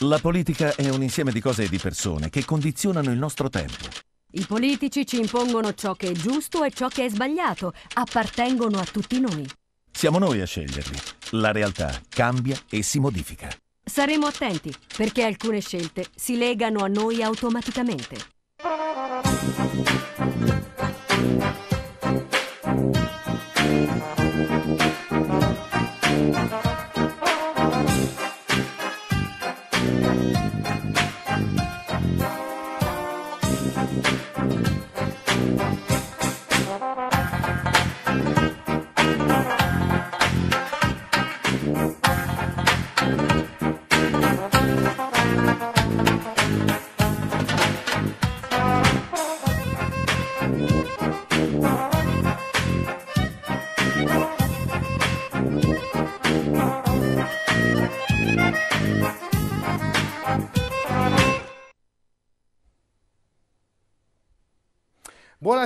La politica è un insieme di cose e di persone che condizionano il nostro tempo. I politici ci impongono ciò che è giusto e ciò che è sbagliato, appartengono a tutti noi. Siamo noi a sceglierli. La realtà cambia e si modifica. Saremo attenti, perché alcune scelte si legano a noi automaticamente.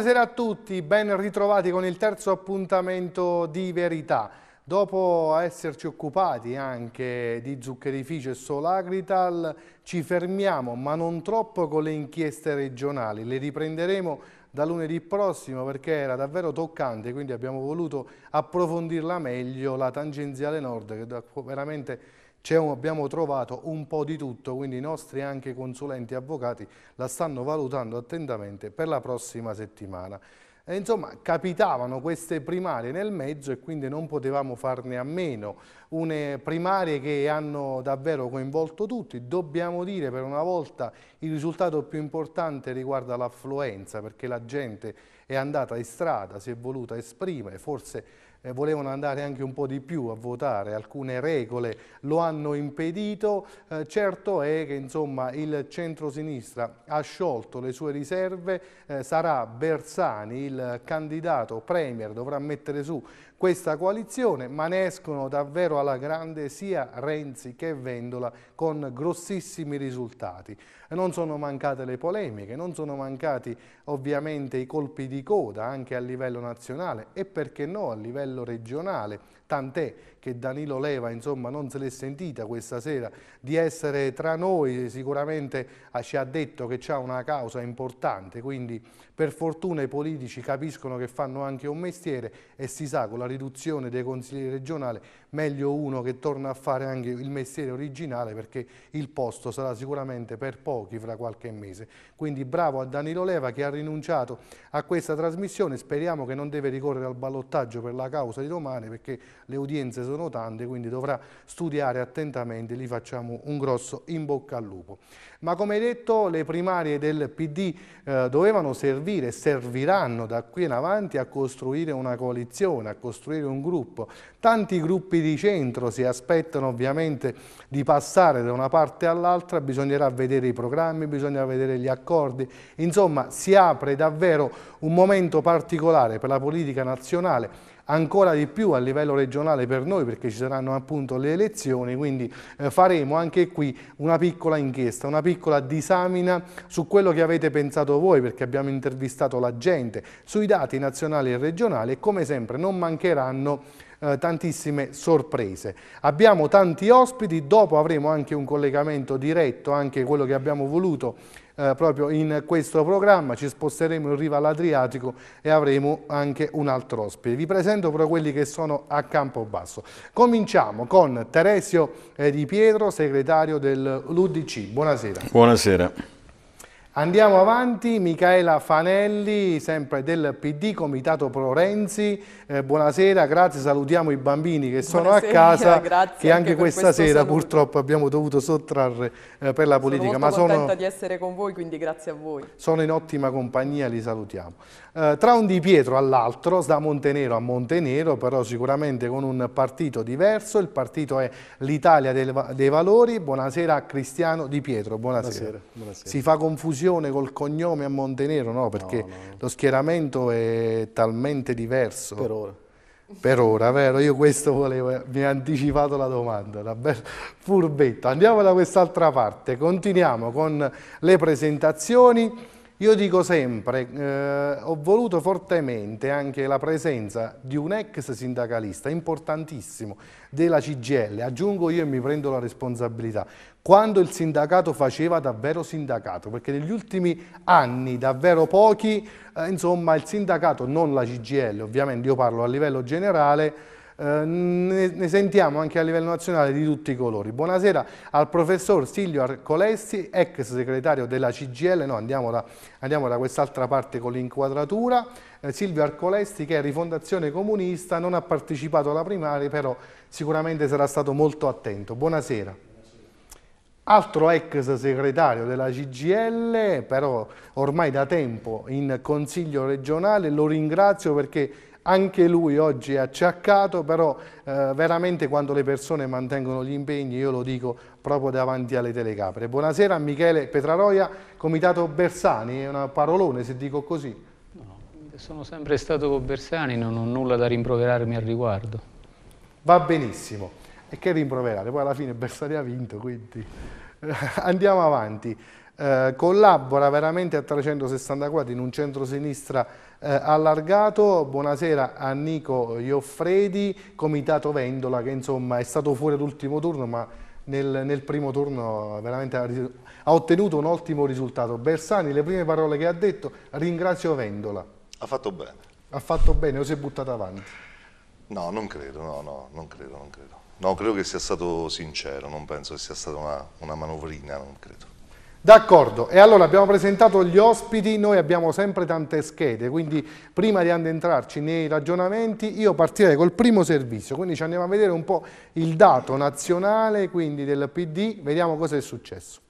Buonasera a tutti, ben ritrovati con il terzo appuntamento di Verità. Dopo esserci occupati anche di zuccherificio e Solagrital, ci fermiamo, ma non troppo, con le inchieste regionali. Le riprenderemo da lunedì prossimo perché era davvero toccante, quindi abbiamo voluto approfondirla meglio, la tangenziale nord, che veramente abbiamo trovato un po' di tutto, quindi i nostri anche consulenti avvocati la stanno valutando attentamente per la prossima settimana. E insomma, capitavano queste primarie nel mezzo e quindi non potevamo farne a meno. Une primarie che hanno davvero coinvolto tutti. Dobbiamo dire per una volta il risultato più importante riguarda l'affluenza, perché la gente è andata in strada, si è voluta esprimere, forse eh, volevano andare anche un po' di più a votare, alcune regole lo hanno impedito, eh, certo è che insomma, il centro-sinistra ha sciolto le sue riserve, eh, sarà Bersani il candidato premier, dovrà mettere su questa coalizione, ma ne escono davvero alla grande sia Renzi che Vendola con grossissimi risultati. Non sono mancate le polemiche, non sono mancati ovviamente i colpi di coda anche a livello nazionale e perché no a livello regionale, tant'è che Danilo Leva insomma, non se l'è sentita questa sera di essere tra noi, sicuramente ah, ci ha detto che c'è una causa importante, quindi per fortuna i politici capiscono che fanno anche un mestiere e si sa con la riduzione dei consigli regionali meglio uno che torna a fare anche il mestiere originale perché il posto sarà sicuramente per pochi fra qualche mese. Quindi bravo a Danilo Leva che ha rinunciato a questa trasmissione, speriamo che non deve ricorrere al ballottaggio per la causa di domani perché le udienze sono sono tante, quindi dovrà studiare attentamente, gli facciamo un grosso in bocca al lupo. Ma come detto le primarie del PD eh, dovevano servire e serviranno da qui in avanti a costruire una coalizione, a costruire un gruppo. Tanti gruppi di centro si aspettano ovviamente di passare da una parte all'altra, bisognerà vedere i programmi, bisogna vedere gli accordi, insomma si apre davvero un momento particolare per la politica nazionale ancora di più a livello regionale per noi perché ci saranno appunto le elezioni, quindi eh, faremo anche qui una piccola inchiesta, una piccola disamina su quello che avete pensato voi perché abbiamo intervistato la gente sui dati nazionali e regionali e come sempre non mancheranno eh, tantissime sorprese. Abbiamo tanti ospiti, dopo avremo anche un collegamento diretto, anche quello che abbiamo voluto eh, proprio in questo programma, ci sposteremo in riva all'Adriatico e avremo anche un altro ospite. Vi presento però quelli che sono a Campobasso. Cominciamo con Teresio eh, Di Pietro, segretario dell'UDC. Buonasera. Buonasera. Andiamo avanti, Michaela Fanelli, sempre del PD, Comitato Pro Renzi. Eh, buonasera, grazie, salutiamo i bambini che sono buonasera, a casa, grazie, che anche, anche questa sera saluto. purtroppo abbiamo dovuto sottrarre eh, per la politica. Sono molto ma contenta sono, di essere con voi, quindi grazie a voi. Sono in ottima compagnia, li salutiamo. Eh, tra un Di Pietro all'altro, da Montenero a Montenero, però sicuramente con un partito diverso, il partito è l'Italia dei, Valori. Buonasera Cristiano Di Pietro, buonasera. Buonasera, buonasera. Si fa confusione col cognome a Montenero, no? Perché no, no. lo schieramento è talmente diverso. Per ora. Per ora, vero? Io questo volevo, mi ha anticipato la domanda, una bella Andiamo da quest'altra parte, continuiamo con le presentazioni. Io dico sempre, eh, ho voluto fortemente anche la presenza di un ex sindacalista importantissimo della CGL, aggiungo io e mi prendo la responsabilità, quando il sindacato faceva davvero sindacato, perché negli ultimi anni, davvero pochi, eh, insomma il sindacato, non la CGL, ovviamente io parlo a livello generale, eh, ne sentiamo anche a livello nazionale di tutti i colori. Buonasera al professor Silvio Arcolessi, ex segretario della CGL, no, andiamo da, da quest'altra parte con l'inquadratura, eh, Silvio Arcolesti che è rifondazione comunista, non ha partecipato alla primaria, però sicuramente sarà stato molto attento. Buonasera altro ex segretario della CGL, però ormai da tempo in consiglio regionale, lo ringrazio perché anche lui oggi è acciaccato, però eh, veramente quando le persone mantengono gli impegni, io lo dico proprio davanti alle telecamere. Buonasera Michele Petraroia, Comitato Bersani, è un parolone se dico così. No, sono sempre stato con Bersani, non ho nulla da rimproverarmi al riguardo. Va benissimo. E che rimproverare? Poi alla fine Bersani ha vinto, quindi eh, andiamo avanti. Eh, collabora veramente a 364 in un centro-sinistra eh, allargato. Buonasera a Nico Ioffredi, Comitato Vendola, che insomma è stato fuori all'ultimo turno, ma nel, nel, primo turno veramente ha, ha ottenuto un ottimo risultato. Bersani, le prime parole che ha detto, ringrazio Vendola. Ha fatto bene. Ha fatto bene, o si è buttato avanti? No, non credo, no, no, non credo, non credo. No, credo che sia stato sincero, non penso che sia stata una, una manovrina, non credo. D'accordo, e allora abbiamo presentato gli ospiti, noi abbiamo sempre tante schede, quindi prima di addentrarci nei ragionamenti io partirei col primo servizio, quindi ci andiamo a vedere un po' il dato nazionale quindi del PD, vediamo cosa è successo.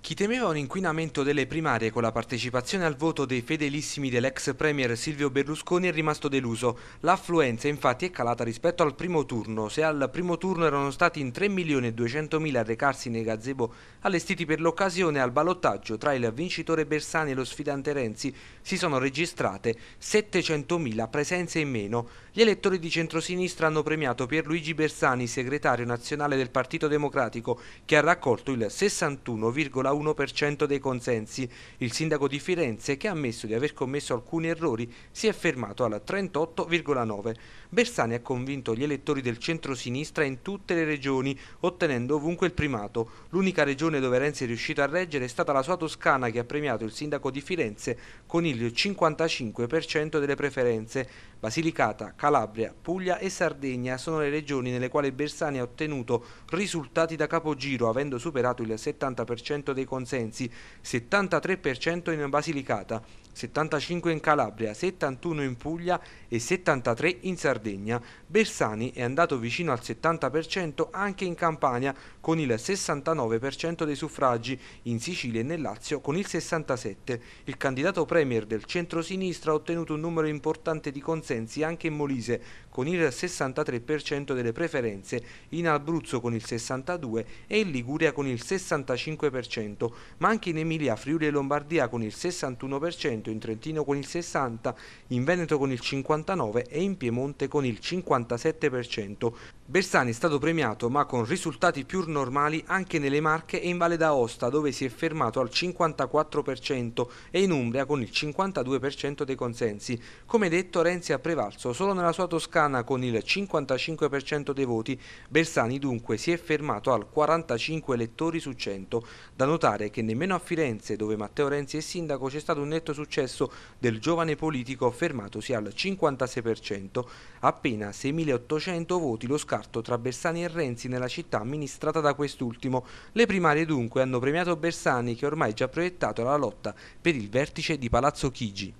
Chi temeva un inquinamento delle primarie con la partecipazione al voto dei fedelissimi dell'ex premier Silvio Berlusconi è rimasto deluso. L'affluenza infatti è calata rispetto al primo turno. Se al primo turno erano stati in 3.200.000 a recarsi nei gazebo allestiti per l'occasione, al ballottaggio tra il vincitore Bersani e lo sfidante Renzi si sono registrate 700.000 presenze in meno. Gli elettori di centrosinistra hanno premiato Pierluigi Bersani, segretario nazionale del Partito Democratico, che ha raccolto il 61,5% l'1,1% dei consensi. Il sindaco di Firenze, che ha ammesso di aver commesso alcuni errori, si è fermato al 38,9%. Bersani ha convinto gli elettori del centro-sinistra in tutte le regioni, ottenendo ovunque il primato. L'unica regione dove Renzi è riuscito a reggere è stata la sua Toscana, che ha premiato il sindaco di Firenze con il 55% delle preferenze. Basilicata, Calabria, Puglia e Sardegna sono le regioni nelle quali Bersani ha ottenuto risultati da capogiro, avendo superato il 70% dei consensi, 73% in Basilicata, 75 in Calabria, 71 in Puglia e 73 in Sardegna. Bersani è andato vicino al 70% anche in Campania con il 69% dei suffragi, in Sicilia e nel Lazio con il 67%. Il candidato premier del centro-sinistra ha ottenuto un numero importante di consensi anche in Molise con il 63% delle preferenze, in Abruzzo con il 62% e in Liguria con il 65%, ma anche in Emilia, Friuli e Lombardia con il 61%, in Trentino con il 60%, in Veneto con il 59% e in Piemonte con il 57%. Bersani è stato premiato ma con risultati più normali anche nelle Marche e in Valle d'Aosta dove si è fermato al 54% e in Umbria con il 52% dei consensi. Come detto Renzi ha prevalso solo nella sua Toscana Toscana con il 55% dei voti, Bersani dunque si è fermato al 45 elettori su 100. Da notare che nemmeno a Firenze, dove Matteo Renzi è sindaco, c'è stato un netto successo del giovane politico fermatosi al 56%. Appena 6.800 voti lo scarto tra Bersani e Renzi nella città amministrata da quest'ultimo. Le primarie dunque hanno premiato Bersani che ormai è già proiettato alla lotta per il vertice di Palazzo Chigi.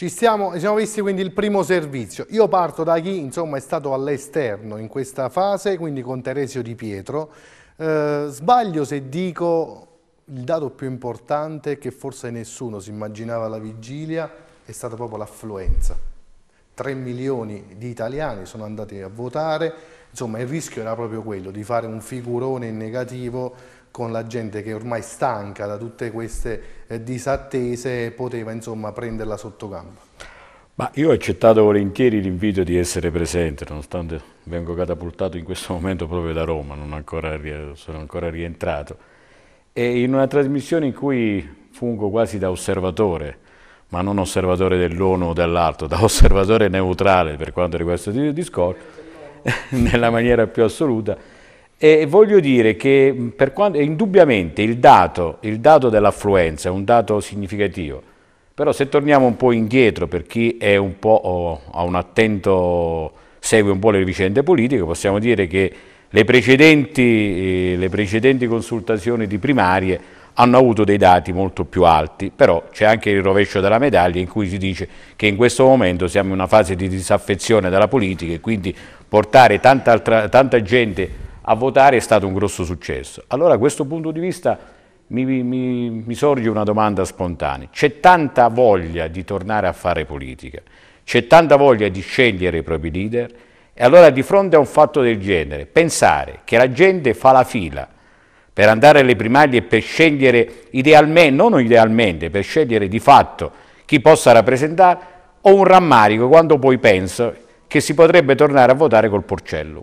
Ci siamo, siamo, visti quindi il primo servizio. Io parto da chi insomma, è stato all'esterno in questa fase, quindi con Teresio Di Pietro. Eh, sbaglio se dico il dato più importante che forse nessuno si immaginava alla vigilia è stata proprio l'affluenza. 3 milioni di italiani sono andati a votare, insomma il rischio era proprio quello di fare un figurone in negativo con la gente che ormai stanca da tutte queste eh, disattese poteva insomma prenderla sotto gamba? Ma io ho accettato volentieri l'invito di essere presente, nonostante vengo catapultato in questo momento proprio da Roma, non ancora, sono ancora rientrato. E in una trasmissione in cui fungo quasi da osservatore, ma non osservatore dell'uno o dell'altro, da osservatore neutrale per quanto riguarda questo discorso, nella maniera più assoluta, e voglio dire che mm, quanto, indubbiamente il dato, il dato dell'affluenza è un dato significativo, però se torniamo un po' indietro per chi è un po' oh, un attento, segue un po' le vicende politiche, possiamo dire che le precedenti, eh, le precedenti consultazioni di primarie hanno avuto dei dati molto più alti, però c'è anche il rovescio della medaglia in cui si dice che in questo momento siamo in una fase di disaffezione dalla politica e quindi portare tanta, altra, tanta gente a votare è stato un grosso successo. Allora a questo punto di vista mi, mi, mi sorge una domanda spontanea. C'è tanta voglia di tornare a fare politica, c'è tanta voglia di scegliere i propri leader e allora di fronte a un fatto del genere, pensare che la gente fa la fila per andare alle primarie e per scegliere idealmente, non idealmente, per scegliere di fatto chi possa rappresentare, ho un rammarico quando poi penso che si potrebbe tornare a votare col porcellum.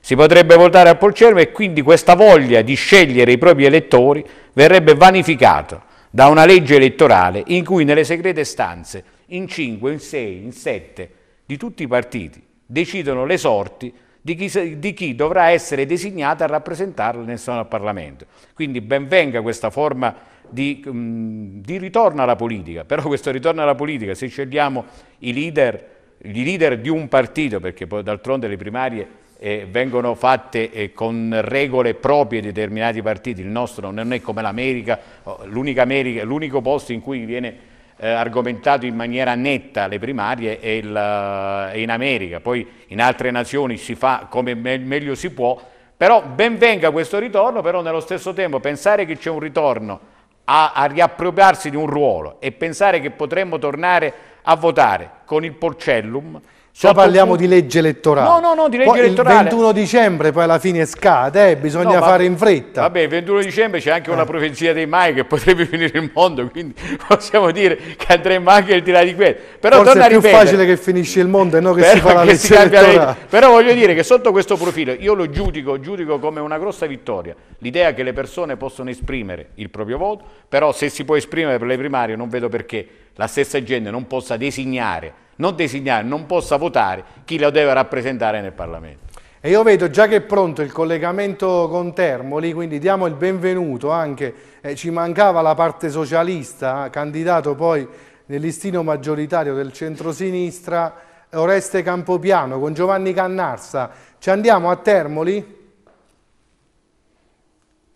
Si potrebbe votare a Polcero e quindi questa voglia di scegliere i propri elettori verrebbe vanificata da una legge elettorale in cui nelle segrete stanze, in 5, in 6, in 7, di tutti i partiti, decidono le sorti di chi, di chi, dovrà essere designato a rappresentarla nel Senato al Parlamento. Quindi benvenga questa forma di, di, ritorno alla politica, però questo ritorno alla politica, se scegliamo i leader, leader di un partito, perché poi d'altronde le primarie eh, vengono fatte eh, con regole proprie determinati partiti, il nostro non è come l'America, l'unico posto in cui viene eh, argomentato in maniera netta le primarie è, il, eh, è, in America, poi in altre nazioni si fa come me meglio si può, però ben venga questo ritorno, però nello stesso tempo pensare che c'è un ritorno a, a riappropriarsi di un ruolo e pensare che potremmo tornare a votare con il porcellum, cioè parliamo di legge elettorale. No, no, no, di legge poi elettorale. Il 21 dicembre poi alla fine scade, eh, bisogna no, fare in fretta. Vabbè, il 21 dicembre c'è anche una eh. profezia dei Mai che potrebbe finire il mondo, quindi possiamo dire che andremo anche al di là di quello. Però Forse torna è più facile che finisce il mondo e non che Però si fa la legge elettorale. La... Però voglio dire che sotto questo profilo io lo giudico, giudico come una grossa vittoria. L'idea che le persone possono esprimere il proprio voto, però se si può esprimere per le primarie non vedo perché la stessa gente non possa designare non designare, non possa votare chi lo deve rappresentare nel Parlamento. E io vedo già che è pronto il collegamento con Termoli, quindi diamo il benvenuto anche, eh, ci mancava la parte socialista, candidato poi nel listino maggioritario del centrosinistra, Oreste Campopiano con Giovanni Cannarsa. Ci andiamo a Termoli?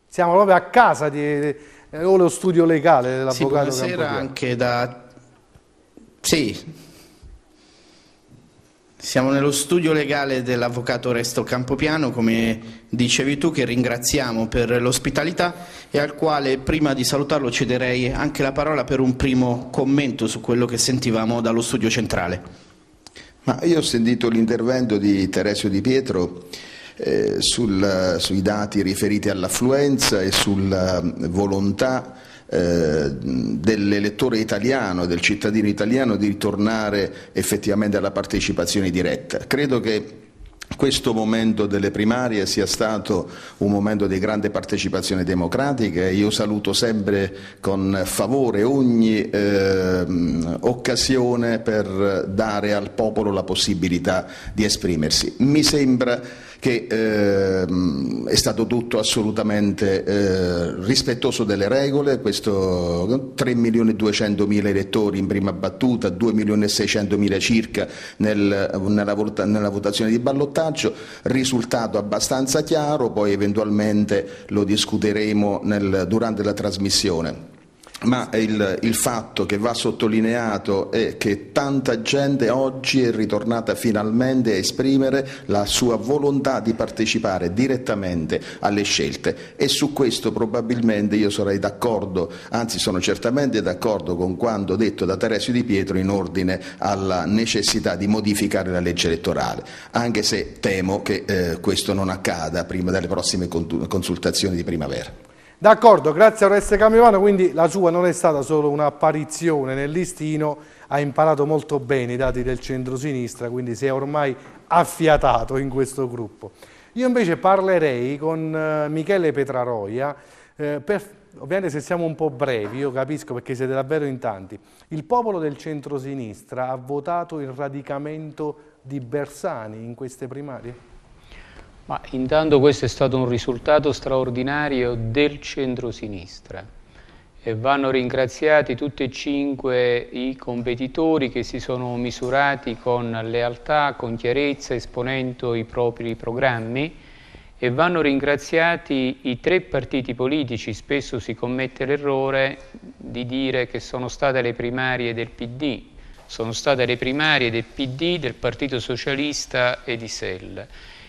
Siamo proprio a casa di, eh, o lo studio legale dell'avvocato sì, buonasera Campopiano. anche da... Sì, siamo nello studio legale dell'avvocato Resto Campopiano, come dicevi tu, che ringraziamo per l'ospitalità e al quale prima di salutarlo cederei anche la parola per un primo commento su quello che sentivamo dallo studio centrale. Ma io ho sentito l'intervento di Teresio Di Pietro eh, sul, sui dati riferiti all'affluenza e sulla volontà eh, dell'elettore italiano, e del cittadino italiano di ritornare effettivamente alla partecipazione diretta. Credo che questo momento delle primarie sia stato un momento di grande partecipazione democratica e io saluto sempre con favore ogni eh, occasione per dare al popolo la possibilità di esprimersi. Mi sembra che eh, è stato tutto assolutamente eh, rispettoso delle regole, questo 3 milioni e 200 mila elettori in prima battuta, 2 milioni e 600 mila circa nel, nella, vota, nella, votazione di ballottaggio, risultato abbastanza chiaro, poi eventualmente lo discuteremo nel, durante la trasmissione ma il, il, fatto che va sottolineato è che tanta gente oggi è ritornata finalmente a esprimere la sua volontà di partecipare direttamente alle scelte e su questo probabilmente io sarei d'accordo, anzi sono certamente d'accordo con quanto detto da Teresio Di Pietro in ordine alla necessità di modificare la legge elettorale, anche se temo che eh, questo non accada prima delle prossime consultazioni di primavera. D'accordo, grazie a Oreste Camivano, quindi la sua non è stata solo un'apparizione nel listino, ha imparato molto bene i dati del centro-sinistra, quindi si è ormai affiatato in questo gruppo. Io invece parlerei con eh, Michele Petraroia, eh, per, ovviamente se siamo un po' brevi, io capisco perché siete davvero in tanti, il popolo del centro-sinistra ha votato il radicamento di Bersani in queste primarie? Ma intanto questo è stato un risultato straordinario del centro-sinistra e vanno ringraziati tutti e cinque i competitori che si sono misurati con lealtà, con chiarezza, esponendo i propri programmi e vanno ringraziati i tre partiti politici, spesso si commette l'errore di dire che sono state le primarie del PD, sono state le primarie del PD, del Partito Socialista e di Selle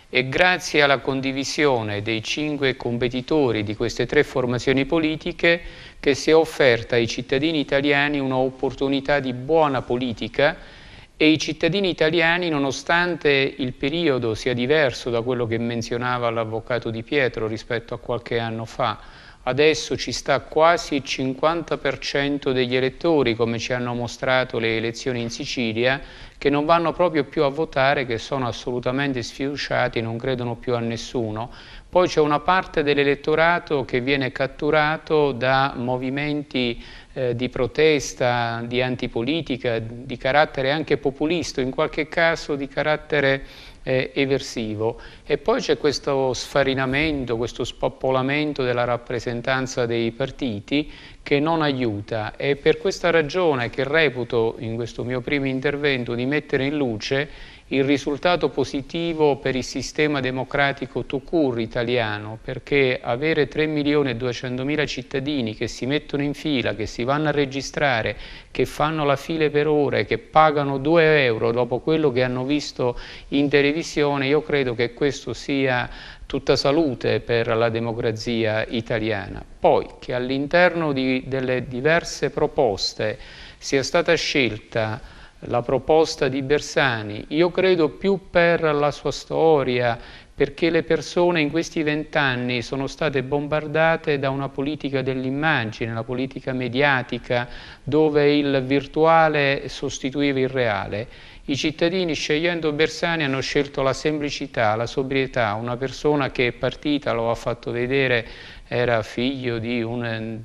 e grazie alla condivisione dei cinque competitori di queste tre formazioni politiche che si è offerta ai cittadini italiani un'opportunità di buona politica e i cittadini italiani, nonostante il periodo sia diverso da quello che menzionava l'avvocato Di Pietro rispetto a qualche anno fa, Adesso ci sta quasi il 50% degli elettori, come ci hanno mostrato le elezioni in Sicilia, che non vanno proprio più a votare, che sono assolutamente sfiduciati, non credono più a nessuno. Poi c'è una parte dell'elettorato che viene catturato da movimenti eh, di protesta, di antipolitica, di carattere anche populista, in qualche caso di carattere eh, eversivo. E poi c'è questo sfarinamento, questo spopolamento della rappresentanza dei partiti che non aiuta. È per questa ragione che reputo in questo mio primo intervento di mettere in luce il risultato positivo per il sistema democratico Tucur italiano, perché avere 3.200.000 cittadini che si mettono in fila, che si vanno a registrare, che fanno la file per ore, che pagano 2 euro dopo quello che hanno visto in televisione, io credo che questo sia tutta salute per la democrazia italiana. Poi che all'interno di, delle diverse proposte sia stata scelta la proposta di Bersani, io credo più per la sua storia, perché le persone in questi vent'anni sono state bombardate da una politica dell'immagine, la politica mediatica, dove il virtuale sostituiva il reale. I cittadini scegliendo Bersani hanno scelto la semplicità, la sobrietà, una persona che è partita, lo ha fatto vedere, era figlio di un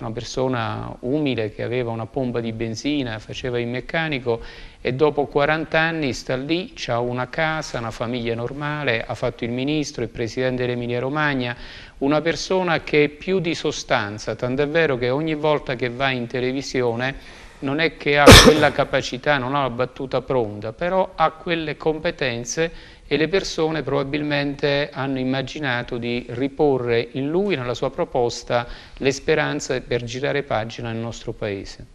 una persona umile che aveva una pompa di benzina, faceva il meccanico e dopo 40 anni sta lì, ha una casa, una famiglia normale, ha fatto il ministro, il presidente dell'Emilia Romagna, una persona che è più di sostanza, tant'è vero che ogni volta che va in televisione non è che ha quella capacità, non ha la battuta pronta, però ha quelle competenze e le persone probabilmente hanno immaginato di riporre in lui, nella sua proposta, le speranze per girare pagina nel nostro paese.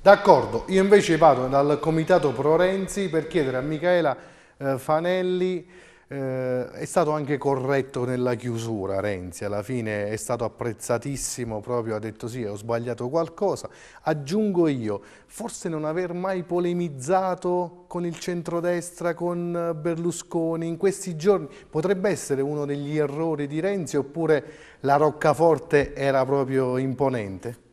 D'accordo, io invece vado dal Comitato Pro Renzi per chiedere a Michaela eh, Fanelli eh, è stato anche corretto nella chiusura Renzi, alla fine è stato apprezzatissimo, proprio ha detto sì, ho sbagliato qualcosa. Aggiungo io, forse non aver mai polemizzato con il centrodestra, con Berlusconi in questi giorni, potrebbe essere uno degli errori di Renzi oppure la roccaforte era proprio imponente?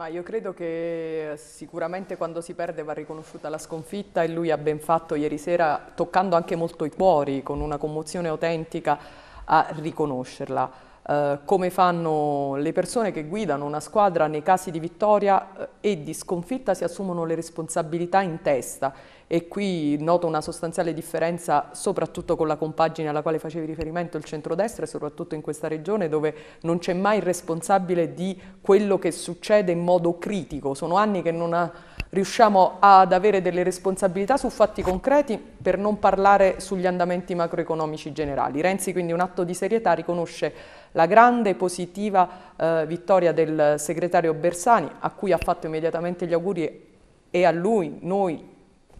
Ma io credo che sicuramente quando si perde va riconosciuta la sconfitta e lui ha ben fatto ieri sera, toccando anche molto i cuori, con una commozione autentica, a riconoscerla. Eh, come fanno le persone che guidano una squadra nei casi di vittoria eh, e di sconfitta si assumono le responsabilità in testa e qui noto una sostanziale differenza soprattutto con la compagine alla quale facevi riferimento il centrodestra e soprattutto in questa regione dove non c'è mai il responsabile di quello che succede in modo critico, sono anni che non ha riusciamo ad avere delle responsabilità su fatti concreti per non parlare sugli andamenti macroeconomici generali. Renzi quindi un atto di serietà riconosce la grande e positiva eh, vittoria del segretario Bersani a cui ha fatto immediatamente gli auguri e a lui, noi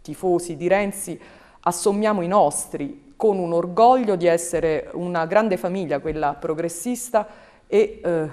tifosi di Renzi, assommiamo i nostri con un orgoglio di essere una grande famiglia, quella progressista, e eh,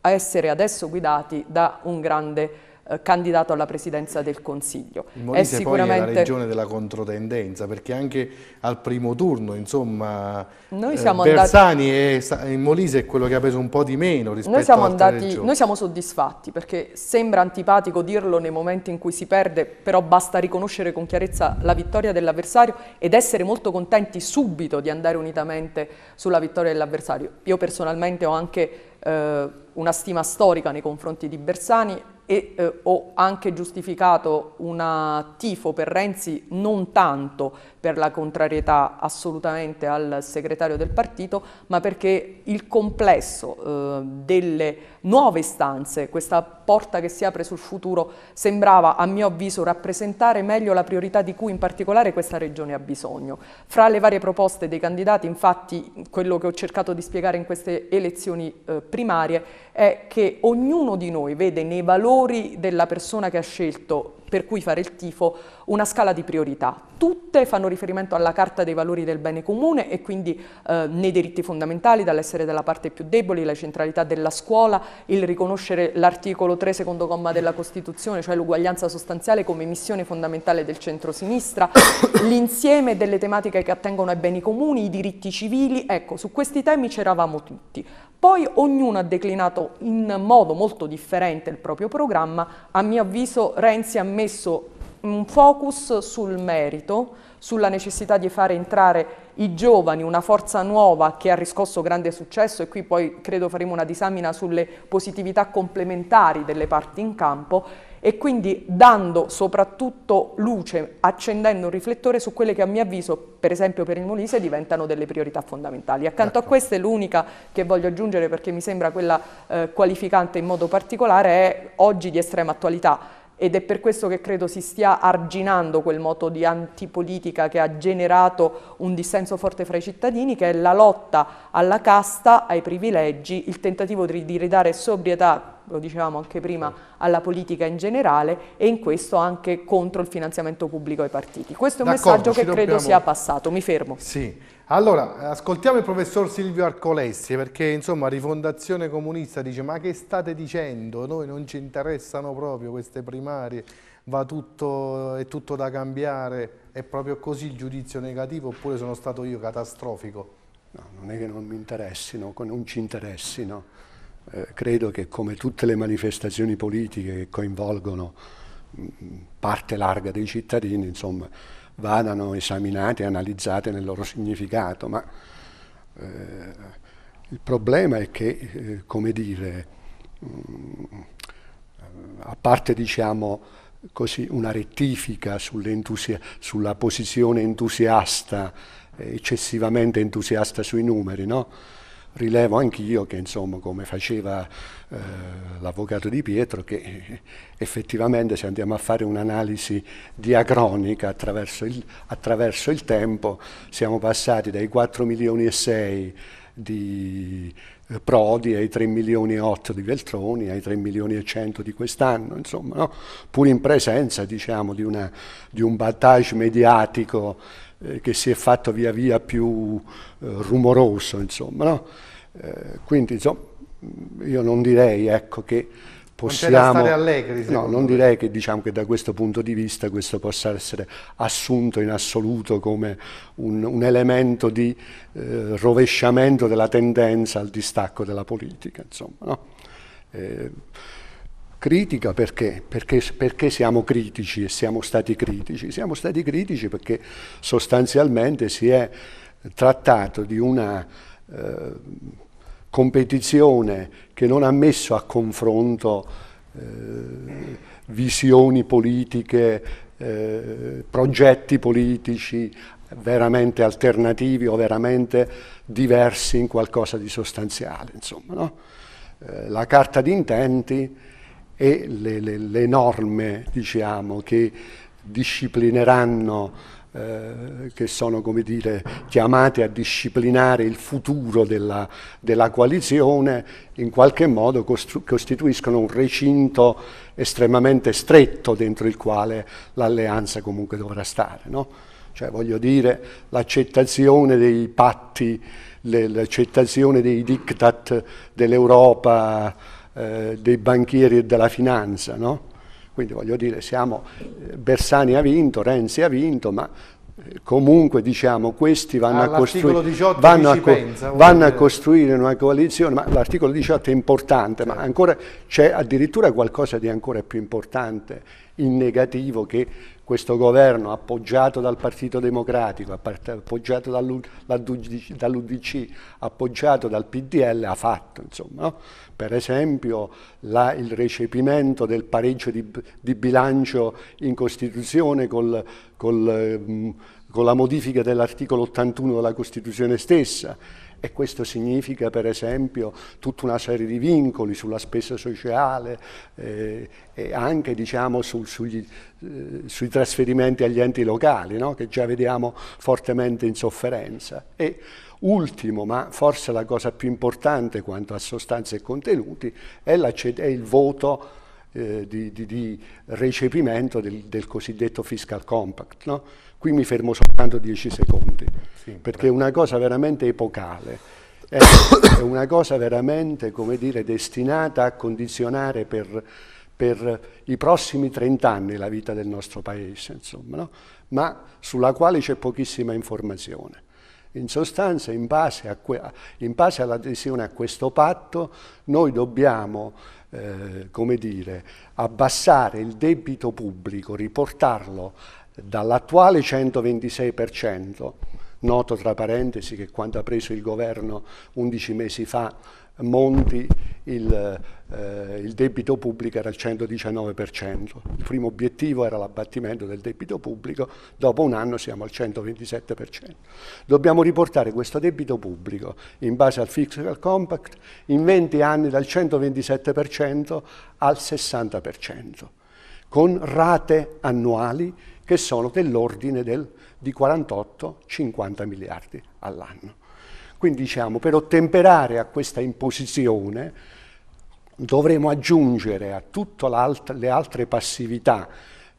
essere adesso guidati da un grande eh, candidato alla presidenza del Consiglio. Il Molise è sicuramente... poi è la regione della controtendenza perché anche al primo turno insomma noi eh, siamo eh, Bersani andati... Molise è quello che ha preso un po' di meno rispetto noi siamo a altre andati... Regioni. Noi siamo soddisfatti perché sembra antipatico dirlo nei momenti in cui si perde però basta riconoscere con chiarezza la vittoria dell'avversario ed essere molto contenti subito di andare unitamente sulla vittoria dell'avversario. Io personalmente ho anche eh, una stima storica nei confronti di Bersani e eh, ho anche giustificato un tifo per Renzi non tanto per la contrarietà assolutamente al segretario del partito, ma perché il complesso eh, delle nuove stanze. Questa porta che si apre sul futuro sembrava, a mio avviso, rappresentare meglio la priorità di cui in particolare questa regione ha bisogno. Fra le varie proposte dei candidati, infatti, quello che ho cercato di spiegare in queste elezioni eh, primarie è che ognuno di noi vede nei valori della persona che ha scelto per cui fare il tifo, una scala di priorità. Tutte fanno riferimento alla Carta dei valori del bene comune e quindi eh, nei diritti fondamentali, dall'essere della parte più debole, la centralità della scuola, il riconoscere l'articolo 3 secondo comma della Costituzione, cioè l'uguaglianza sostanziale come missione fondamentale del centro-sinistra, l'insieme delle tematiche che attengono ai beni comuni, i diritti civili, ecco, su questi temi c'eravamo tutti. Poi ognuno ha declinato in modo molto differente il proprio programma, a mio avviso Renzi ha messo un focus sul merito, sulla necessità di fare entrare i giovani, una forza nuova che ha riscosso grande successo e qui poi credo faremo una disamina sulle positività complementari delle parti in campo e quindi dando soprattutto luce, accendendo un riflettore su quelle che a mio avviso, per esempio per il Molise, diventano delle priorità fondamentali. Accanto a ecco. questa è l'unica che voglio aggiungere perché mi sembra quella eh, qualificante in modo particolare, è oggi di estrema attualità ed è per questo che credo si stia arginando quel moto di antipolitica che ha generato un dissenso forte fra i cittadini, che è la lotta alla casta, ai privilegi, il tentativo di ridare sobrietà, lo dicevamo anche prima, alla politica in generale e in questo anche contro il finanziamento pubblico ai partiti. Questo è un messaggio che dobbiamo... credo sia passato. Mi fermo. Sì. Allora, ascoltiamo il professor Silvio Arcolessi perché insomma Rifondazione Comunista dice ma che state dicendo? Noi non ci interessano proprio queste primarie, tutto, è tutto da cambiare, è proprio così il giudizio negativo oppure sono stato io catastrofico? No, non è che non mi interessino, non ci interessino. Eh, credo che come tutte le manifestazioni politiche che coinvolgono mh, mm, parte larga dei cittadini, insomma, vadano esaminate e analizzate nel loro significato, ma eh, il problema è che, eh, come dire, mh, mm, a parte diciamo così, una rettifica sulla posizione entusiasta, eh, eccessivamente entusiasta sui numeri, no? rilevo anch'io che insomma come faceva eh, l'avvocato Di Pietro che eh, effettivamente se andiamo a fare un'analisi diacronica attraverso il, attraverso il, tempo siamo passati dai 4 milioni e 6 di eh, Prodi ai 3 milioni e 8 di Veltroni ai 3 milioni e 100 di quest'anno insomma no? pur in presenza diciamo di, una, di un battage mediatico eh, che si è fatto via via più eh, rumoroso, insomma. No? Eh, quindi insomma, mm, io non direi ecco, che possiamo... Non allegri, no, non direi che, diciamo, che, da questo punto di vista questo possa essere assunto in assoluto come un, un elemento di eh, rovesciamento della tendenza al distacco della politica, insomma. No? Eh, Critica perché? perché? perché? siamo critici e siamo stati critici? Siamo stati critici perché sostanzialmente si è trattato di una eh, competizione che non ha messo a confronto eh, visioni politiche, eh, progetti politici veramente alternativi o veramente diversi in qualcosa di sostanziale. Insomma, no? Eh, la carta di intenti e le, le, le norme diciamo, che disciplineranno eh, che sono come dire, chiamate a disciplinare il futuro della, della coalizione, in qualche modo costituiscono un recinto estremamente stretto dentro il quale l'alleanza comunque dovrà stare. No? Cioè, voglio dire, l'accettazione dei patti, l'accettazione dei diktat dell'Europa eh, dei banchieri e della finanza, no? Quindi voglio dire, siamo, eh, Bersani ha vinto, Renzi ha vinto, ma eh, comunque diciamo questi vanno, a, costrui- vanno, a, co- pensa, vanno a costruire una coalizione ma l'articolo 18 è importante certo. ma ancora c'è addirittura qualcosa di ancora più importante in negativo che questo governo appoggiato dal Partito Democratico, appoggiato dall'UDC, appoggiato dal PDL ha fatto. Insomma, no? Per esempio la, il recepimento del pareggio di, di bilancio in Costituzione col, col, ehm, con la modifica dell'articolo 81 della Costituzione stessa, e questo significa per esempio tutta una serie di vincoli sulla spesa sociale eh, e anche diciamo, sul, sugli, eh, sui trasferimenti agli enti locali no? che già vediamo fortemente in sofferenza. E, Ultimo, ma forse la cosa più importante quanto a sostanze e contenuti, è, la, è il voto eh, di, di, di, recepimento del, del, cosiddetto fiscal compact. No? Qui mi fermo soltanto 10 secondi, sì, perché è una cosa veramente epocale, è, è una cosa veramente, come dire, destinata a condizionare per, per i prossimi 30 anni la vita del nostro paese, insomma, no? ma sulla quale c'è pochissima informazione. In sostanza, in base, all'adesione a questo patto, noi dobbiamo, eh, come dire, abbassare il debito pubblico, riportarlo dall'attuale 126%, noto tra parentesi che quando ha preso il governo 11 mesi fa Monti il, eh, il, debito pubblico era al 119%, il primo obiettivo era l'abbattimento del debito pubblico, dopo un anno siamo al 127%. Dobbiamo riportare questo debito pubblico in base al fiscal compact in 20 anni dal 127% al 60%, con rate annuali che sono dell'ordine del, di 48-50 miliardi all'anno. Quindi diciamo, per ottemperare a questa imposizione dovremo aggiungere a tutte le altre passività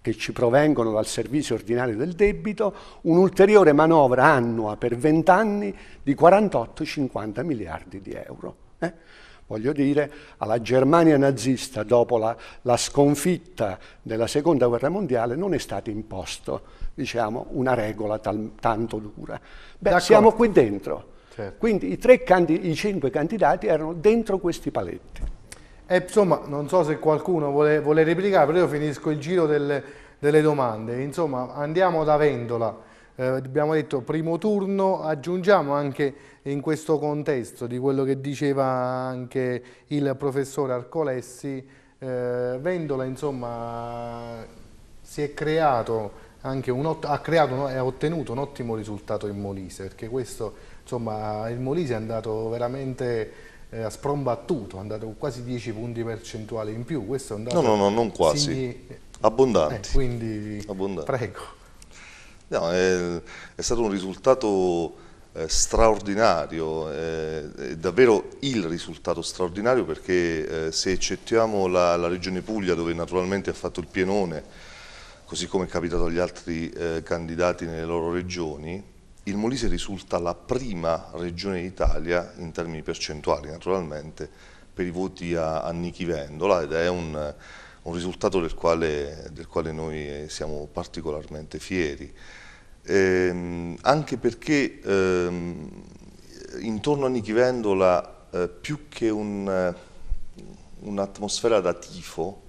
che ci provengono dal servizio ordinario del debito un'ulteriore manovra annua per 20 anni di 48-50 miliardi di euro. Eh? Voglio dire, alla Germania nazista, dopo la, la sconfitta della Seconda Guerra Mondiale, non è stato imposto diciamo, una regola tal, tanto dura. Beh, siamo qui dentro. Certo. Quindi i, candid- i cinque candidati erano dentro questi paletti. E insomma, non so se qualcuno vuole, vuole replicare, però io finisco il giro del, delle domande. Insomma, andiamo da Vendola. Eh, abbiamo detto primo turno, aggiungiamo anche in questo contesto di quello che diceva anche il professore Arcolessi, eh, Vendola insomma si è creato anche un, ha creato e ha ottenuto un ottimo risultato in Molise perché questo insomma il Molise è andato veramente eh, sprombattuto, è andato quasi 10 punti percentuali in più, questo è andato... No, no, no, non quasi, signi... abbondanti. Eh, quindi, abbondanti. prego. No, è, è stato un risultato eh, straordinario, eh, è davvero il risultato straordinario perché eh, se eccettiamo la, la, regione Puglia dove naturalmente ha fatto il pienone, così come è capitato agli altri candidati nelle loro regioni, il Molise risulta la prima regione d'Italia in termini percentuali naturalmente per i voti a, a Nichi Vendola ed è un, un risultato del quale, del quale noi siamo particolarmente fieri ehm, anche perché ehm, intorno a Nichi Vendola eh, più che eh, un'atmosfera un da tifo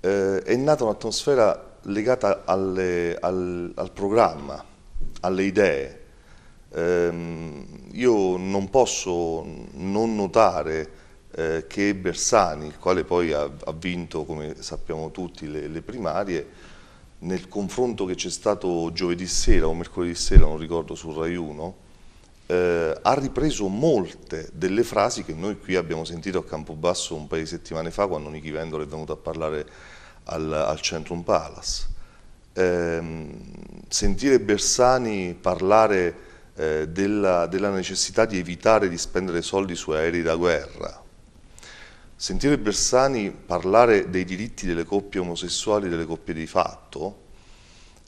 eh, è nata un'atmosfera legata alle, al, al, programma, alle idee. Ehm, io non posso non notare eh, che Bersani, il quale poi ha, ha vinto, come sappiamo tutti, le, le primarie, nel confronto che c'è stato giovedì sera o mercoledì sera, non ricordo, sul Rai 1, eh, ha ripreso molte delle frasi che noi qui abbiamo sentito a Campobasso un paio di settimane fa quando Nichi Vendola è venuto a parlare al, al Centrum Palace. Eh, sentire Bersani parlare eh, della, della necessità di evitare di spendere soldi su aerei da guerra, Sentire Bersani parlare dei diritti delle coppie omosessuali, delle coppie di fatto,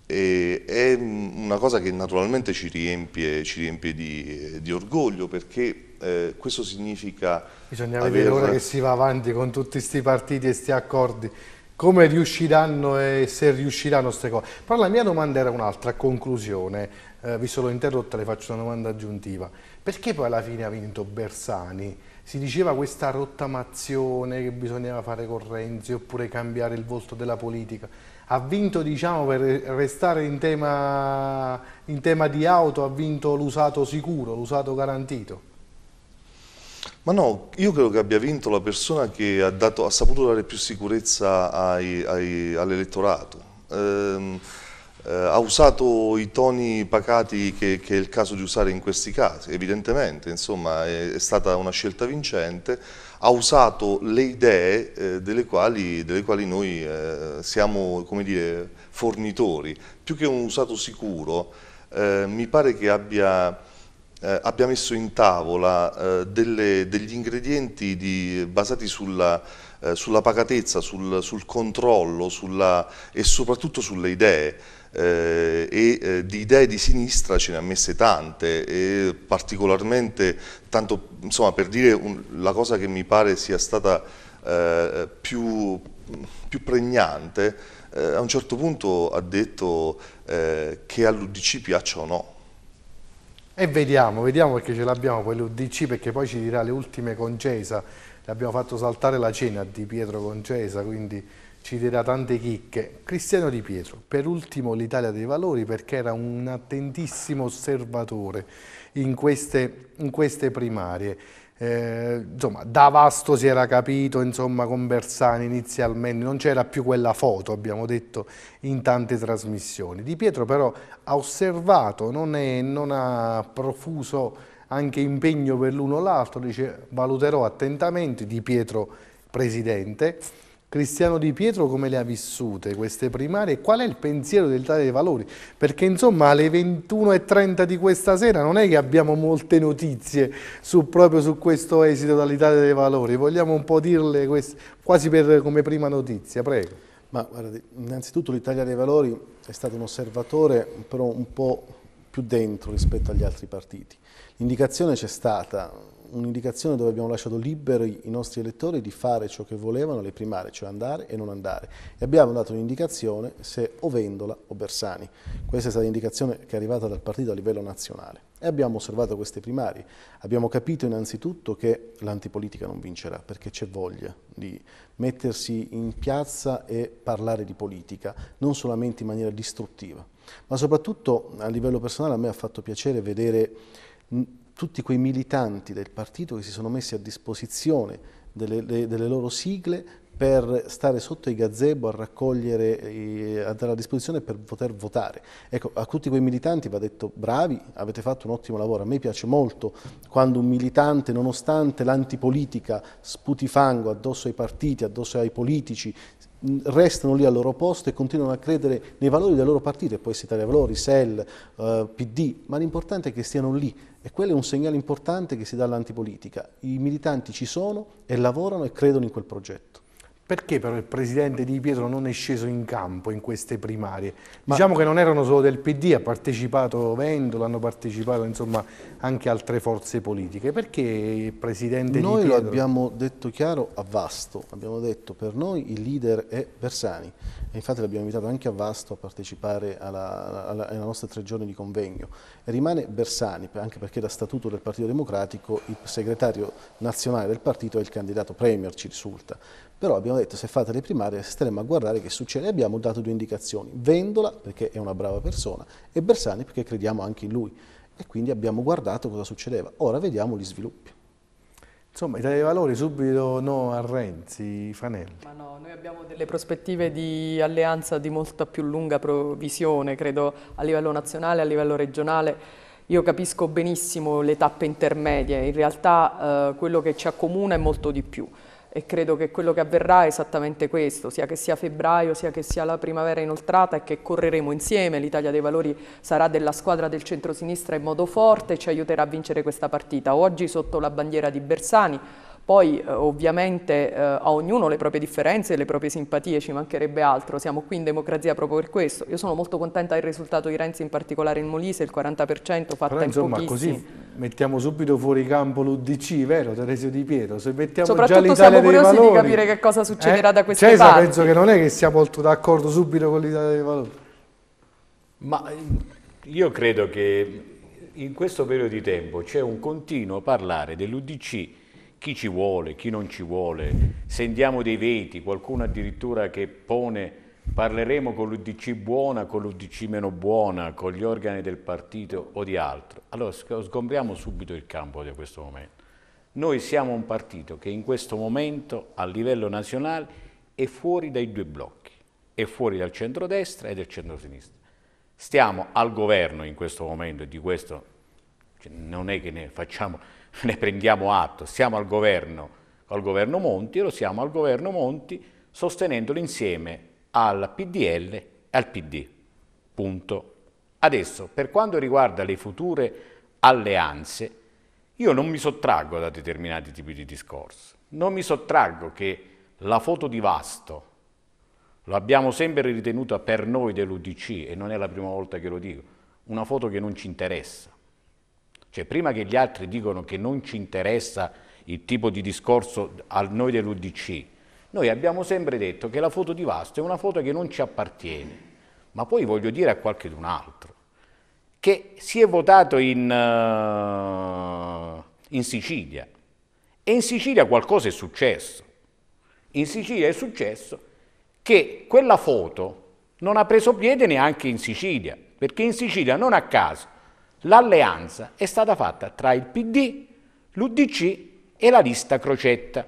è una cosa che naturalmente ci riempie, ci riempie di, di, orgoglio perché eh, questo significa... Bisogna aver... vedere ora che si va avanti con tutti questi partiti e questi accordi, come riusciranno e se riusciranno queste cose. Però la mia domanda era un'altra, a conclusione, eh, visto l'ho interrotta le faccio una domanda aggiuntiva. Perché poi alla fine ha vinto Bersani? Si diceva questa rottamazione che bisognava fare con Renzi oppure cambiare il volto della politica. Ha vinto, diciamo, per restare in tema, in tema di auto, ha vinto l'usato sicuro, l'usato garantito. Ma no, io credo che abbia vinto la persona che ha, dato, ha saputo dare più sicurezza all'elettorato. Ehm, eh, ha usato i toni pacati che, che, è il caso di usare in questi casi, evidentemente, insomma è, è stata una scelta vincente, ha usato le idee eh, delle, quali, delle, quali, noi eh, siamo dire, fornitori, più che un usato sicuro eh, mi pare che abbia, eh, abbia messo in tavola eh, delle, degli ingredienti di, basati sulla eh, sulla pacatezza, sul, sul controllo sulla, e soprattutto sulle idee. Eh, e eh, di idee di sinistra ce ne ha messe tante e particolarmente, tanto insomma per dire un, la cosa che mi pare sia stata eh, più, più, pregnante, eh, a un certo punto ha detto eh, che all'UDC piaccia o no. E vediamo, vediamo perché ce l'abbiamo poi l'UDC perché poi ci dirà le ultime concesa abbiamo fatto saltare la cena di Pietro Concesa, quindi ci dirà tante chicche. Cristiano Di Pietro, per ultimo l'Italia dei Valori perché era un attentissimo osservatore in queste, in queste primarie. Eh, insomma, da Vasto si era capito, insomma, con Bersani inizialmente, non c'era più quella foto, abbiamo detto, in tante trasmissioni. Di Pietro però ha osservato, non, è, non ha profuso anche impegno per l'uno o l'altro, dice valuterò attentamente Di Pietro presidente. Cristiano Di Pietro come le ha vissute queste primarie? Qual è il pensiero dell'Italia dei Valori? Perché insomma alle 21.30 di questa sera non è che abbiamo molte notizie su, proprio su questo esito dall'Italia dei Valori, vogliamo un po' dirle queste, quasi per, come prima notizia, prego. Ma guarda, innanzitutto l'Italia dei Valori è stato un osservatore però un po' più dentro rispetto agli altri partiti. Indicazione c'è stata, un'indicazione dove abbiamo lasciato liberi i nostri elettori di fare ciò che volevano le primarie, cioè andare e non andare. E abbiamo dato un'indicazione se o Vendola o Bersani. Questa è stata l'indicazione che è arrivata dal partito a livello nazionale. E abbiamo osservato queste primarie. Abbiamo capito innanzitutto che l'antipolitica non vincerà perché c'è voglia di mettersi in piazza e parlare di politica, non solamente in maniera distruttiva. Ma soprattutto a livello personale a me ha fatto piacere vedere tutti quei militanti del partito che si sono messi a disposizione delle, delle loro sigle per stare sotto i gazebo a raccogliere, eh, a dare a disposizione per poter votare. Ecco, a tutti quei militanti va detto bravi, avete fatto un ottimo lavoro. A me piace molto quando un militante, nonostante l'antipolitica, sputi fango addosso ai partiti, addosso ai politici, restano lì al loro posto e continuano a credere nei valori del loro partito, e poi essere Italia Valori, SEL, eh, PD, ma l'importante è che stiano lì e quello è un segnale importante che si dà all'antipolitica. I militanti ci sono e lavorano e credono in quel progetto. Perché però il presidente Di Pietro non è sceso in campo in queste primarie? Diciamo che non erano solo del PD, ha partecipato Vendola, hanno partecipato insomma, anche altre forze politiche. Perché il presidente noi Di Pietro... Noi lo abbiamo detto chiaro a Vasto, abbiamo detto per noi il leader è Bersani e infatti l'abbiamo invitato anche a Vasto a partecipare alla, alla, ai nostri tre giorni di convegno. E rimane Bersani, anche perché da statuto del Partito Democratico il segretario nazionale del partito è il candidato Premier, ci risulta. Però abbiamo detto se fate le primarie staremo a guardare che succede. Abbiamo dato due indicazioni, Vendola perché è una brava persona e Bersani perché crediamo anche in lui e quindi abbiamo guardato cosa succedeva. Ora vediamo gli sviluppi. Insomma, Italia dei Valori subito no a Renzi, Fanelli. Ma no, noi abbiamo delle prospettive di alleanza di molta più lunga visione, credo, a livello nazionale, a livello regionale. Io capisco benissimo le tappe intermedie, in realtà eh, quello che ci accomuna è molto di più e credo che quello che avverrà è esattamente questo, sia che sia febbraio, sia che sia la primavera inoltrata e che correremo insieme, l'Italia dei Valori sarà della squadra del centrosinistra in modo forte e ci aiuterà a vincere questa partita. Oggi sotto la bandiera di Bersani, poi eh, ovviamente eh, a ognuno le proprie differenze e le proprie simpatie, ci mancherebbe altro, siamo qui in democrazia proprio per questo. Io sono molto contenta del risultato di Renzi, in particolare in Molise, il 40% fatta Però, insomma, in pochissimi. così mettiamo subito fuori campo l'UDC, vero Teresio Di Pietro? Se mettiamo Soprattutto siamo curiosi valori, di capire che cosa succederà eh? da queste Cesare, parti. penso che non è che sia molto d'accordo subito con l'Italia dei Valori. Ma eh, io credo che in questo periodo di tempo c'è un continuo parlare dell'UDC chi ci vuole, chi non ci vuole, sentiamo dei veti, qualcuno addirittura che pone parleremo con l'UDC buona, con l'UDC meno buona, con gli organi del partito o di altro. Allora sgombriamo subito il campo da questo momento. Noi siamo un partito che in questo momento a livello nazionale è fuori dai due blocchi, è fuori dal centrodestra e dal centrosinistra. Stiamo al governo in questo momento e di questo cioè, non è che ne facciamo ne prendiamo atto, siamo al governo, al governo Monti e lo siamo al governo Monti sostenendolo insieme al PDL e al PD. Punto. Adesso, per quanto riguarda le future alleanze, io non mi sottraggo da determinati tipi di discorso, non mi sottraggo che la foto di Vasto, lo abbiamo sempre ritenuta per noi dell'Udc, e non è la prima volta che lo dico, una foto che non ci interessa, cioè prima che gli altri dicano che non ci interessa il tipo di discorso a noi dell'Udc, noi abbiamo sempre detto che la foto di Vasto è una foto che non ci appartiene, ma poi voglio dire a qualche un altro, che si è votato in, uh, in Sicilia e in Sicilia qualcosa è successo. In Sicilia è successo che quella foto non ha preso piede neanche in Sicilia, perché in Sicilia non a caso l'alleanza è stata fatta tra il PD, l'UDC e la lista Crocetta.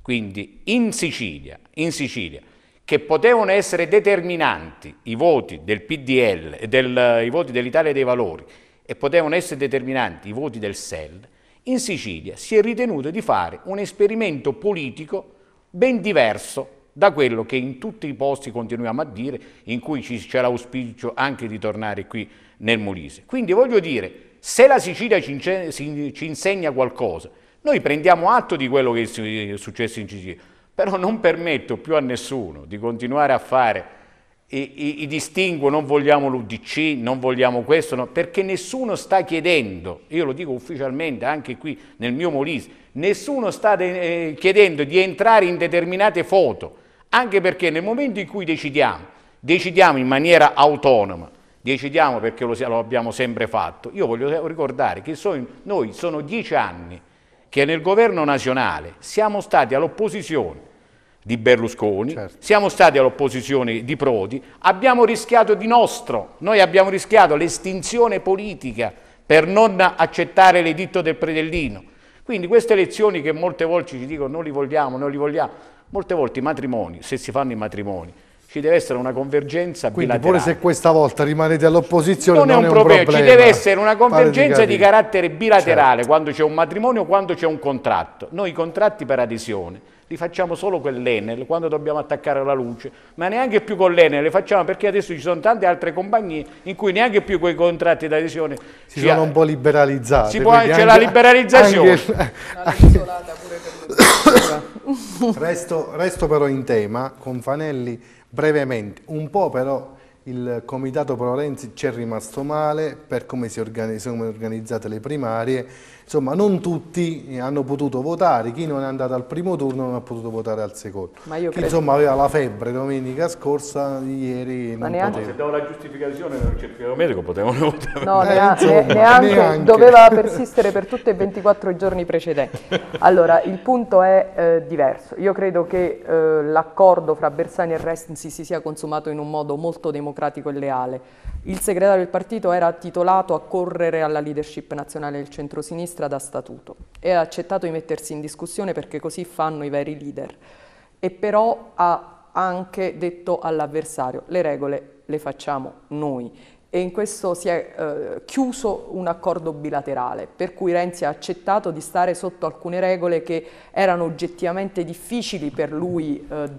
Quindi in Sicilia, in Sicilia che potevano essere determinanti i voti del PDL, del, i voti dell'Italia dei Valori e potevano essere determinanti i voti del SEL, in Sicilia si è ritenuto di fare un esperimento politico ben diverso da quello che in tutti i posti continuiamo a dire, in cui c'è l'auspicio anche di tornare qui nel Molise. Quindi voglio dire, se la Sicilia ci, insegna qualcosa, noi prendiamo atto di quello che è successo in Sicilia, però non permetto più a nessuno di continuare a fare i, i, i distinguo, non vogliamo l'UDC, non vogliamo questo, no, perché nessuno sta chiedendo, io lo dico ufficialmente anche qui nel mio Molise, nessuno sta de, eh, chiedendo di entrare in determinate foto, anche perché nel momento in cui decidiamo, decidiamo in maniera autonoma, decidiamo perché lo, lo abbiamo sempre fatto. Io voglio ricordare che sono, noi sono dieci anni che nel governo nazionale siamo stati all'opposizione di Berlusconi, certo. siamo stati all'opposizione di Prodi, abbiamo rischiato di nostro, noi abbiamo rischiato l'estinzione politica per non accettare l'editto del predellino. Quindi queste elezioni che molte volte ci dicono non li vogliamo, non li vogliamo, molte volte i matrimoni, se si fanno i matrimoni, ci deve essere una convergenza Quindi bilaterale. pure se questa volta rimanete all'opposizione non, non, è un, è un problema. Ci deve essere una convergenza di, carattere bilaterale certo. quando c'è un matrimonio, quando c'è un contratto. Noi i contratti per adesione li facciamo solo con l'Enel quando dobbiamo attaccare la luce, ma neanche più con l'Enel, le facciamo perché adesso ci sono tante altre compagnie in cui neanche più quei contratti di adesione si sono un po' liberalizzati. c'è la liberalizzazione. Anche, anche... resto, resto però in tema con Fanelli brevemente, un po' però il comitato Pro Renzi ci è rimasto male per come si sono organizzate le primarie insomma non tutti hanno potuto votare, chi non è andato al primo turno non ha potuto votare al secondo. chi credo... insomma aveva la febbre domenica scorsa, ieri Ma non neanche... poteva. Se dava la giustificazione non cercavo medico potevano votare. No, eh, neanche, neanche, doveva persistere per tutti i 24 giorni precedenti. Allora, il punto è eh, diverso. Io credo che eh, l'accordo fra Bersani e Renzi si sia consumato in un modo molto democratico e leale. Il segretario del partito era titolato a correre alla leadership nazionale del centrosinistra da statuto e ha accettato di mettersi in discussione perché così fanno i veri leader. E però ha anche detto all'avversario le regole le facciamo noi e in questo si è eh, chiuso un accordo bilaterale, per cui Renzi ha accettato di stare sotto alcune regole che erano oggettivamente difficili per lui eh,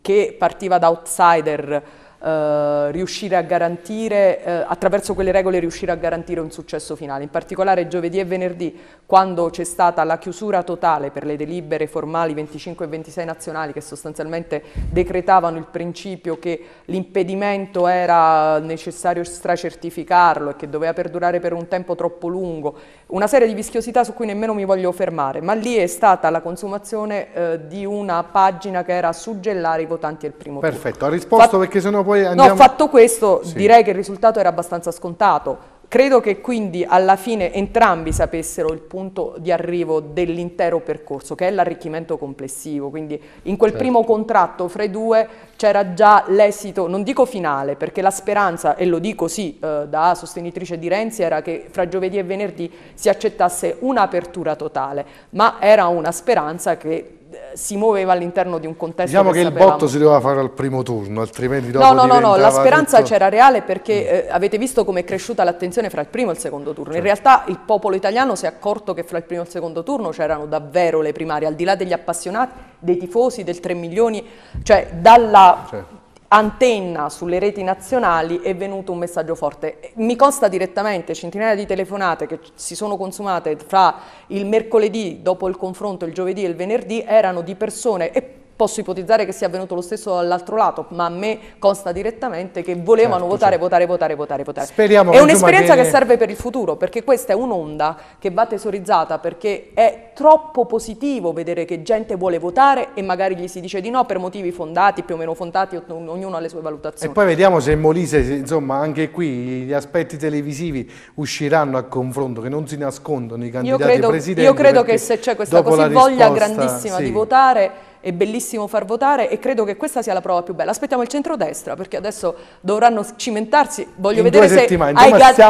che partiva da outsider eh, riuscire a garantire, eh, attraverso quelle regole riuscire a garantire un successo finale. In particolare giovedì e venerdì, quando c'è stata la chiusura totale per le delibere formali 25 e 26 nazionali che sostanzialmente decretavano il principio che l'impedimento era necessario stracertificarlo e che doveva perdurare per un tempo troppo lungo, una serie di vischiosità su cui nemmeno mi voglio fermare, ma lì è stata la consumazione eh, di una pagina che era suggellare i votanti al primo Perfetto, turno. Perfetto, ha risposto Fa perché sennò poi poi andiamo... No, fatto questo sì. direi che il risultato era abbastanza scontato. Credo che quindi alla fine entrambi sapessero il punto di arrivo dell'intero percorso, che è l'arricchimento complessivo. Quindi in quel certo. primo contratto fra i due c'era già l'esito, non dico finale, perché la speranza, e lo dico sì eh, da sostenitrice di Renzi, era che fra giovedì e venerdì si accettasse un'apertura totale, ma era una speranza che si muoveva all'interno di un contesto diciamo che, che il botto si doveva fare al primo turno altrimenti dopo no no no, no la speranza tutto... c'era reale perché eh, avete visto come è cresciuta l'attenzione fra il primo e il secondo turno certo. in realtà il popolo italiano si è accorto che fra il primo e il secondo turno c'erano davvero le primarie al di là degli appassionati dei tifosi del 3 milioni cioè dalla certo antenna sulle reti nazionali è venuto un messaggio forte. Mi consta direttamente centinaia di telefonate che si sono consumate fra il mercoledì dopo il confronto, il giovedì e il venerdì, erano di persone e Posso ipotizzare che sia avvenuto lo stesso dall'altro lato, ma a me consta direttamente che volevano certo, votare, certo. votare, votare, votare, votare. Speriamo è un'esperienza che... serve per il futuro, perché questa è un'onda che va tesorizzata, perché è troppo positivo vedere che gente vuole votare e magari gli si dice di no per motivi fondati, più o meno fondati, ognuno ha le sue valutazioni. E poi vediamo se Molise, insomma, anche qui gli aspetti televisivi usciranno a confronto, che non si nascondono i candidati io credo, Io credo che se c'è questa così voglia grandissima sì. di votare è bellissimo far votare e credo che questa sia la prova più bella. Aspettiamo il centrodestra perché adesso dovranno cimentarsi, voglio in vedere se ai, ga- se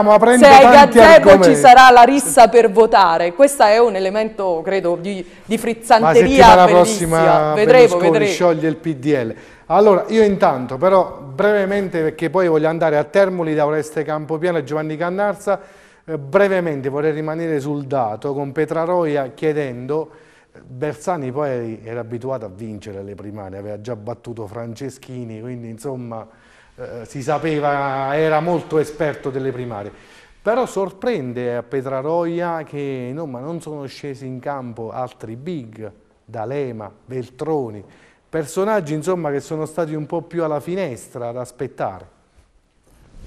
ai ci sarà la rissa per votare. Questo è un elemento, credo, di, di frizzanteria Ma la prossima vedremo, vedremo. scioglie il PDL. Allora, io intanto, però brevemente, perché poi voglio andare a Termoli da Oreste Campopiano e Giovanni Cannarsa, eh, brevemente vorrei rimanere sul dato con Petraroia chiedendo Bersani poi era abituato a vincere le primarie, aveva già battuto Franceschini, quindi insomma eh, si sapeva, era molto esperto delle primarie. Però sorprende a Petraroia che no, non sono scesi in campo altri big, D'Alema, Veltroni, personaggi insomma, che sono stati un po' più alla finestra ad aspettare.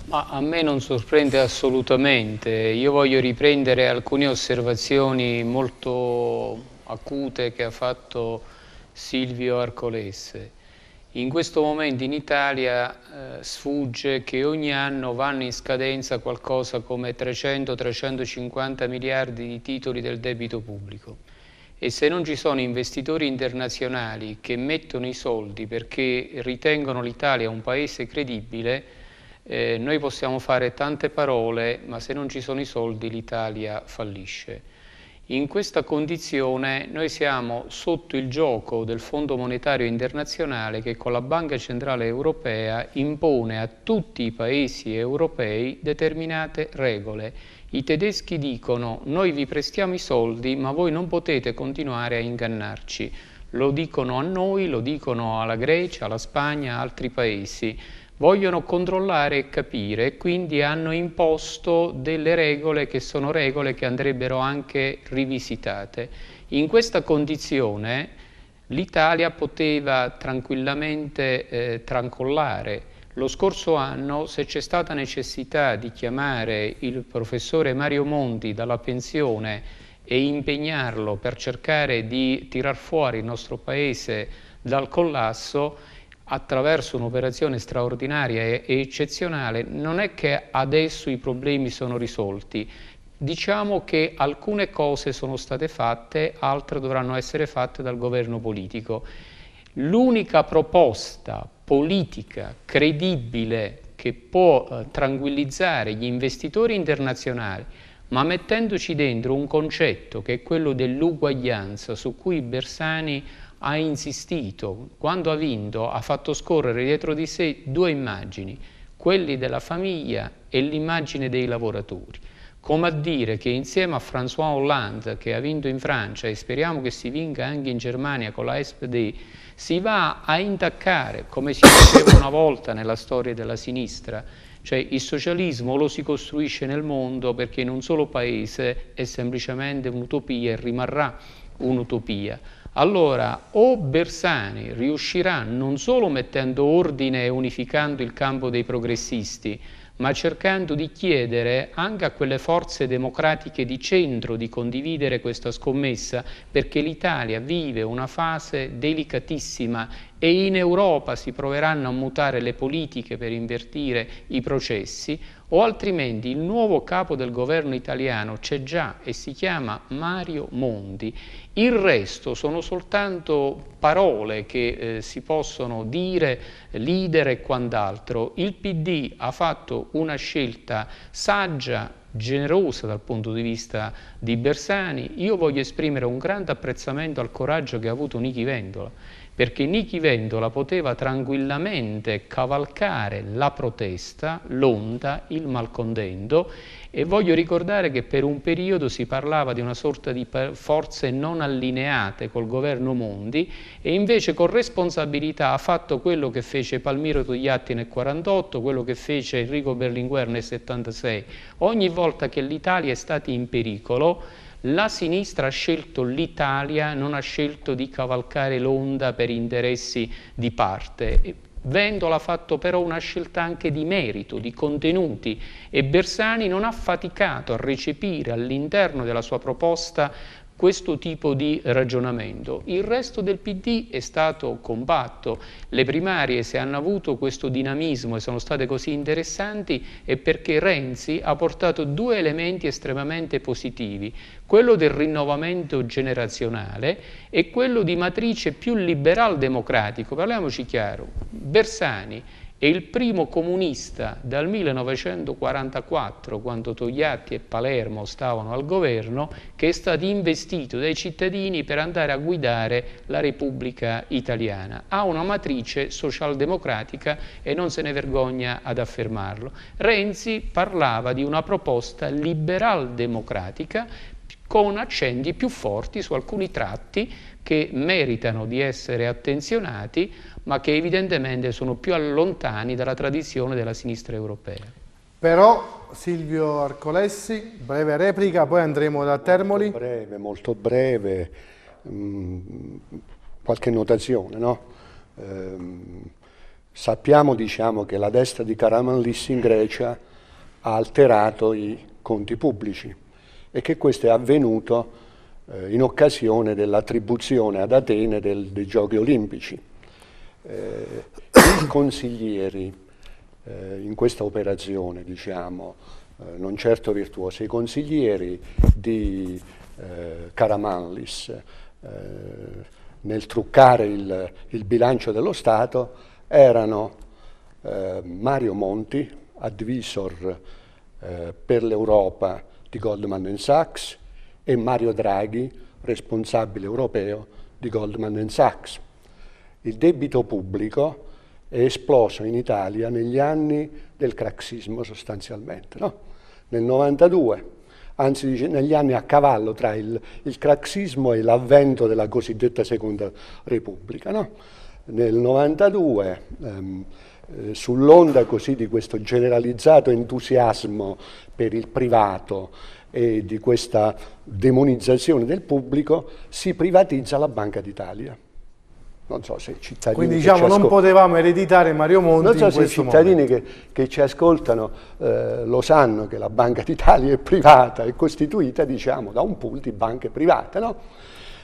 Ma a me non sorprende assolutamente, io voglio riprendere alcune osservazioni molto acute che ha fatto Silvio Arcolesse. In questo momento in Italia eh, sfugge che ogni anno vanno in scadenza qualcosa come 300-350 miliardi di titoli del debito pubblico e se non ci sono investitori internazionali che mettono i soldi perché ritengono l'Italia un paese credibile, eh, noi possiamo fare tante parole, ma se non ci sono i soldi l'Italia fallisce. In questa condizione noi siamo sotto il gioco del Fondo Monetario Internazionale che con la Banca Centrale Europea impone a tutti i paesi europei determinate regole. I tedeschi dicono noi vi prestiamo i soldi ma voi non potete continuare a ingannarci. Lo dicono a noi, lo dicono alla Grecia, alla Spagna, altri paesi vogliono controllare e capire e quindi hanno imposto delle regole che sono regole che andrebbero anche rivisitate. In questa condizione l'Italia poteva tranquillamente eh, trancollare. Lo scorso anno, se c'è stata necessità di chiamare il professore Mario Monti dalla pensione e impegnarlo per cercare di tirar fuori il nostro Paese dal collasso, attraverso un'operazione straordinaria e eccezionale, non è che adesso i problemi sono risolti. Diciamo che alcune cose sono state fatte, altre dovranno essere fatte dal governo politico. L'unica proposta politica credibile che può eh, tranquillizzare gli investitori internazionali, ma mettendoci dentro un concetto che è quello dell'uguaglianza su cui Bersani ha ha insistito, quando ha vinto ha fatto scorrere dietro di sé due immagini, quelli della famiglia e l'immagine dei lavoratori. Come a dire che insieme a François Hollande, che ha vinto in Francia e speriamo che si vinca anche in Germania con la SPD, si va a intaccare, come si diceva una volta nella storia della sinistra, cioè il socialismo lo si costruisce nel mondo perché in un solo paese è semplicemente un'utopia e rimarrà un'utopia allora o Bersani riuscirà non solo mettendo ordine e unificando il campo dei progressisti, ma cercando di chiedere anche a quelle forze democratiche di centro di condividere questa scommessa, perché l'Italia vive una fase delicatissima e in Europa si proveranno a mutare le politiche per invertire i processi o altrimenti il nuovo capo del governo italiano c'è già e si chiama Mario Mondi. Il resto sono soltanto parole che eh, si possono dire, leader e quant'altro. Il PD ha fatto una scelta saggia generosa dal punto di vista di Bersani. Io voglio esprimere un grande apprezzamento al coraggio che ha avuto Nichi Vendola perché Nichi Vendola poteva tranquillamente cavalcare la protesta, l'onda, il malcontento e voglio ricordare che per un periodo si parlava di una sorta di forze non allineate col governo Mondi e invece con responsabilità ha fatto quello che fece Palmiro Togliatti nel 1948, quello che fece Enrico Berlinguer nel 1976. Ogni volta che l'Italia è stata in pericolo la sinistra ha scelto l'Italia, non ha scelto di cavalcare l'onda per interessi di parte. Vendola ha fatto però una scelta anche di merito, di contenuti e Bersani non ha faticato a recepire all'interno della sua proposta questo tipo di ragionamento. Il resto del PD è stato compatto, le primarie se hanno avuto questo dinamismo e sono state così interessanti è perché Renzi ha portato due elementi estremamente positivi, quello del rinnovamento generazionale e quello di matrice più liberal democratico, parliamoci chiaro, Bersani è il primo comunista dal 1944, quando Togliatti e Palermo stavano al governo, che è stato investito dai cittadini per andare a guidare la Repubblica Italiana. Ha una matrice socialdemocratica e non se ne vergogna ad affermarlo. Renzi parlava di una proposta liberal-democratica con accendi più forti su alcuni tratti che meritano di essere attenzionati ma che evidentemente sono più allontani dalla tradizione della sinistra europea. Però Silvio Arcolessi, breve replica, poi andremo da Termoli. Molto breve, molto breve, mm, qualche notazione. No? Ehm, sappiamo diciamo, che la destra di Karamanlis in Grecia ha alterato i conti pubblici e che questo è avvenuto eh, in occasione dell'attribuzione ad Atene del, dei Giochi Olimpici eh, i consiglieri eh, in questa operazione, diciamo, eh, non certo virtuosa, i consiglieri di Caramallis eh, eh, nel truccare il, il, bilancio dello Stato erano eh, Mario Monti, advisor per l'Europa di Goldman Sachs, e Mario Draghi, responsabile europeo di Goldman Sachs. Il debito pubblico è esploso in Italia negli anni del craxismo sostanzialmente, no? nel 92, anzi negli anni a cavallo tra il, il craxismo e l'avvento della cosiddetta Seconda Repubblica. No? Nel 92, ehm, eh, sull'onda così di questo generalizzato entusiasmo per il privato e di questa demonizzazione del pubblico, si privatizza la Banca d'Italia non so se i cittadini Quindi diciamo non potevamo ereditare Mario Monti Non so se i cittadini che, che, ci ascoltano eh, lo sanno che la Banca d'Italia è privata, è costituita diciamo da un pool di banche private, no?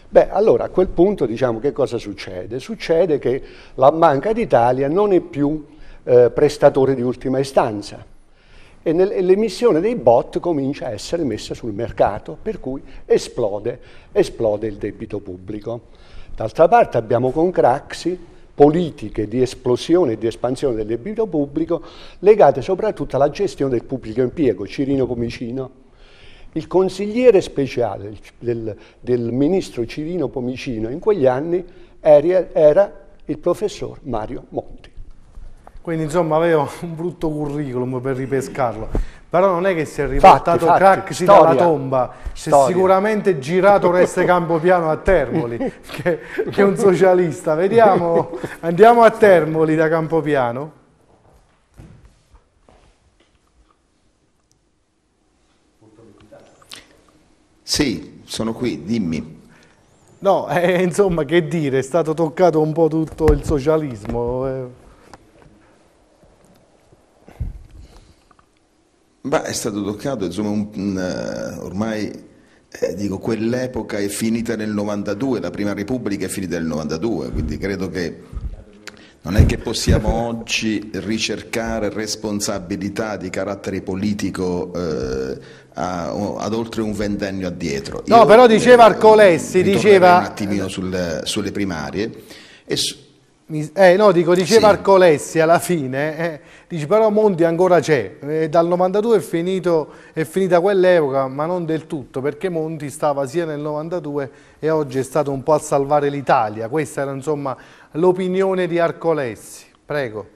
Beh, allora a quel punto diciamo che cosa succede? Succede che la Banca d'Italia non è più eh, prestatore di ultima istanza e l'emissione dei bot comincia a essere messa sul mercato, per cui esplode, esplode il debito pubblico. D'altra parte abbiamo con Craxi politiche di esplosione e di espansione del debito pubblico legate soprattutto alla gestione del pubblico impiego, Cirino Pomicino. Il consigliere speciale del, del ministro Cirino Pomicino in quegli anni era, era il professor Mario Monti. Quindi insomma aveva un brutto curriculum per ripescarlo. Però non è che si è riportato fatti, fatti dalla tomba, si è sicuramente girato Oreste Campopiano a Termoli, che, che, è un socialista. Vediamo, andiamo a Termoli da Campopiano. Sì, sono qui, dimmi. No, eh, insomma, che dire, è stato toccato un po' tutto il socialismo. Eh. Beh, è stato toccato, insomma, un, un, eh, ormai eh, dico, quell'epoca è finita nel 92, la prima Repubblica è finita nel 92, quindi credo che non è che possiamo oggi ricercare responsabilità di carattere politico eh, a, ad oltre un ventennio addietro. No, Io, però diceva Arcolessi, diceva... Un attimino sul, sulle primarie. E, eh, no, dico, diceva sì. Arcolessi alla fine, eh, dice però Monti ancora c'è, eh, dal 92 è, finito, è finita quell'epoca, ma non del tutto, perché Monti stava sia nel 92 e oggi è stato un po' a salvare l'Italia, questa era insomma l'opinione di Arcolessi, prego.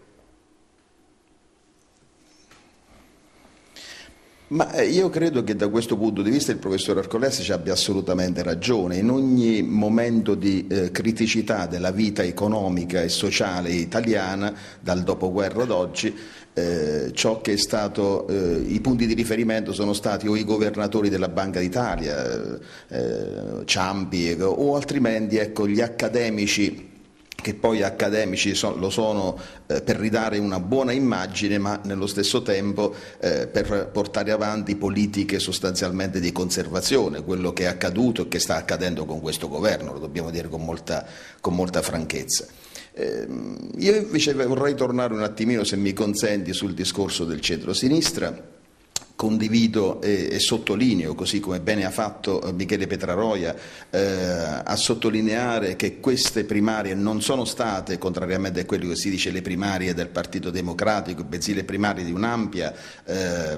Ma eh, io credo che da questo punto di vista il professor Arcolesi ci abbia assolutamente ragione. In ogni momento di eh, criticità della vita economica e sociale italiana, dal dopoguerra ad oggi, eh, ciò che è stato, eh, i punti di riferimento sono stati o i governatori della Banca d'Italia, eh, Ciampi, eh, o altrimenti ecco, gli accademici che poi accademici lo sono eh, per ridare una buona immagine ma nello stesso tempo eh, per portare avanti politiche sostanzialmente di conservazione, quello che è accaduto e che sta accadendo con questo governo, lo dobbiamo dire con molta, con molta franchezza. Ehm, io invece vorrei tornare un attimino, se mi consenti, sul discorso del centro-sinistra condivido e, e, sottolineo, così come bene ha fatto eh, Michele Petraroia, eh, a sottolineare che queste primarie non sono state, contrariamente a quello che si dice, le primarie del Partito Democratico, bensì le primarie di, eh,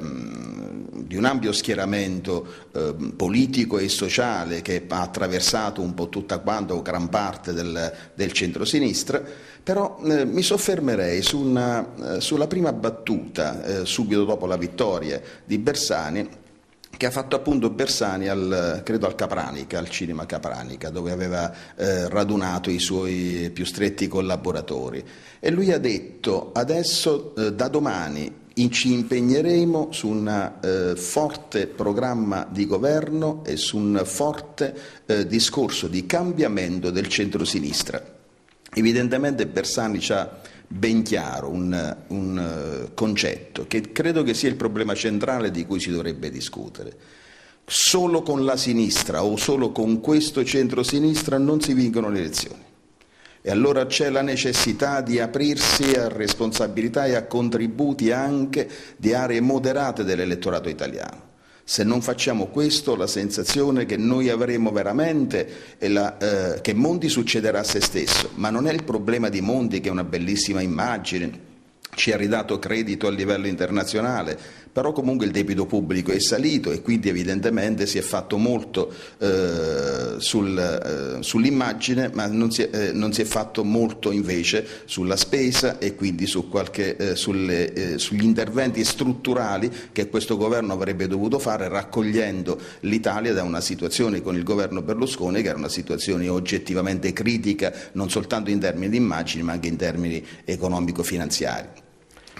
di un ampio schieramento eh, politico e sociale che ha attraversato un po' tutta quanto, gran parte del, del centro-sinistra però eh, mi soffermerei su una, eh, sulla prima battuta, eh, subito dopo la vittoria di Bersani, che ha fatto appunto Bersani al, credo al Capranica, al cinema Capranica, dove aveva eh, radunato i suoi più stretti collaboratori. E lui ha detto, adesso eh, da domani ci impegneremo su un eh, forte programma di governo e su un forte eh, discorso di cambiamento del centro-sinistra. Evidentemente Bersani ha ben chiaro un, un eh, concetto che credo che sia il problema centrale di cui si dovrebbe discutere. Solo con la sinistra o solo con questo centro-sinistra non si vincono le elezioni. E allora c'è la necessità di aprirsi a responsabilità e a contributi anche di aree moderate dell'elettorato italiano se non facciamo questo, la sensazione che noi avremo veramente è la, eh, che Mondi succederà a se stesso, ma non è il problema di Mondi che è una bellissima immagine, ci ha ridato credito a livello internazionale, però comunque il debito pubblico è salito e quindi evidentemente si è fatto molto eh, sul, eh, sull'immagine ma non si, è, eh, non si, è, fatto molto invece sulla spesa e quindi su qualche, eh, sulle, eh, sugli interventi strutturali che questo governo avrebbe dovuto fare raccogliendo l'Italia da una situazione con il governo Berlusconi che era una situazione oggettivamente critica non soltanto in termini di immagini ma anche in termini economico-finanziari.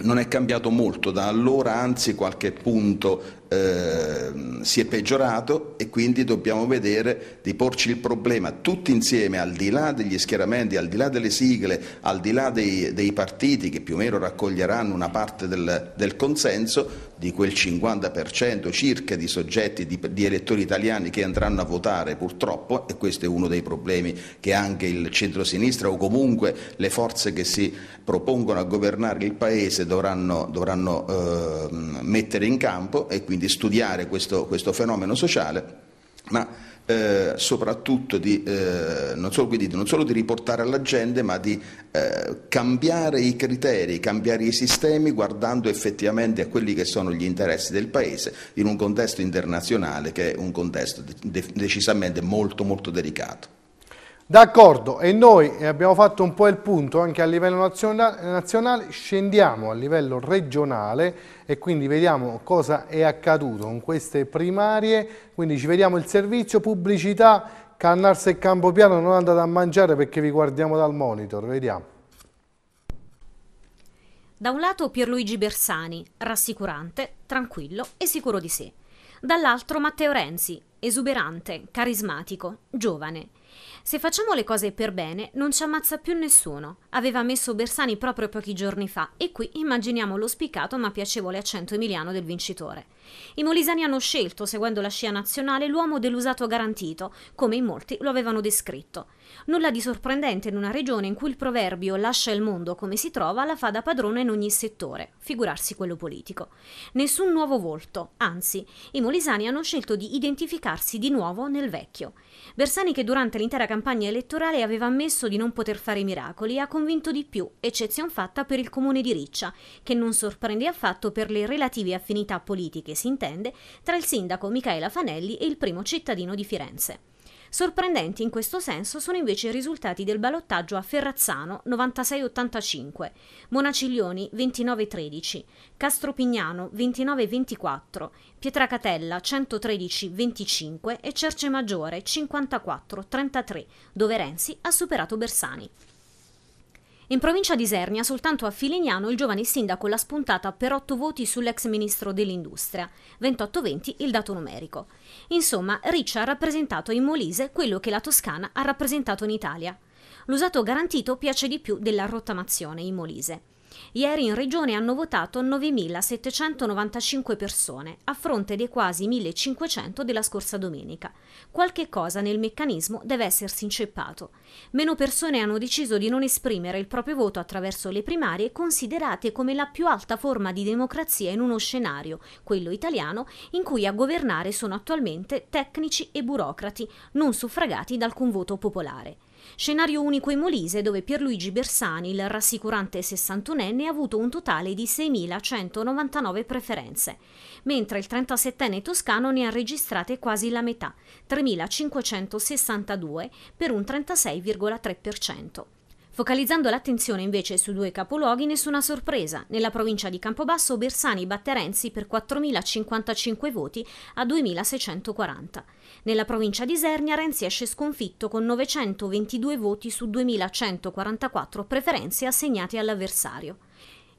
Non è cambiato molto da allora, anzi qualche punto Ehm, si è peggiorato e quindi dobbiamo vedere di porci il problema tutti insieme, al di là degli schieramenti, al di là delle sigle, al di là dei, dei partiti che più o meno raccoglieranno una parte del, del consenso, di quel 50% circa di soggetti, di, di, elettori italiani che andranno a votare purtroppo, e questo è uno dei problemi che anche il centrosinistra o comunque le forze che si propongono a governare il Paese dovranno, dovranno eh, mettere in campo e quindi quindi studiare questo, questo fenomeno sociale, ma eh, soprattutto di, eh, non, solo, quindi, non, solo, di riportare alla gente, ma di eh, cambiare i criteri, cambiare i sistemi guardando effettivamente a quelli che sono gli interessi del Paese in un contesto internazionale che è un contesto de- decisamente molto molto delicato. D'accordo, e noi abbiamo fatto un po' il punto anche a livello nazionale, scendiamo a livello regionale e quindi vediamo cosa è accaduto con queste primarie, quindi ci vediamo il servizio, pubblicità, Cannarse e Campopiano non andate a mangiare perché vi guardiamo dal monitor, vediamo. Da un lato Pierluigi Bersani, rassicurante, tranquillo e sicuro di sé. Dall'altro Matteo Renzi, esuberante, carismatico, giovane se facciamo le cose per bene, non ci ammazza più nessuno. Aveva messo Bersani proprio pochi giorni fa e qui immaginiamo lo spiccato ma piacevole accento emiliano del vincitore. I molisani hanno scelto, seguendo la scia nazionale, l'uomo delusato garantito, come in molti lo avevano descritto. Nulla di sorprendente in una regione in cui il proverbio lascia il mondo come si trova la fa da padrona in ogni settore, figurarsi quello politico. Nessun nuovo volto, anzi, i molisani hanno scelto di identificarsi di nuovo nel vecchio. Bersani che durante l'intera campagna elettorale aveva ammesso di non poter fare miracoli ha convinto di più, eccezion fatta per il comune di Riccia, che non sorprende affatto per le relative affinità politiche, si intende, tra il sindaco Michaela Fanelli e il primo cittadino di Firenze. Sorprendenti in questo senso sono invece i risultati del ballottaggio a Ferrazzano 96-85, Monaciglioni 29-13, Castropignano 29-24, Pietracatella 113-25 e Cercemaggiore 54-33, dove Renzi ha superato Bersani. In provincia di Isernia, soltanto a Filignano, il giovane sindaco l'ha spuntata per 8 voti sull'ex ministro dell'Industria, 28-20 il dato numerico. Insomma, Riccia ha rappresentato in Molise quello che la Toscana ha rappresentato in Italia. L'usato garantito piace di più della rottamazione in Molise. Ieri in regione hanno votato 9.795 persone, a fronte dei quasi 1.500 della scorsa domenica. Qualche cosa nel meccanismo deve essersi inceppato. Meno persone hanno deciso di non esprimere il proprio voto attraverso le primarie considerate come la più alta forma di democrazia in uno scenario, quello italiano, in cui a governare sono attualmente tecnici e burocrati, non suffragati da alcun voto popolare. Scenario unico in Molise dove Pierluigi Bersani, il rassicurante 61enne, ha avuto un totale di 6.199 preferenze, mentre il 37enne toscano ne ha registrate quasi la metà, 3.562 per un 36,3%. Focalizzando l'attenzione invece su due capoluoghi, nessuna sorpresa. Nella provincia di Campobasso Bersani batte Renzi per 4.055 voti a 2.640. Nella provincia di Isernia Renzi esce sconfitto con 922 voti su 2.144 preferenze assegnate all'avversario.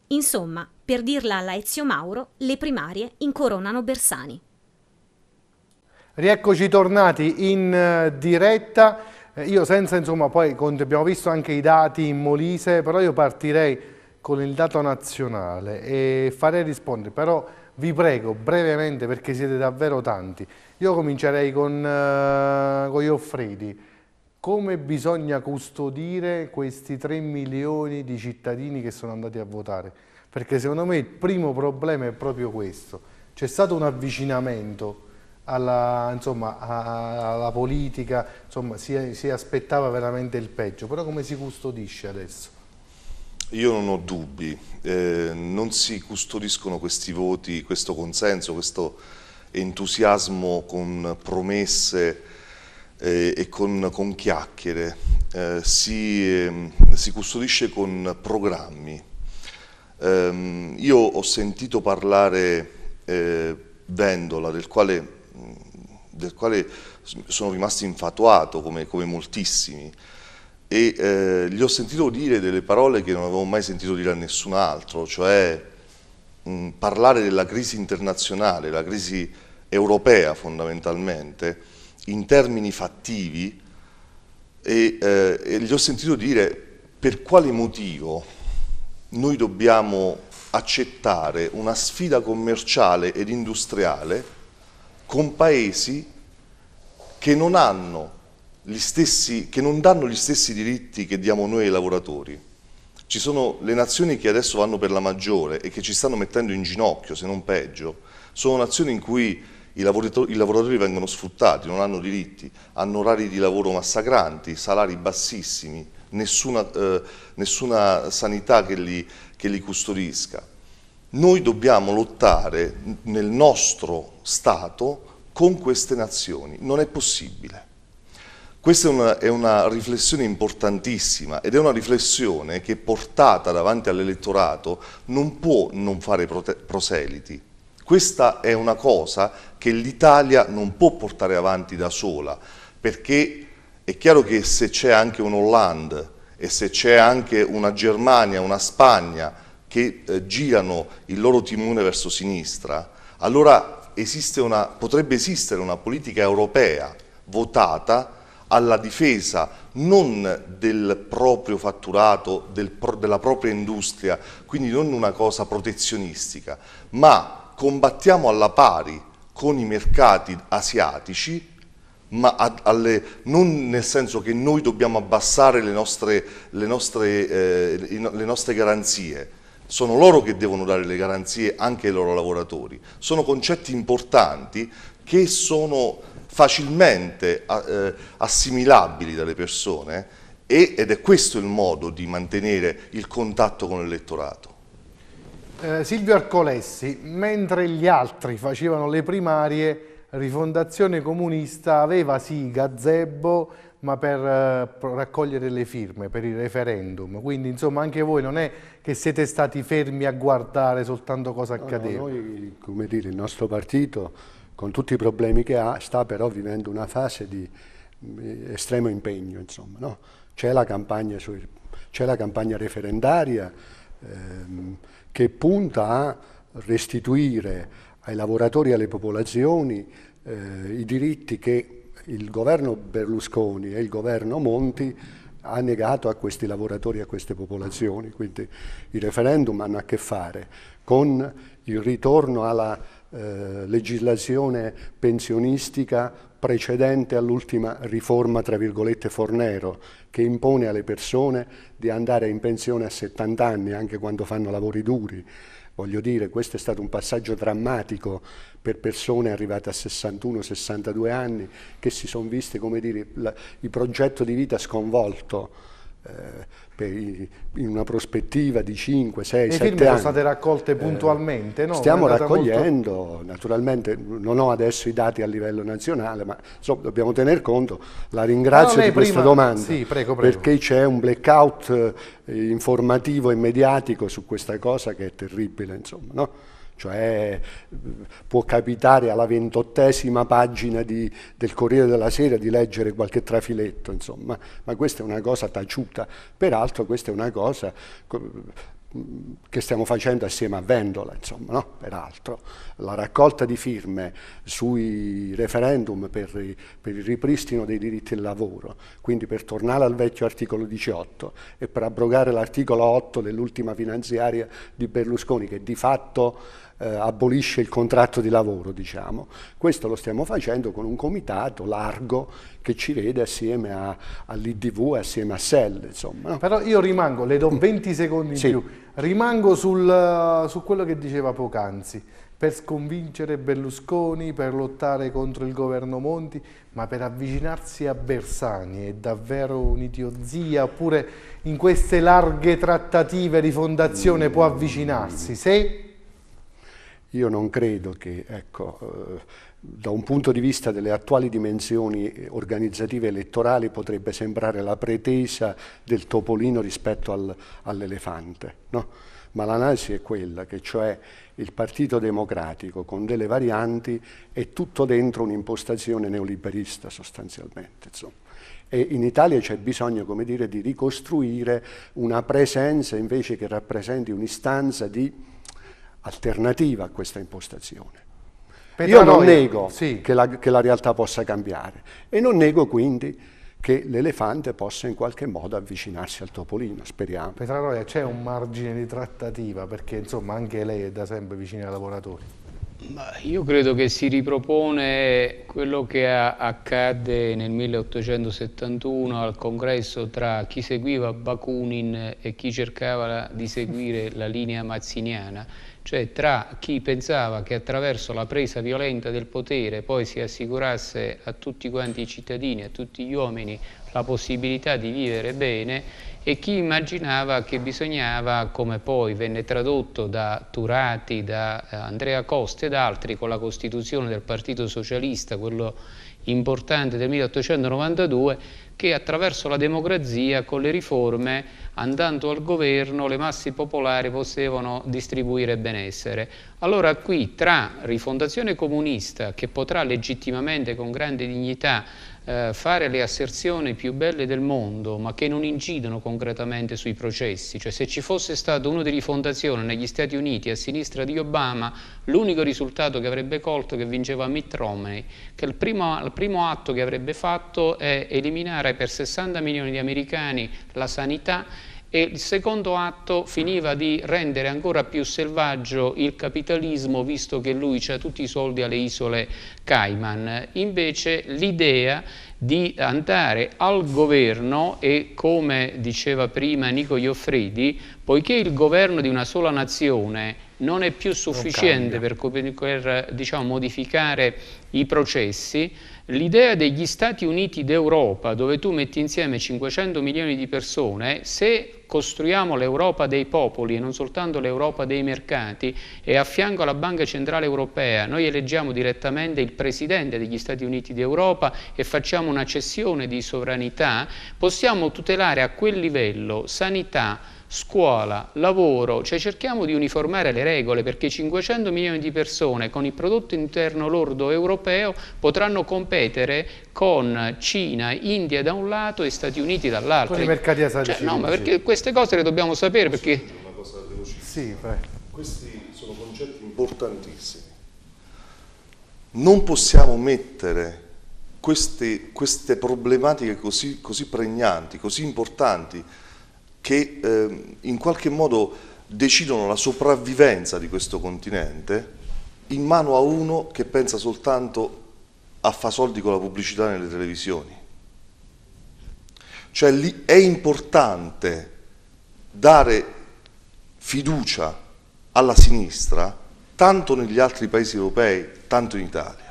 Insomma, per dirla alla Ezio Mauro, le primarie incoronano Bersani. Rieccoci tornati in eh, diretta. Eh, io senza, insomma, poi abbiamo visto anche i dati in Molise, però io partirei con il dato nazionale e farei rispondere, però vi prego brevemente perché siete davvero tanti. Io comincerei con, eh, con Ioffredi. Come bisogna custodire questi 3 milioni di cittadini che sono andati a votare? Perché secondo me il primo problema è proprio questo. C'è stato un avvicinamento alla, insomma, alla politica, insomma, si, si aspettava veramente il peggio, però come si custodisce adesso? Io non ho dubbi, eh, non si custodiscono questi voti, questo consenso, questo entusiasmo con promesse eh, e con, con chiacchiere, eh, si, ehm, si, custodisce con programmi. Ehm, io ho sentito parlare eh, Vendola, del quale del quale sono rimasto infatuato come, come moltissimi e eh, gli ho sentito dire delle parole che non avevo mai sentito dire a nessun altro, cioè mh, mm, parlare della crisi internazionale, la crisi europea fondamentalmente, in termini fattivi e, eh, e gli ho sentito dire per quale motivo noi dobbiamo accettare una sfida commerciale ed industriale con paesi che non, stessi, che non danno gli stessi diritti che diamo noi ai lavoratori. Ci sono le nazioni che adesso vanno per la maggiore e che ci stanno mettendo in ginocchio, se non peggio, sono nazioni in cui i lavoratori, i lavoratori, vengono sfruttati, non hanno diritti, hanno orari di lavoro massacranti, salari bassissimi, nessuna, eh, nessuna sanità che li, che li custodisca. Noi dobbiamo lottare nel nostro Stato con queste nazioni. Non è possibile. Questa è una, è una, riflessione importantissima ed è una riflessione che portata davanti all'elettorato non può non fare proseliti. Questa è una cosa che l'Italia non può portare avanti da sola, perché è chiaro che se c'è anche un un'Olanda e se c'è anche una Germania, una Spagna che eh, girano il loro timone verso sinistra, allora una, potrebbe esistere una politica europea votata alla difesa non del proprio fatturato, del pro, della propria industria, quindi non una cosa protezionistica, ma combattiamo alla pari con i mercati asiatici, ma a, alle, non nel senso che noi dobbiamo abbassare le nostre, le nostre, eh, le nostre garanzie, sono loro che devono dare le garanzie anche ai loro lavoratori. Sono concetti importanti che sono facilmente eh, assimilabili dalle persone ed è questo il modo di mantenere il contatto con l'elettorato. Eh, Silvio Arcolessi, mentre gli altri facevano le primarie, Rifondazione Comunista aveva sì gazebo, ma per eh, raccogliere le firme, per il referendum. Quindi insomma anche voi non è che siete stati fermi a guardare soltanto cosa accadeva. No, noi, come dire, il nostro partito, con tutti i problemi che ha, sta però vivendo una fase di eh, estremo impegno. Insomma, no? c'è, la sui, c'è, la campagna referendaria ehm, che punta a restituire ai lavoratori e alle popolazioni eh, i diritti che il governo Berlusconi e il governo Monti ha negato a questi lavoratori e a queste popolazioni, quindi i referendum hanno a che fare con il ritorno alla eh, legislazione pensionistica precedente all'ultima riforma, tra virgolette, Fornero, che impone alle persone di andare in pensione a 70 anni, anche quando fanno lavori duri, Voglio dire, questo è stato un passaggio drammatico per persone arrivate a 61-62 anni che si sono viste, come dire, la, il progetto di vita sconvolto. Eh, in una prospettiva di 5, 6, e 7 anni. Le firme sono state raccolte eh, puntualmente? Eh, no? Stiamo raccogliendo, molto... naturalmente non ho adesso i dati a livello nazionale, ma so, dobbiamo tener conto, la ringrazio no, di questa domanda, sì, prego, prego. perché c'è un blackout eh, informativo e mediatico su questa cosa che è terribile, insomma, no? cioè può capitare alla ventottesima pagina di, del Corriere della Sera di leggere qualche trafiletto, insomma, ma questa è una cosa taciuta, peraltro questa è una cosa che stiamo facendo assieme a Vendola, insomma, no? peraltro. La raccolta di firme sui referendum per, per, il ripristino dei diritti del lavoro, quindi per tornare al vecchio articolo 18 e per abrogare l'articolo 8 dell'ultima finanziaria di Berlusconi, che di fatto eh, abolisce il contratto di lavoro, diciamo. Questo lo stiamo facendo con un comitato largo che ci vede assieme all'IDV e assieme a SEL, insomma. No? Però io rimango, le do 20 mm. secondi in sì. più, rimango sul, eh, su quello che diceva poc'anzi, per sconvincere Berlusconi, per lottare contro il governo Monti, ma per avvicinarsi a Bersani è davvero un'idiozia, oppure in queste larghe trattative di fondazione può avvicinarsi, se io non credo che, ecco, eh, da un punto di vista delle attuali dimensioni organizzative elettorali potrebbe sembrare la pretesa del topolino rispetto al, all'elefante, no? ma l'analisi è quella che cioè il Partito Democratico con delle varianti è tutto dentro un'impostazione neoliberista sostanzialmente. Insomma. E in Italia c'è bisogno come dire, di ricostruire una presenza invece che rappresenti un'istanza di alternativa a questa impostazione. Pedro Io non noi, nego sì. che, la, che la realtà possa cambiare e non nego quindi che l'elefante possa in qualche modo avvicinarsi al topolino, speriamo. Petraroia, c'è un margine di trattativa perché insomma anche lei è da sempre vicina ai lavoratori? io credo che si ripropone quello che accadde nel 1871 al congresso tra chi seguiva Bakunin e chi cercava di seguire la linea mazziniana cioè tra chi pensava che attraverso la presa violenta del potere poi si assicurasse a tutti quanti i cittadini, a tutti gli uomini, la possibilità di vivere bene e chi immaginava che bisognava, come poi venne tradotto da Turati, da eh, Andrea Costa ed altri con la costituzione del Partito Socialista, quello importante del 1892, che attraverso la democrazia, con le riforme, andando al governo, le masse popolari potevano distribuire benessere. Allora qui tra rifondazione comunista, che potrà legittimamente con grande dignità eh, fare le asserzioni più belle del mondo, ma che non incidono concretamente sui processi. Cioè se ci fosse stato uno di rifondazione negli Stati Uniti a sinistra di Obama, l'unico risultato che avrebbe colto che vinceva Mitt Romney, che il primo, il primo atto che avrebbe fatto è eliminare per 60 milioni di americani la sanità e il secondo atto finiva di rendere ancora più selvaggio il capitalismo visto che lui ha tutti i soldi alle isole Cayman. Invece l'idea di andare al governo e come diceva prima Nico Ioffredi, poiché il governo di una sola nazione non è più sufficiente non per, per diciamo, modificare i processi, L'idea degli Stati Uniti d'Europa, dove tu metti insieme 500 milioni di persone, se costruiamo l'Europa dei popoli e non soltanto l'Europa dei mercati e a fianco alla Banca Centrale Europea noi eleggiamo direttamente il Presidente degli Stati Uniti d'Europa e facciamo una cessione di sovranità, possiamo tutelare a quel livello sanità, scuola, lavoro, cioè cerchiamo di uniformare le regole perché 500 milioni di persone con il prodotto interno lordo europeo potranno competere con Cina, India da un lato e Stati Uniti dall'altro. Con i mercati asiatici. Cioè, no, ma perché queste cose le dobbiamo sapere perché... Una cosa Sì, vai. Questi sono concetti importantissimi. Non possiamo mettere queste, queste problematiche così, così pregnanti, così importanti che eh, in qualche modo decidono la sopravvivenza di questo continente in mano a uno che pensa soltanto a fa soldi con la pubblicità nelle televisioni. Cioè lì è importante dare fiducia alla sinistra tanto negli altri paesi europei, tanto in Italia.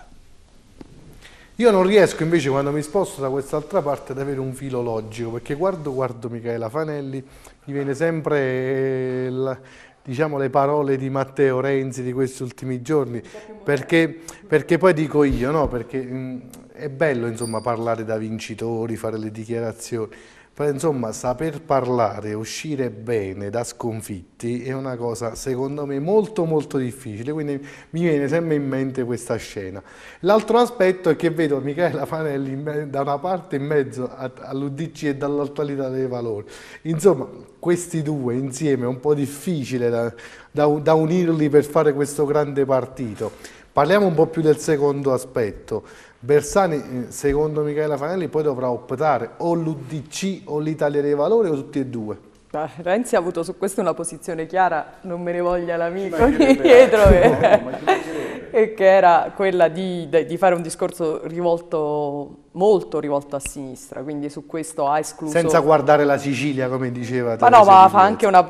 Io non riesco invece quando mi sposto da quest'altra parte ad avere un filo logico, perché guardo, guardo Michela Fanelli, mi viene sempre il, eh, diciamo, le parole di Matteo Renzi di questi ultimi giorni, perché, perché poi dico io, no? perché mh, mm, è bello insomma, parlare da vincitori, fare le dichiarazioni, però insomma saper parlare, uscire bene da sconfitti è una cosa secondo me molto molto difficile, quindi mi viene sempre in mente questa scena. L'altro aspetto è che vedo Michela Fanelli da una parte in mezzo all'Udc e dall'altra all'Italia dei Valori. Insomma questi due insieme è un po' difficile da, da, da unirli per fare questo grande partito. Parliamo un po' più del secondo aspetto. Bersani, eh, secondo Michela Fanelli, poi dovrà optare o l'Udc o l'Italia dei Valori o tutti e due. Beh, Renzi ha avuto su questo una posizione chiara, non me ne voglia l'amico dietro, no, eh. e che era quella di, di, fare un discorso rivolto, molto rivolto a sinistra, quindi su questo ha escluso... Senza guardare la Sicilia, come diceva. Ma no, ma fa anche una,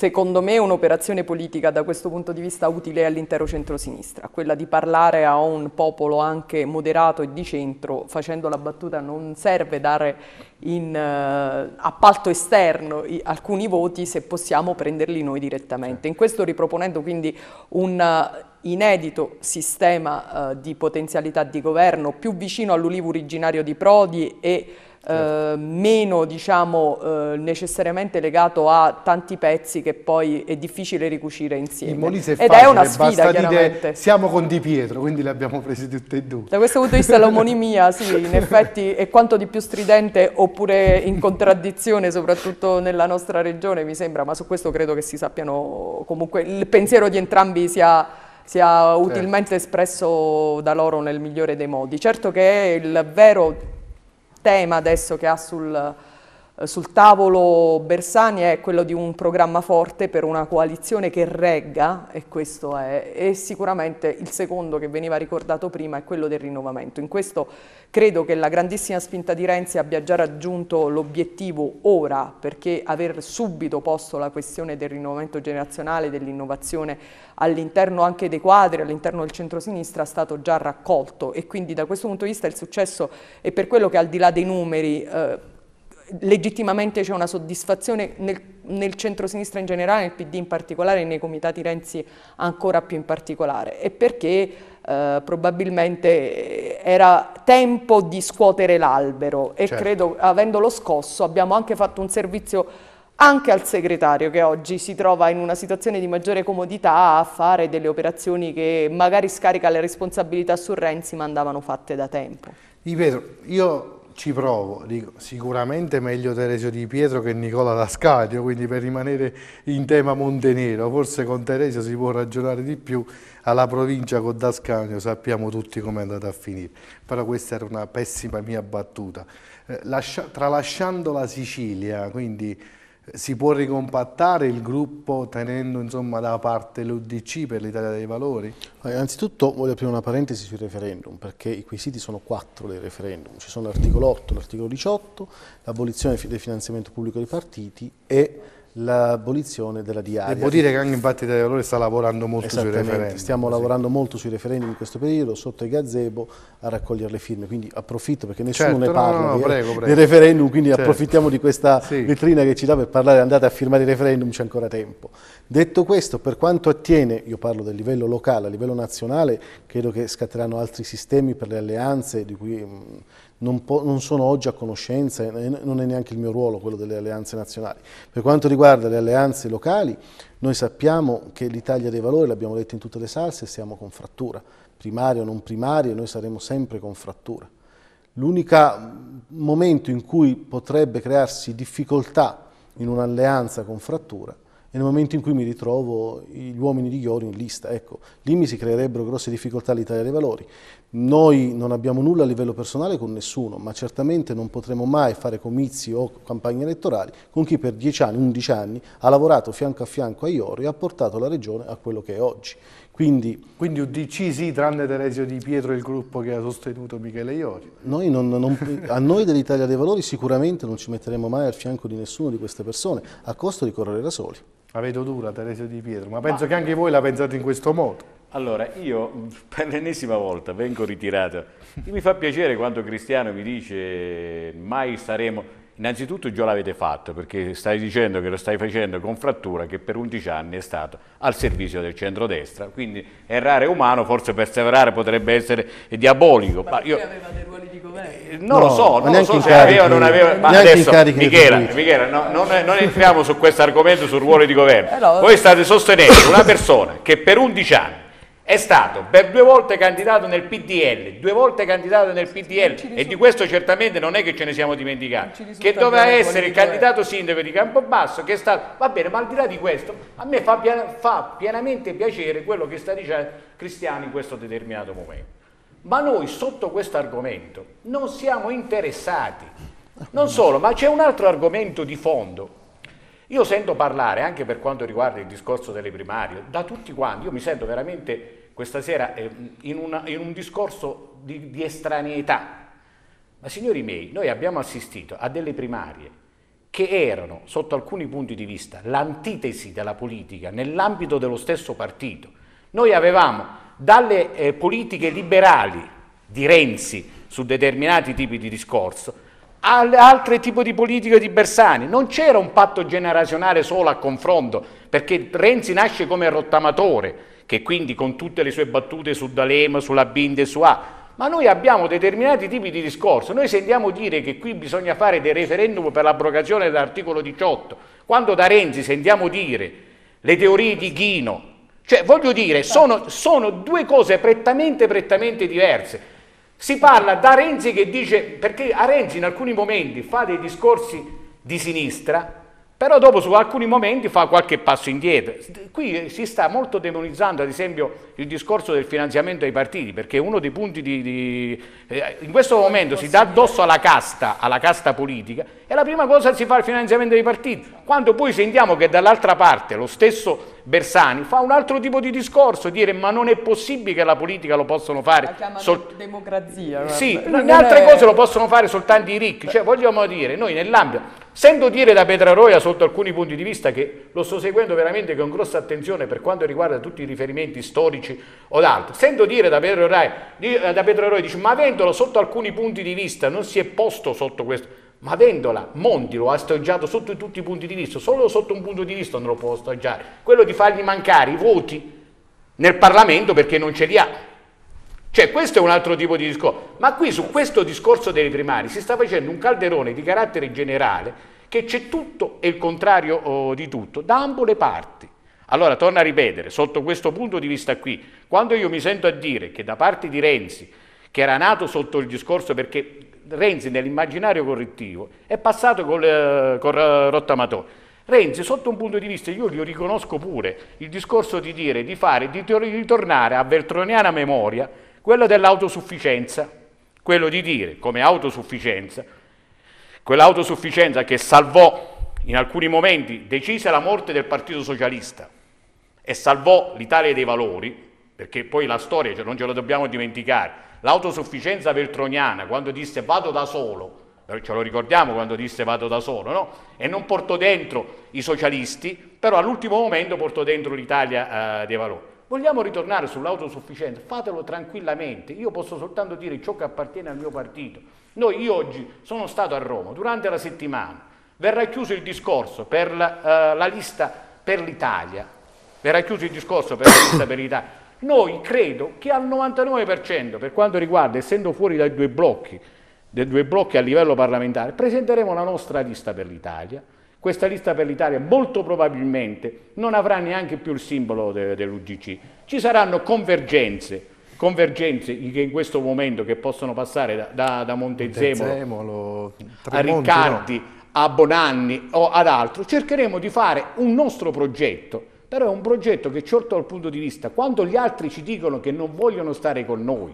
secondo me, un'operazione politica da questo punto di vista utile all'intero centrosinistra, quella di parlare a un popolo anche moderato e di centro, facendo la battuta non serve dare in eh, appalto esterno i, alcuni voti se possiamo prenderli noi direttamente. In questo riproponendo quindi un eh, inedito sistema eh, di potenzialità di governo più vicino all'ulivo originario di Prodi e Certo. Eh, meno diciamo, eh, necessariamente legato a tanti pezzi che poi è difficile ricucire insieme. Il Molise è Ed facile, è una sfida chiaramente. siamo con Di Pietro, quindi le abbiamo prese tutte e due. Da questo punto di vista l'omonimia, sì, in effetti è quanto di più stridente oppure in contraddizione, soprattutto nella nostra regione mi sembra, ma su questo credo che si sappiano comunque, il pensiero di entrambi sia sia utilmente certo. espresso da loro nel migliore dei modi. Certo che il vero tema adesso che ha sul, eh, sul tavolo Bersani è quello di un programma forte per una coalizione che regga, e questo è, e sicuramente il secondo che veniva ricordato prima è quello del rinnovamento. In questo credo che la grandissima spinta di Renzi abbia già raggiunto l'obiettivo ora, perché aver subito posto la questione del rinnovamento generazionale, dell'innovazione all'interno anche dei quadri, all'interno del centrosinistra, è stato già raccolto e quindi da questo punto di vista il successo è per quello che al di là dei numeri eh, legittimamente c'è una soddisfazione nel, nel centro-sinistra in generale, nel PD in particolare, e nei comitati Renzi ancora più in particolare e perché eh, probabilmente era tempo di scuotere l'albero e certo. credo avendolo scosso abbiamo anche fatto un servizio anche al segretario che oggi si trova in una situazione di maggiore comodità a fare delle operazioni che magari scarica le responsabilità su Renzi ma andavano fatte da tempo. Di Pedro, io ci provo, dico, sicuramente meglio Teresio Di Pietro che Nicola D'Ascadio, quindi per rimanere in tema Montenero, forse con Teresio si può ragionare di più, alla provincia con D'Ascadio sappiamo tutti come è andata a finire, però questa era una pessima mia battuta. Eh, lascia, tralasciando la Sicilia, quindi si può ricompattare il gruppo tenendo insomma, da parte l'UDC per l'Italia dei Valori? Eh, anzitutto voglio aprire una parentesi sui referendum, perché i quesiti sono quattro dei referendum. Ci sono l'articolo 8, l'articolo 18, l'abolizione del finanziamento pubblico dei partiti e l'abolizione della diaria. Devo dire che anche infatti Italia Valore sta lavorando molto sui referendum. stiamo così. lavorando molto sui referendum in questo periodo, sotto i gazebo, a raccogliere le firme, quindi approfitto perché nessuno certo, ne parla no, no, no, prego, prego. referendum, quindi certo. approfittiamo di questa sì. vetrina che ci dà per parlare, andate a firmare i referendum, c'è ancora tempo. Detto questo, per quanto attiene, io parlo del livello locale, a livello nazionale, credo che scatteranno altri sistemi per le alleanze, di cui non, po- non, sono oggi a conoscenza e non è neanche il mio ruolo quello delle alleanze nazionali. Per quanto riguarda le alleanze locali, noi sappiamo che l'Italia dei valori, l'abbiamo detto in tutte le salse, siamo con frattura, primaria o non primaria, noi saremo sempre con frattura. L'unico mm, momento in cui potrebbe crearsi difficoltà in un'alleanza con frattura è nel momento in cui mi ritrovo gli uomini di Ghiori in lista. Ecco, lì mi si creerebbero grosse difficoltà all'Italia dei Valori. Noi non abbiamo nulla a livello personale con nessuno, ma certamente non potremo mai fare comizi o campagne elettorali con chi per 10 anni, 11 anni ha lavorato fianco a fianco a Iori e ha portato la regione a quello che è oggi. Quindi, Quindi UDC sì, tranne Teresio Di Pietro e il gruppo che ha sostenuto Michele Iori. Noi non, non, a noi dell'Italia dei Valori sicuramente non ci metteremo mai al fianco di nessuno di queste persone, a costo di correre da soli. La vedo dura Teresa Di Pietro, ma penso ma... che anche voi la pensate in questo modo. Allora, io per l'ennesima volta vengo ritirato. Mi fa piacere quando Cristiano mi dice mai saremo... Innanzitutto già l'avete fatto, perché stai dicendo che lo stai facendo con Frattura, che per 11 anni è stato al servizio del centrodestra. Quindi errare umano, forse perseverare potrebbe essere diabolico. Ma, ma io... aveva dei ruoli di non eh, no, lo so, non lo so se aveva o non aveva. Ma adesso, Michela, Michela no, non, non, entriamo su questo argomento sul ruolo di governo. Eh no. Voi state sostenendo una persona che per 11 anni è stato per due volte candidato nel PDL, due volte candidato nel PDL e di questo certamente non è che ce ne siamo dimenticati, che doveva essere il candidato sindaco di Campobasso, che è stato, va bene, ma al di là di questo, a me fa, fa pienamente piacere quello che sta dicendo Cristiani in questo determinato momento. Ma noi sotto questo argomento non siamo interessati. Non solo, ma c'è un altro argomento di fondo. Io sento parlare, anche per quanto riguarda il discorso delle primarie, da tutti quanti, io mi sento veramente questa sera eh, in, una, in, un discorso di, di estraneità. Ma signori miei, noi abbiamo assistito a delle primarie che erano, sotto alcuni punti di vista, l'antitesi della politica nell'ambito dello stesso partito. Noi avevamo dalle eh, politiche liberali di Renzi su determinati tipi di discorso alle altre tipi di politiche di Bersani. Non c'era un patto generazionale solo a confronto, perché Renzi nasce come rottamatore, che quindi con tutte le sue battute su D'Alema, sulla Binde, su A, ma noi abbiamo determinati tipi di discorso. Noi sentiamo dire che qui bisogna fare dei referendum per l'abrogazione dell'articolo 18. Quando da Renzi sentiamo dire le teorie di Ghino, cioè, voglio dire, sono, sono due cose prettamente, prettamente diverse. Si parla da Renzi che dice, perché a Renzi in alcuni momenti fa dei discorsi di sinistra, però dopo su alcuni momenti fa qualche passo indietro. Qui si sta molto demonizzando ad esempio il discorso del finanziamento ai partiti, perché uno dei punti di... di eh, in questo momento si dà addosso alla casta, alla casta politica, e la prima cosa si fa il finanziamento dei partiti, quando poi sentiamo che dall'altra parte lo stesso Bersani fa un altro tipo di discorso, dire ma non è possibile che la politica lo possano fare... La sol- democrazia. Sì, le altre è... cose lo possono fare soltanto i ricchi, cioè vogliamo dire, noi nell'ambito Sento dire da Petraroia sotto alcuni punti di vista che lo sto seguendo veramente con grossa attenzione per quanto riguarda tutti i riferimenti storici o d'altro. Sento dire da Petraroia, eh, da Petraroia dice ma Vendola sotto alcuni punti di vista non si è posto sotto questo. Ma Vendola, Monti lo ha storieggiato sotto tutti i punti di vista, solo sotto un punto di vista non lo può storieggiare, quello di fargli mancare i voti nel Parlamento perché non ce li ha. Cioè questo è un altro tipo di discorso, ma qui su questo discorso dei primari si sta facendo un calderone di carattere generale che c'è tutto e il contrario oh, di tutto da ambo le parti. Allora, torno a ripetere, sotto questo punto di vista qui, quando io mi sento a dire che da parte di Renzi, che era nato sotto il discorso perché Renzi nell'immaginario correttivo è passato col, eh, con eh, Rottamatò, Renzi sotto un punto di vista io lo riconosco pure il discorso di dire, di fare, di ritornare a veltroniana memoria quello dell'autosufficienza, quello di dire come autosufficienza, quell'autosufficienza che salvò in alcuni momenti, decise la morte del Partito Socialista e salvò l'Italia dei valori, perché poi la storia cioè, non ce la dobbiamo dimenticare, l'autosufficienza veltroniana quando disse vado da solo, eh, ce lo ricordiamo quando disse vado da solo, no? e non portò dentro i socialisti, però all'ultimo momento portò dentro l'Italia eh, dei valori. Vogliamo ritornare sull'autosufficienza? Fatelo tranquillamente, io posso soltanto dire ciò che appartiene al mio partito. Noi, io oggi sono stato a Roma, durante la settimana verrà chiuso il discorso per la, uh, la lista per l'Italia, verrà chiuso il discorso per la lista per l'Italia. Noi credo che al 99% per quanto riguarda, essendo fuori dai due blocchi, dai due blocchi a livello parlamentare, presenteremo la nostra lista per l'Italia. Questa lista per l'Italia molto probabilmente non avrà neanche più il simbolo de, dell'UGC. Ci saranno convergenze, convergenze che in questo momento che possono passare da, da, da Montezemolo a Riccardi, no? a Bonanni o ad altro. Cercheremo di fare un nostro progetto però è un progetto che certo dal punto di vista, quando gli altri ci dicono che non vogliono stare con noi,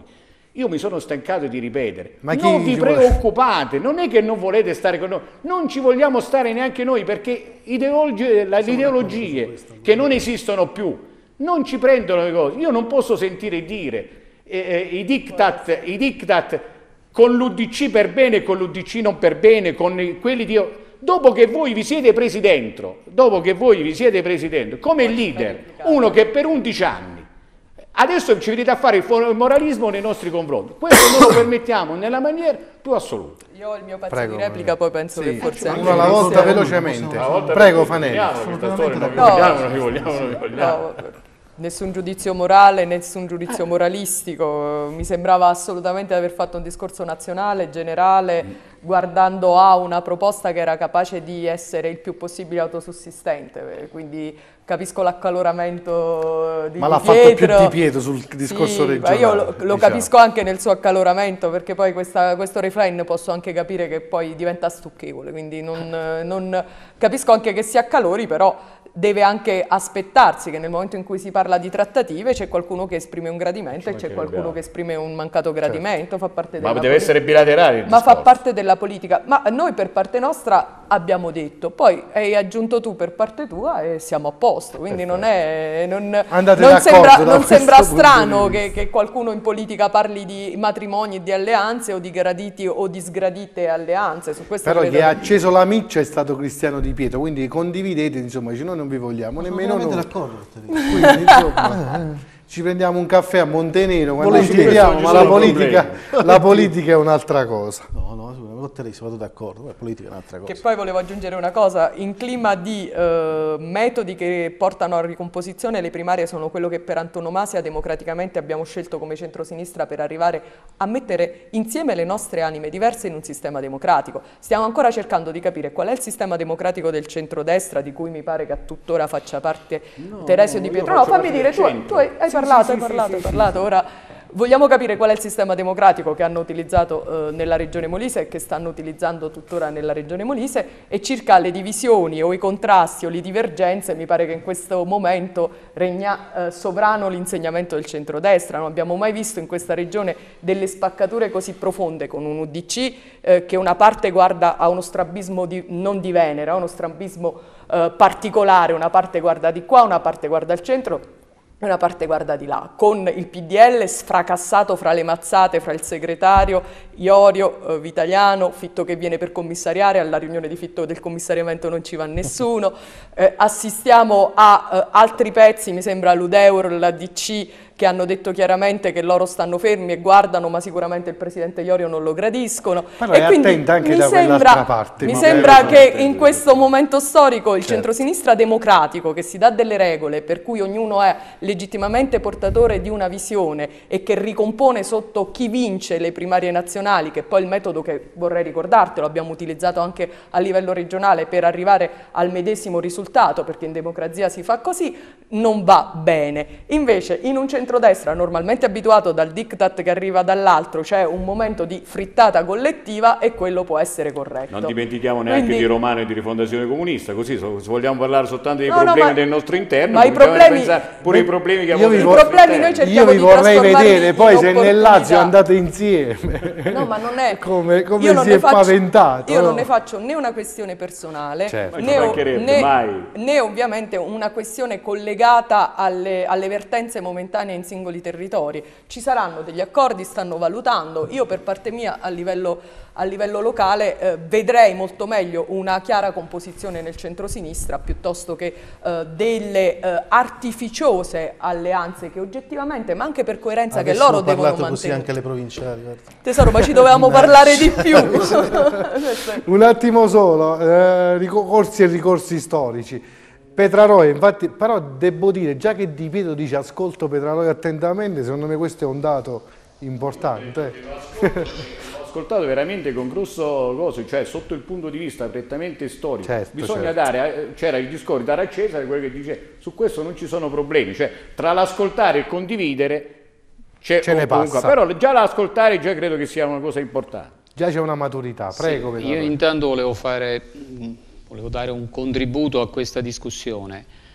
io mi sono stancato di ripetere, Ma non vi preoccupate, vuole? non è che non volete stare con noi, non ci vogliamo stare neanche noi perché eh, ideologie, le ideologie che non esistono più non ci prendono le cose. Io non posso sentire dire eh, eh, i diktat, i diktat con l'UDC per bene e con l'UDC non per bene, con quelli di... Dopo che voi vi siete presi dentro, dopo che voi vi siete presi dentro, come leader, uno che per 11 anni Adesso ci venite a fare il moralismo nei nostri confronti. Questo non lo permettiamo nella maniera più assoluta. Io ho il mio pezzo Prego, di replica, poi penso sì. che forse... Una alla volta velocemente. Volta Prego Fanelli. Non vogliamo, non vogliamo, non vogliamo. Nessun giudizio morale, nessun giudizio eh. moralistico, mi sembrava assolutamente aver fatto un discorso nazionale, generale, guardando a una proposta che era capace di essere il più possibile autosussistente, quindi capisco l'accaloramento di Ma l'ha fatto più di Pietro sul discorso sì, regionale. Io lo, lo diciamo. capisco anche nel suo accaloramento, perché poi questa, questo refrain posso anche capire che poi diventa stucchevole, quindi non, non, capisco anche che si accalori, però deve anche aspettarsi che nel momento in cui si parla di trattative c'è qualcuno che esprime un gradimento e c'è qualcuno che esprime un mancato certo. gradimento, certo. fa parte della Ma deve essere bilaterale. Ma fa parte della politica. Ma noi per parte nostra abbiamo detto, poi hai aggiunto tu per parte tua e siamo a posto, quindi Perfetto. non è... Non, non sembra, non sembra strano che, che, qualcuno in politica parli di matrimoni, e di alleanze o di graditi o di sgradite alleanze. Su Però chi ha acceso la miccia è stato Cristiano Di Pietro, quindi condividete, insomma, ci non non vi vogliamo Ma nemmeno noi. d'accordo. ci prendiamo un caffè a Montenero quando Volentieri, ci vediamo, ma la politica, la politica, è un'altra cosa. No, no, lotterismo, vado d'accordo, la politica è un'altra cosa. Che poi volevo aggiungere una cosa, in clima di eh, metodi che portano a ricomposizione le primarie sono quello che per antonomasia democraticamente abbiamo scelto come centrosinistra per arrivare a mettere insieme le nostre anime diverse in un sistema democratico. Stiamo ancora cercando di capire qual è il sistema democratico del centrodestra di cui mi pare che a tuttora faccia parte no, Teresio Di Pietro. No, fammi dire, tu, tu, hai, hai sì, parlato, sì, hai sì, parlato, hai parlato, ora Vogliamo capire qual è il sistema democratico che hanno utilizzato eh, nella Regione Molise e che stanno utilizzando tuttora nella Regione Molise e circa le divisioni o i contrasti o le divergenze, mi pare che in questo momento regna eh, sovrano l'insegnamento del centrodestra. Non abbiamo mai visto in questa Regione delle spaccature così profonde con un UDC eh, che una parte guarda a uno strabismo di, non di Venere a uno strabismo eh, particolare, una parte guarda di qua, una parte guarda al centro una parte guarda di là, con il PDL sfracassato fra le mazzate, fra il segretario, Iorio, eh, Vitaliano, Fitto che viene per commissariare, alla riunione di Fitto del commissariamento non ci va nessuno, eh, assistiamo a eh, altri pezzi, mi sembra l'Udeur, la DC, che hanno detto chiaramente che loro stanno fermi e guardano, ma sicuramente il presidente Iorio non lo gradiscono. Però e è attenta anche da sembra, parte. Mi sembra che attenta. in questo momento storico il certo. centrosinistra democratico che si dà delle regole per cui ognuno è legittimamente portatore di una visione e che ricompone sotto chi vince le primarie nazionali, che poi il metodo che vorrei ricordartelo, abbiamo utilizzato anche a livello regionale per arrivare al medesimo risultato, perché in democrazia si fa così, non va bene. Invece in un centro centrodestra, normalmente abituato dal diktat che arriva dall'altro, c'è cioè un momento di frittata collettiva e quello può essere corretto. Non dimentichiamo neanche Quindi... di Romano e di Rifondazione Comunista, così se vogliamo parlare soltanto dei no, problemi no, ma... del nostro interno, ma i problemi... pure i problemi che abbiamo... I vor... problemi noi Io vi vorrei vedere, poi se nel Lazio andate insieme, no, ma non è... come, come si è faccio... paventato. Io no? non ne faccio né una questione personale, certo. né, o... né... né, ovviamente una questione collegata alle, alle vertenze momentanee in singoli territori. Ci saranno degli accordi, stanno valutando. Io per parte mia a livello, a livello locale eh, vedrei molto meglio una chiara composizione nel centro-sinistra piuttosto che eh, delle eh, artificiose alleanze che oggettivamente, ma anche per coerenza Adesso che loro devono mantenere. così anche le provinciali. Tesoro, ma ci dovevamo parlare di più. Un attimo solo, eh, ricorsi e ricorsi storici. Petraroia, infatti, però devo dire, già che Di Pietro dice ascolto Petraroia attentamente, secondo me questo è un dato importante. ascoltato veramente con grosso coso, cioè sotto il punto di vista prettamente storico. Certo, Bisogna certo. dare, eh, c'era il discorso di dare a Cesare quello che dice, su questo non ci sono problemi, cioè tra l'ascoltare e il condividere c'è Ce ne passa. Però già l'ascoltare già credo che sia una cosa importante. Già c'è una maturità, prego. Sì, io intanto volevo fare volevo dare un contributo a questa discussione.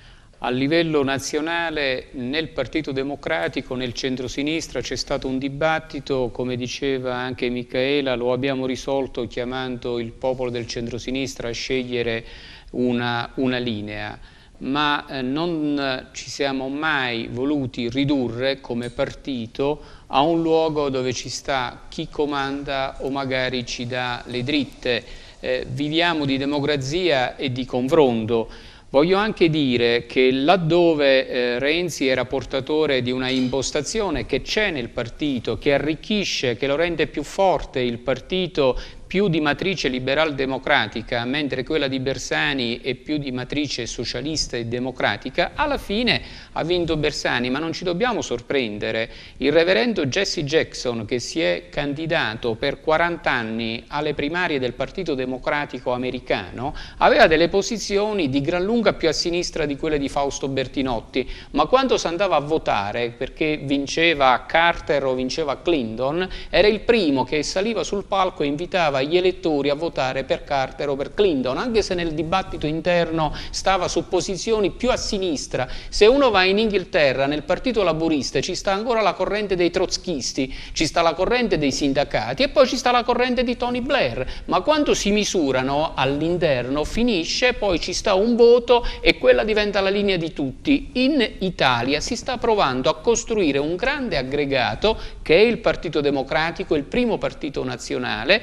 A livello nazionale nel Partito Democratico, nel centrosinistra, c'è stato un dibattito, come diceva anche Michaela, lo abbiamo risolto chiamando il popolo del centrosinistra a scegliere una, una linea, ma eh, non eh, ci siamo mai voluti ridurre come partito a un luogo dove ci sta chi comanda o magari ci dà le dritte eh, viviamo di democrazia e di confronto. Voglio anche dire che laddove eh, Renzi era portatore di una impostazione che c'è nel partito, che arricchisce, che lo rende più forte il partito più di matrice liberal-democratica, mentre quella di Bersani è più di matrice socialista e democratica, alla fine ha vinto Bersani, ma non ci dobbiamo sorprendere. Il reverendo Jesse Jackson, che si è candidato per 40 anni alle primarie del Partito Democratico americano, aveva delle posizioni di gran lunga più a sinistra di quelle di Fausto Bertinotti, ma quando si andava a votare, perché vinceva Carter o vinceva Clinton, era il primo che saliva sul palco e invitava gli elettori a votare per Carter o per Clinton, anche se nel dibattito interno stava su posizioni più a sinistra. Se uno va in Inghilterra, nel partito laburista, ci sta ancora la corrente dei trotschisti, ci sta la corrente dei sindacati e poi ci sta la corrente di Tony Blair, ma quando si misurano all'interno finisce, poi ci sta un voto e quella diventa la linea di tutti. In Italia si sta provando a costruire un grande aggregato che è il Partito Democratico, il primo partito nazionale,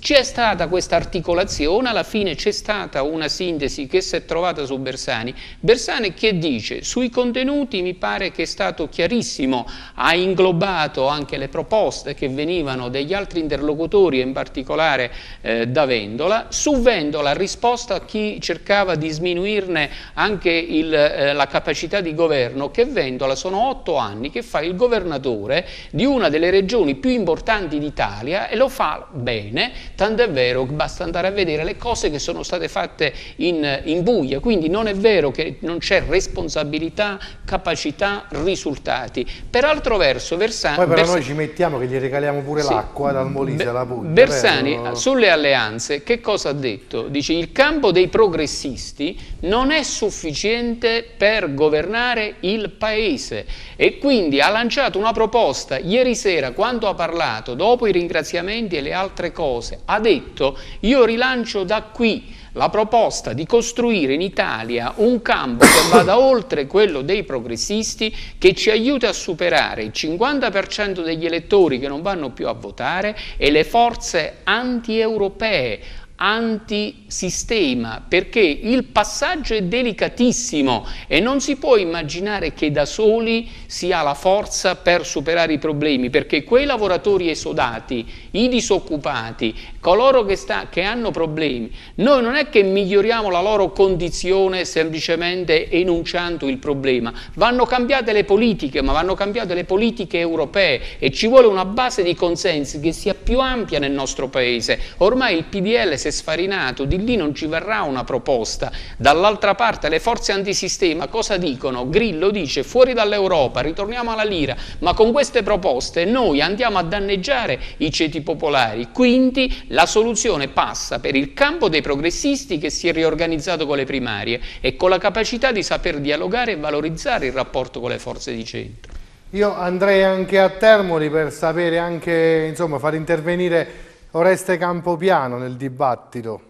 c'è stata questa articolazione, alla fine c'è stata una sintesi che si è trovata su Bersani. Bersani che dice? Sui contenuti mi pare che è stato chiarissimo, ha inglobato anche le proposte che venivano degli altri interlocutori, in particolare eh, da Vendola. Su Vendola risposta a chi cercava di sminuirne anche il, eh, la capacità di governo, che Vendola sono otto anni che fa il governatore di una delle regioni più importanti d'Italia e lo fa bene tant'è vero che basta andare a vedere le cose che sono state fatte in, in Buia, quindi non è vero che non c'è responsabilità, capacità, risultati. Per altro verso, Versani... Poi però Bers noi ci mettiamo che gli regaliamo pure sì, l'acqua dal Molise alla Puglia. Bersani però... sulle alleanze che cosa ha detto? Dice il campo dei progressisti non è sufficiente per governare il paese e quindi ha lanciato una proposta ieri sera quando ha parlato, dopo i ringraziamenti e le altre cose, cose. Ha detto io rilancio da qui la proposta di costruire in Italia un campo che vada oltre quello dei progressisti, che ci aiuti a superare il 50% degli elettori che non vanno più a votare e le forze anti-europee antisistema, perché il passaggio è delicatissimo e non si può immaginare che da soli si ha la forza per superare i problemi, perché quei lavoratori esodati, i disoccupati coloro che, sta, che, hanno problemi, noi non è che miglioriamo la loro condizione semplicemente enunciando il problema, vanno cambiate le politiche, ma vanno cambiate le politiche europee e ci vuole una base di consensi che sia più ampia nel nostro Paese. Ormai il PDL si è sfarinato, di lì non ci verrà una proposta. Dall'altra parte le forze antisistema cosa dicono? Grillo dice fuori dall'Europa, ritorniamo alla lira, ma con queste proposte noi andiamo a danneggiare i ceti popolari, quindi la soluzione passa per il campo dei progressisti che si è riorganizzato con le primarie e con la capacità di saper dialogare e valorizzare il rapporto con le forze di centro. Io andrei anche a Termoli per sapere anche, insomma, far intervenire Oreste Campopiano nel dibattito.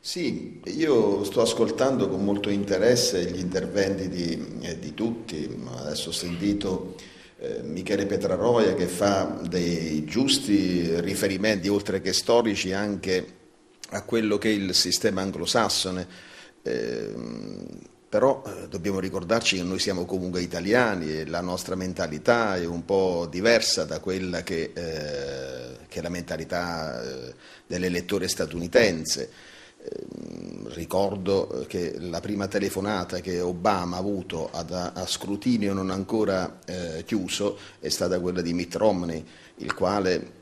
Sì, io sto ascoltando con molto interesse gli interventi di, eh, di tutti, adesso ho sentito eh, Michele Petraroia che fa dei giusti riferimenti, oltre che storici, anche a quello che è il sistema anglosassone. Eh, però eh, dobbiamo ricordarci che noi siamo comunque italiani e la nostra mentalità è un po' diversa da quella che, eh, che è la mentalità eh, dell'elettore statunitense Ehm, ricordo eh, che la prima telefonata che Obama ha avuto ad, a scrutinio non ancora eh, chiuso è stata quella di Mitt Romney, il quale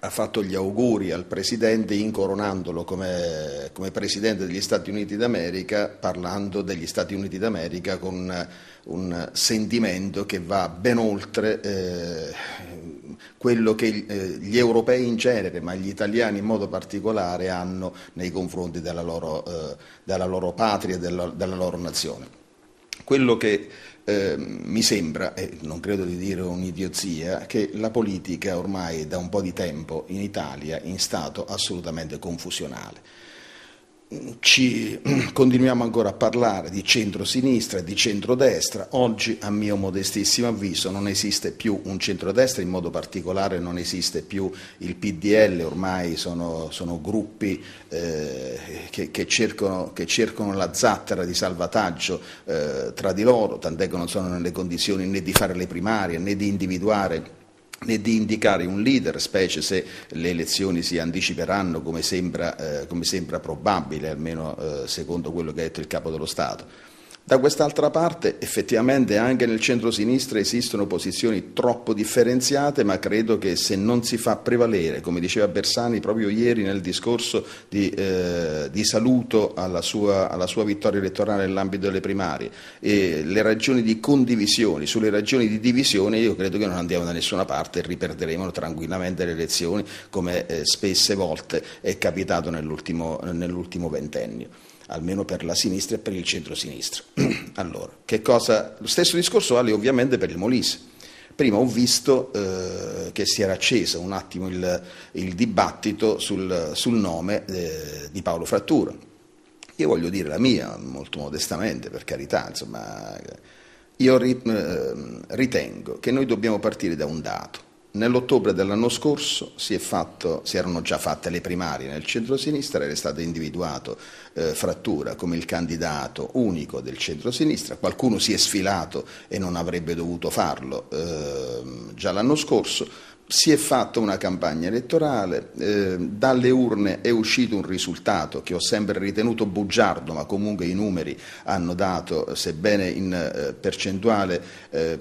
ha fatto gli auguri al Presidente incoronandolo come, come Presidente degli Stati Uniti d'America, parlando degli Stati Uniti d'America con un sentimento che va ben oltre eh, quello che eh, gli europei in genere, ma gli italiani in modo particolare, hanno nei confronti della loro, eh, della loro patria della, della, loro nazione. Quello che eh, mi sembra, e non credo di dire un'idiozia, che la politica ormai da un po' di tempo in Italia è in stato assolutamente confusionale ci continuiamo ancora a parlare di centrosinistra e di centrodestra, oggi a mio modestissimo avviso non esiste più un centrodestra, in modo particolare non esiste più il PDL, ormai sono, sono gruppi eh, che, che, cercano, che, cercano, la zattera di salvataggio eh, tra di loro, tant'è che non sono nelle condizioni né di fare le primarie né di individuare né di indicare un leader, specie se le elezioni si anticiperanno come sembra, eh, come sembra probabile, almeno eh, secondo quello che ha detto il Capo dello Stato. Da quest'altra parte effettivamente anche nel centro-sinistra esistono posizioni troppo differenziate, ma credo che se non si fa prevalere, come diceva Bersani proprio ieri nel discorso di, eh, di saluto alla sua, alla sua, vittoria elettorale nell'ambito delle primarie, e le ragioni di condivisione sulle ragioni di divisione, io credo che non andiamo da nessuna parte e riperderemo tranquillamente le elezioni come eh, spesse volte è capitato nell'ultimo, nell'ultimo ventennio almeno per la sinistra e per il centro-sinistra. allora, cosa, lo stesso discorso vale ovviamente per il Molise. Prima ho visto eh, che si era acceso un attimo il, il dibattito sul, sul nome eh, di Paolo Frattura. Io voglio dire la mia, molto modestamente, per carità, insomma, eh, io eh, ritengo che noi dobbiamo partire da un dato Nell'ottobre dell'anno scorso si, fatto, si, erano già fatte le primarie nel centro-sinistra, era stato individuato eh, Frattura come il candidato unico del centro-sinistra, qualcuno si è sfilato e non avrebbe dovuto farlo eh, già l'anno scorso, si è fatta una campagna elettorale, eh, dalle urne è uscito un risultato che ho sempre ritenuto bugiardo, ma comunque i numeri hanno dato, sebbene in eh, percentuale eh,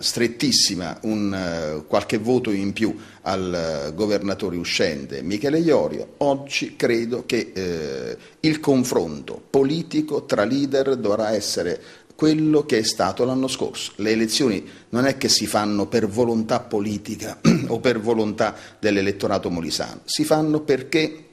strettissima, un, eh, qualche voto in più al eh, governatore uscente Michele Iorio. Oggi credo che eh, il confronto politico tra leader dovrà essere quello che è stato l'anno scorso. Le elezioni non è che si fanno per volontà politica o per volontà dell'elettorato molisano, si fanno perché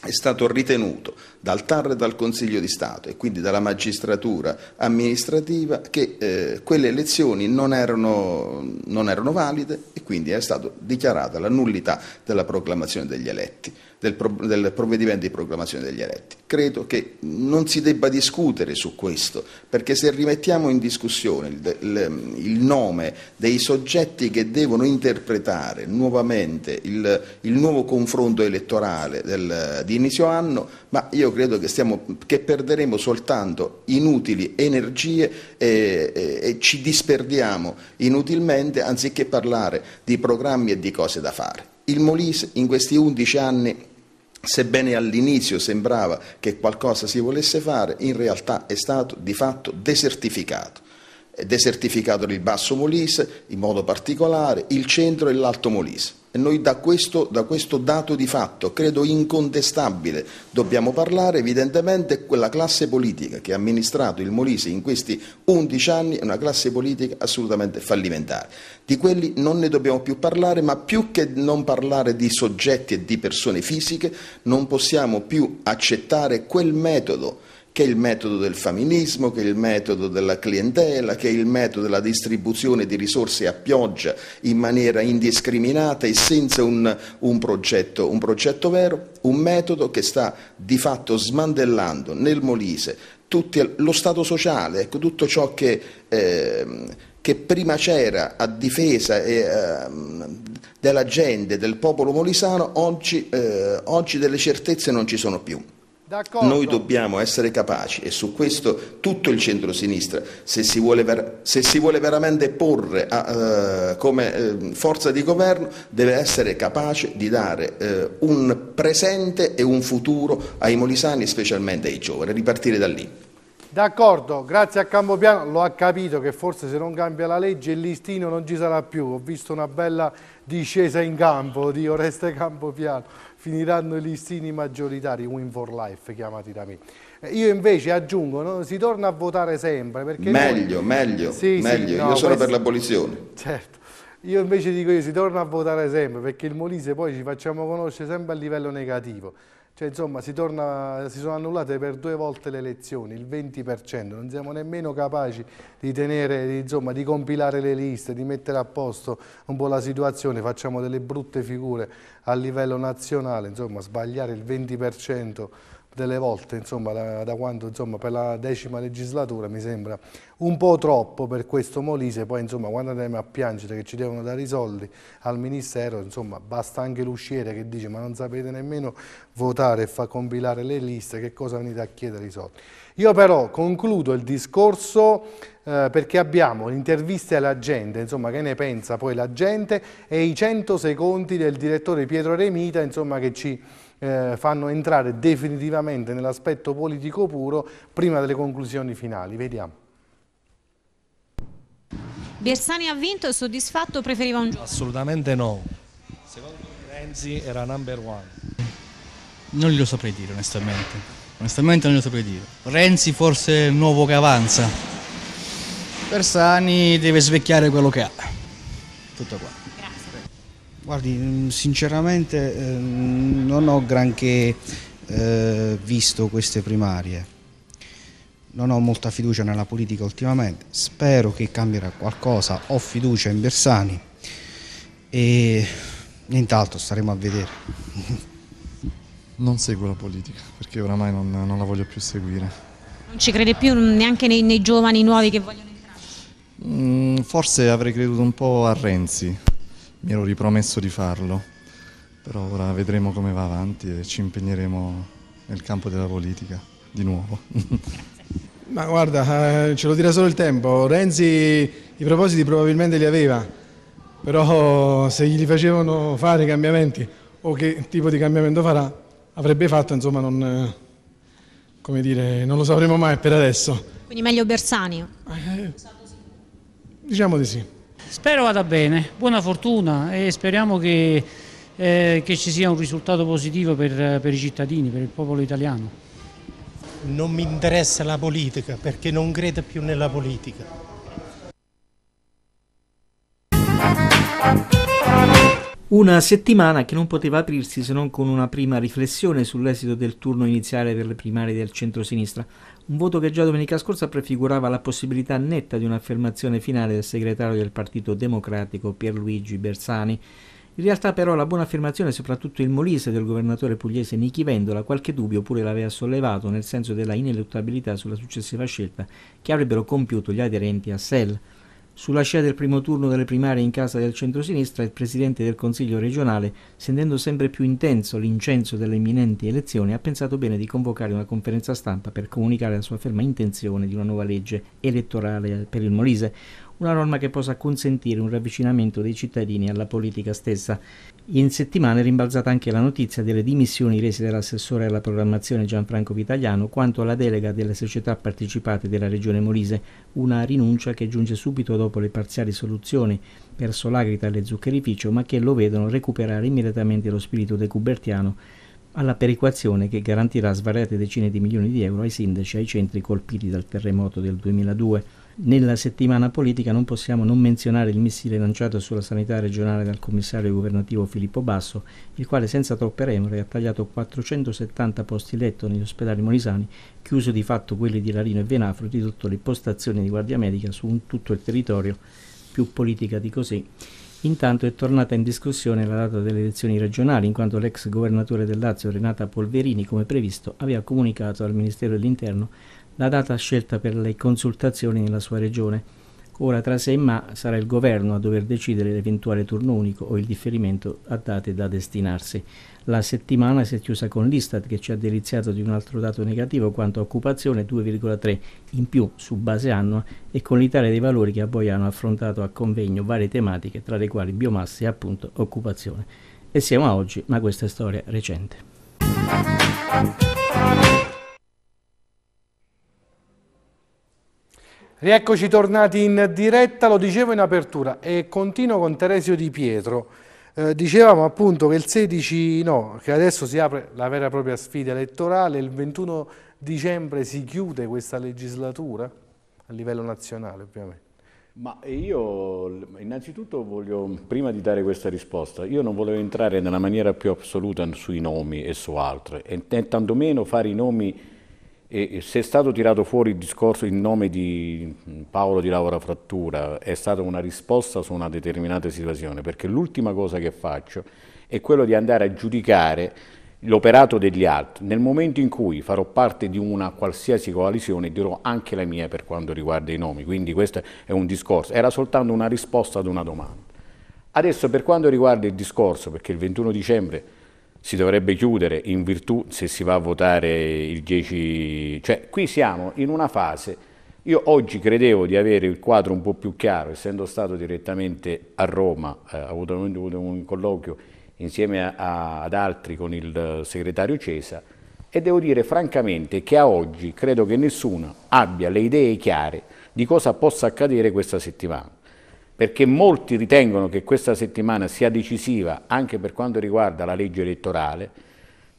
è stato ritenuto dal TAR e dal Consiglio di Stato e quindi dalla magistratura amministrativa che eh, quelle elezioni non erano, non erano valide e quindi è stata dichiarata la nullità della proclamazione degli eletti del, pro, del provvedimento di proclamazione degli eletti. Credo che non si debba discutere su questo, perché se rimettiamo in discussione il, il, il nome dei soggetti che devono interpretare nuovamente il, il nuovo confronto elettorale del, di inizio anno, ma io credo che, stiamo, che perderemo soltanto inutili energie e, e, e ci disperdiamo inutilmente anziché parlare di programmi e di cose da fare. Il Molise in questi 11 anni Sebbene all'inizio sembrava che qualcosa si volesse fare, in realtà è stato di fatto desertificato. È desertificato il Basso Molise, in modo particolare il centro e l'Alto Molise. E noi da questo, da questo dato di fatto, credo incontestabile, dobbiamo parlare evidentemente quella classe politica che ha amministrato il Molise in questi 11 anni è una classe politica assolutamente fallimentare. Di quelli non ne dobbiamo più parlare, ma più che non parlare di soggetti e di persone fisiche, non possiamo più accettare quel metodo che è il metodo del familismo, che è il metodo della clientela, che è il metodo della distribuzione di risorse a pioggia in maniera indiscriminata e senza un, un, progetto, un progetto vero, un metodo che sta di fatto smandellando nel Molise tutti, lo Stato sociale, ecco, tutto ciò che, eh, che, prima c'era a difesa e, eh, della gente, del popolo molisano, oggi, eh, oggi delle certezze non ci sono più. Noi dobbiamo essere capaci, e su questo tutto il centro-sinistra, se si vuole, se si vuole veramente porre a, uh, come uh, forza di governo, deve essere capace di dare uh, un presente e un futuro ai molisani, specialmente ai giovani, ripartire da lì. D'accordo, grazie a Campopiano, lo ha capito che forse se non cambia la legge il listino non ci sarà più, ho visto una bella discesa in campo di Oreste Campopiano finiranno i listini maggioritari, Win for Life chiamati da me. Eh, io invece aggiungo, no? si torna a votare sempre. meglio, noi... meglio, sì, meglio. Sì, no, io sono questo... per l'abolizione. Certo. Io invece dico io si torna a votare sempre perché il Molise poi ci facciamo conoscere sempre a livello negativo. Cioè, insomma, si, torna, si, sono annullate per due volte le elezioni, il 20%. Non siamo nemmeno capaci di, tenere, insomma, di compilare le liste, di mettere a posto un po' la situazione. Facciamo delle brutte figure a livello nazionale. Insomma, sbagliare il 20% delle volte, insomma, da, da quando insomma, per la decima legislatura mi sembra un po' troppo per questo Molise, poi insomma, quando andiamo a piangere che ci devono dare i soldi al Ministero, insomma, basta anche l'usciere che dice ma non sapete nemmeno votare e far compilare le liste, che cosa venite a chiedere i soldi. Io però concludo il discorso eh, perché abbiamo interviste alla gente, insomma che ne pensa poi la gente e i 100 secondi del direttore Pietro Remita insomma, che ci eh, fanno entrare definitivamente nell'aspetto politico puro prima delle conclusioni finali. Vediamo. Bersani ha vinto, soddisfatto preferiva un gioco? Assolutamente no. Secondo me Renzi era number one. Non glielo saprei dire onestamente. Onestamente non glielo saprei dire. Renzi forse è il nuovo che avanza. Bersani deve svecchiare quello che ha. Tutto qua. Guardi, mm, sinceramente eh, non ho granché eh, visto queste primarie. Non ho molta fiducia nella politica ultimamente. Spero che cambierà qualcosa. Ho fiducia in Bersani e nient'altro, staremo a vedere. Non seguo la politica perché oramai non, non la voglio più seguire. Non ci crede più neanche nei, nei giovani nuovi che vogliono entrare? Mm, forse avrei creduto un po' a Renzi mi ero ripromesso di farlo, però ora vedremo come va avanti e ci impegneremo nel campo della politica di nuovo. Ma guarda, eh, ce lo dirà solo il tempo, Renzi i propositi probabilmente li aveva, però se gli facevano fare i cambiamenti o che tipo di cambiamento farà, avrebbe fatto, insomma non, eh, dire, non lo sapremo mai per adesso. Quindi meglio Bersani? Eh, diciamo di sì. Spero vada bene, buona fortuna e speriamo che, eh, che ci sia un risultato positivo per, per i cittadini, per il popolo italiano. Non mi interessa la politica perché non credo più nella politica. Una settimana che non poteva aprirsi se non con una prima riflessione sull'esito del turno iniziale per le primarie del centro-sinistra. Un voto che già domenica scorsa prefigurava la possibilità netta di un'affermazione finale del segretario del Partito Democratico Pierluigi Bersani. In realtà però la buona affermazione, soprattutto il molise del governatore pugliese Nichi Vendola, qualche dubbio pure l'aveva sollevato nel senso della ineluttabilità sulla successiva scelta che avrebbero compiuto gli aderenti a Sell. Sulla scia del primo turno delle primarie in casa del centrosinistra, il presidente del Consiglio regionale, sentendo sempre più intenso l'incenso delle imminenti elezioni, ha pensato bene di convocare una conferenza stampa per comunicare la sua ferma intenzione di una nuova legge elettorale per il Molise una norma che possa consentire un ravvicinamento dei cittadini alla politica stessa. In settimana è rimbalzata anche la notizia delle dimissioni rese dall'assessore alla programmazione Gianfranco Vitaliano quanto alla delega delle società partecipate della regione Molise, una rinuncia che giunge subito dopo le parziali soluzioni verso l'agrita e zuccherificio, ma che lo vedono recuperare immediatamente lo spirito decubertiano alla periquazione che garantirà svariate decine di milioni di euro ai sindaci e ai centri colpiti dal terremoto del 2002. Nella settimana politica non possiamo non menzionare il missile lanciato sulla sanità regionale dal commissario governativo Filippo Basso, il quale senza troppe remore ha tagliato 470 posti letto negli ospedali monisani, chiuso di fatto quelli di Larino e Venafro, ridotto le postazioni di guardia medica su tutto il territorio, più politica di così. Intanto è tornata in discussione la data delle elezioni regionali, in quanto l'ex governatore del Lazio Renata Polverini, come previsto, aveva comunicato al Ministero dell'Interno la data scelta per le consultazioni nella sua regione. Ora tra sé e ma sarà il governo a dover decidere l'eventuale turno unico o il differimento a date da destinarsi. La settimana si è chiusa con l'Istat che ci ha deliziato di un altro dato negativo quanto a occupazione 2,3 in più su base annua e con l'Italia dei Valori che a Boiano ha affrontato a convegno varie tematiche tra le quali biomasse e appunto occupazione. E siamo a oggi, ma questa è storia recente. Rieccoci tornati in diretta, lo dicevo in apertura e continuo con Teresio Di Pietro. Eh, dicevamo appunto che il 16 no, che adesso si apre la vera e propria sfida elettorale, il 21 dicembre si chiude questa legislatura a livello nazionale ovviamente. Ma io innanzitutto voglio, prima di dare questa risposta, io non volevo entrare nella maniera più assoluta sui nomi e su altre, e tantomeno fare i nomi e se è stato tirato fuori il discorso in nome di mm, Paolo di Laura Frattura, è stata una risposta su una determinata situazione, perché l'ultima cosa che faccio è quello di andare a giudicare l'operato degli altri. Nel momento in cui farò parte di una qualsiasi coalizione dirò anche la mia per quanto riguarda i nomi, quindi questo è un discorso, era soltanto una risposta ad una domanda. Adesso per quanto riguarda il discorso, perché il 21 dicembre si dovrebbe chiudere in virtù se si va a votare il 10... Cioè qui siamo in una fase, io oggi credevo di avere il quadro un po' più chiaro, essendo stato direttamente a Roma, eh, ho avuto un colloquio insieme a, a, ad altri con il segretario Cesa e devo dire francamente che a oggi credo che nessuno abbia le idee chiare di cosa possa accadere questa settimana perché molti ritengono che questa settimana sia decisiva anche per quanto riguarda la legge elettorale,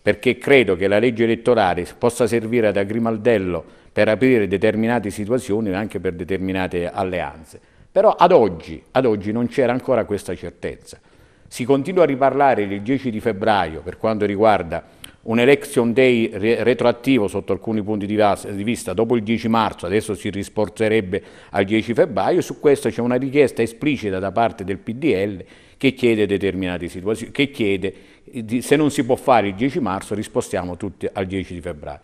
perché credo che la legge elettorale possa servire da grimaldello per aprire determinate situazioni e anche per determinate alleanze. Però ad oggi, ad oggi non c'era ancora questa certezza. Si continua a riparlare il 10 di febbraio per quanto riguarda un election day re retroattivo sotto alcuni punti di, di vista dopo il 10 marzo, adesso si risporterebbe al 10 febbraio, su questo c'è una richiesta esplicita da parte del PDL che chiede determinate situazioni, che chiede se non si può fare il 10 marzo rispostiamo tutti al 10 di febbraio.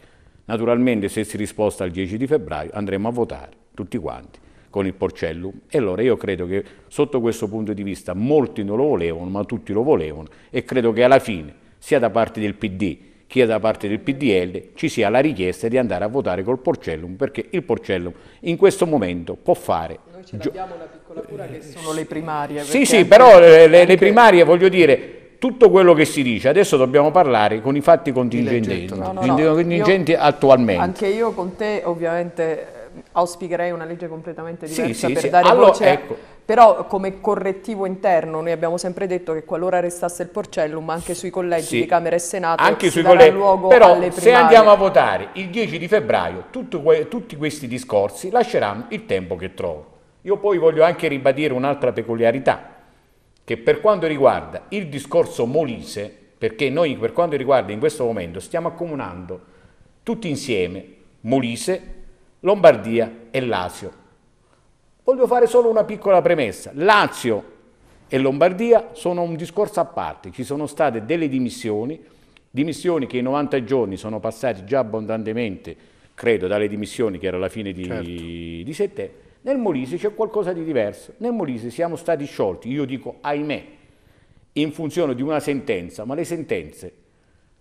Naturalmente se si risposta al 10 di febbraio andremo a votare tutti quanti con il porcellum e allora io credo che sotto questo punto di vista molti non lo volevano ma tutti lo volevano e credo che alla fine sia da parte del PD che da parte del PDL ci sia la richiesta di andare a votare col Porcellum, perché il Porcellum in questo momento può fare... Noi ce l'abbiamo una piccola cura che sono le primarie. Sì, sì, anche, però le, anche... le primarie, voglio dire, tutto quello che si dice, adesso dobbiamo parlare con i fatti contingenti, certo. no, no, no. contingenti attualmente. Anche io con te ovviamente auspicherei una legge completamente diversa sì, per sì, dare sì. Allora, voce, ecco. però come correttivo interno noi abbiamo sempre detto che qualora restasse il porcellum anche sui collegi di Camera e Senato anche si sui darà collegi. luogo però alle primarie. se andiamo a votare il 10 di febbraio tutto, tutti questi discorsi lasceranno il tempo che trovo. Io poi voglio anche ribadire un'altra peculiarità che per quanto riguarda il discorso Molise, perché noi per quanto riguarda in questo momento stiamo accomunando tutti insieme Molise, Lombardia e Lazio. Voglio fare solo una piccola premessa. Lazio e Lombardia sono un discorso a parte. Ci sono state delle dimissioni, dimissioni che in 90 giorni sono passate già abbondantemente, credo, dalle dimissioni che era la fine di, certo. di settembre. Nel Molise c'è qualcosa di diverso. Nel Molise siamo stati sciolti, io dico ahimè, in funzione di una sentenza, ma le sentenze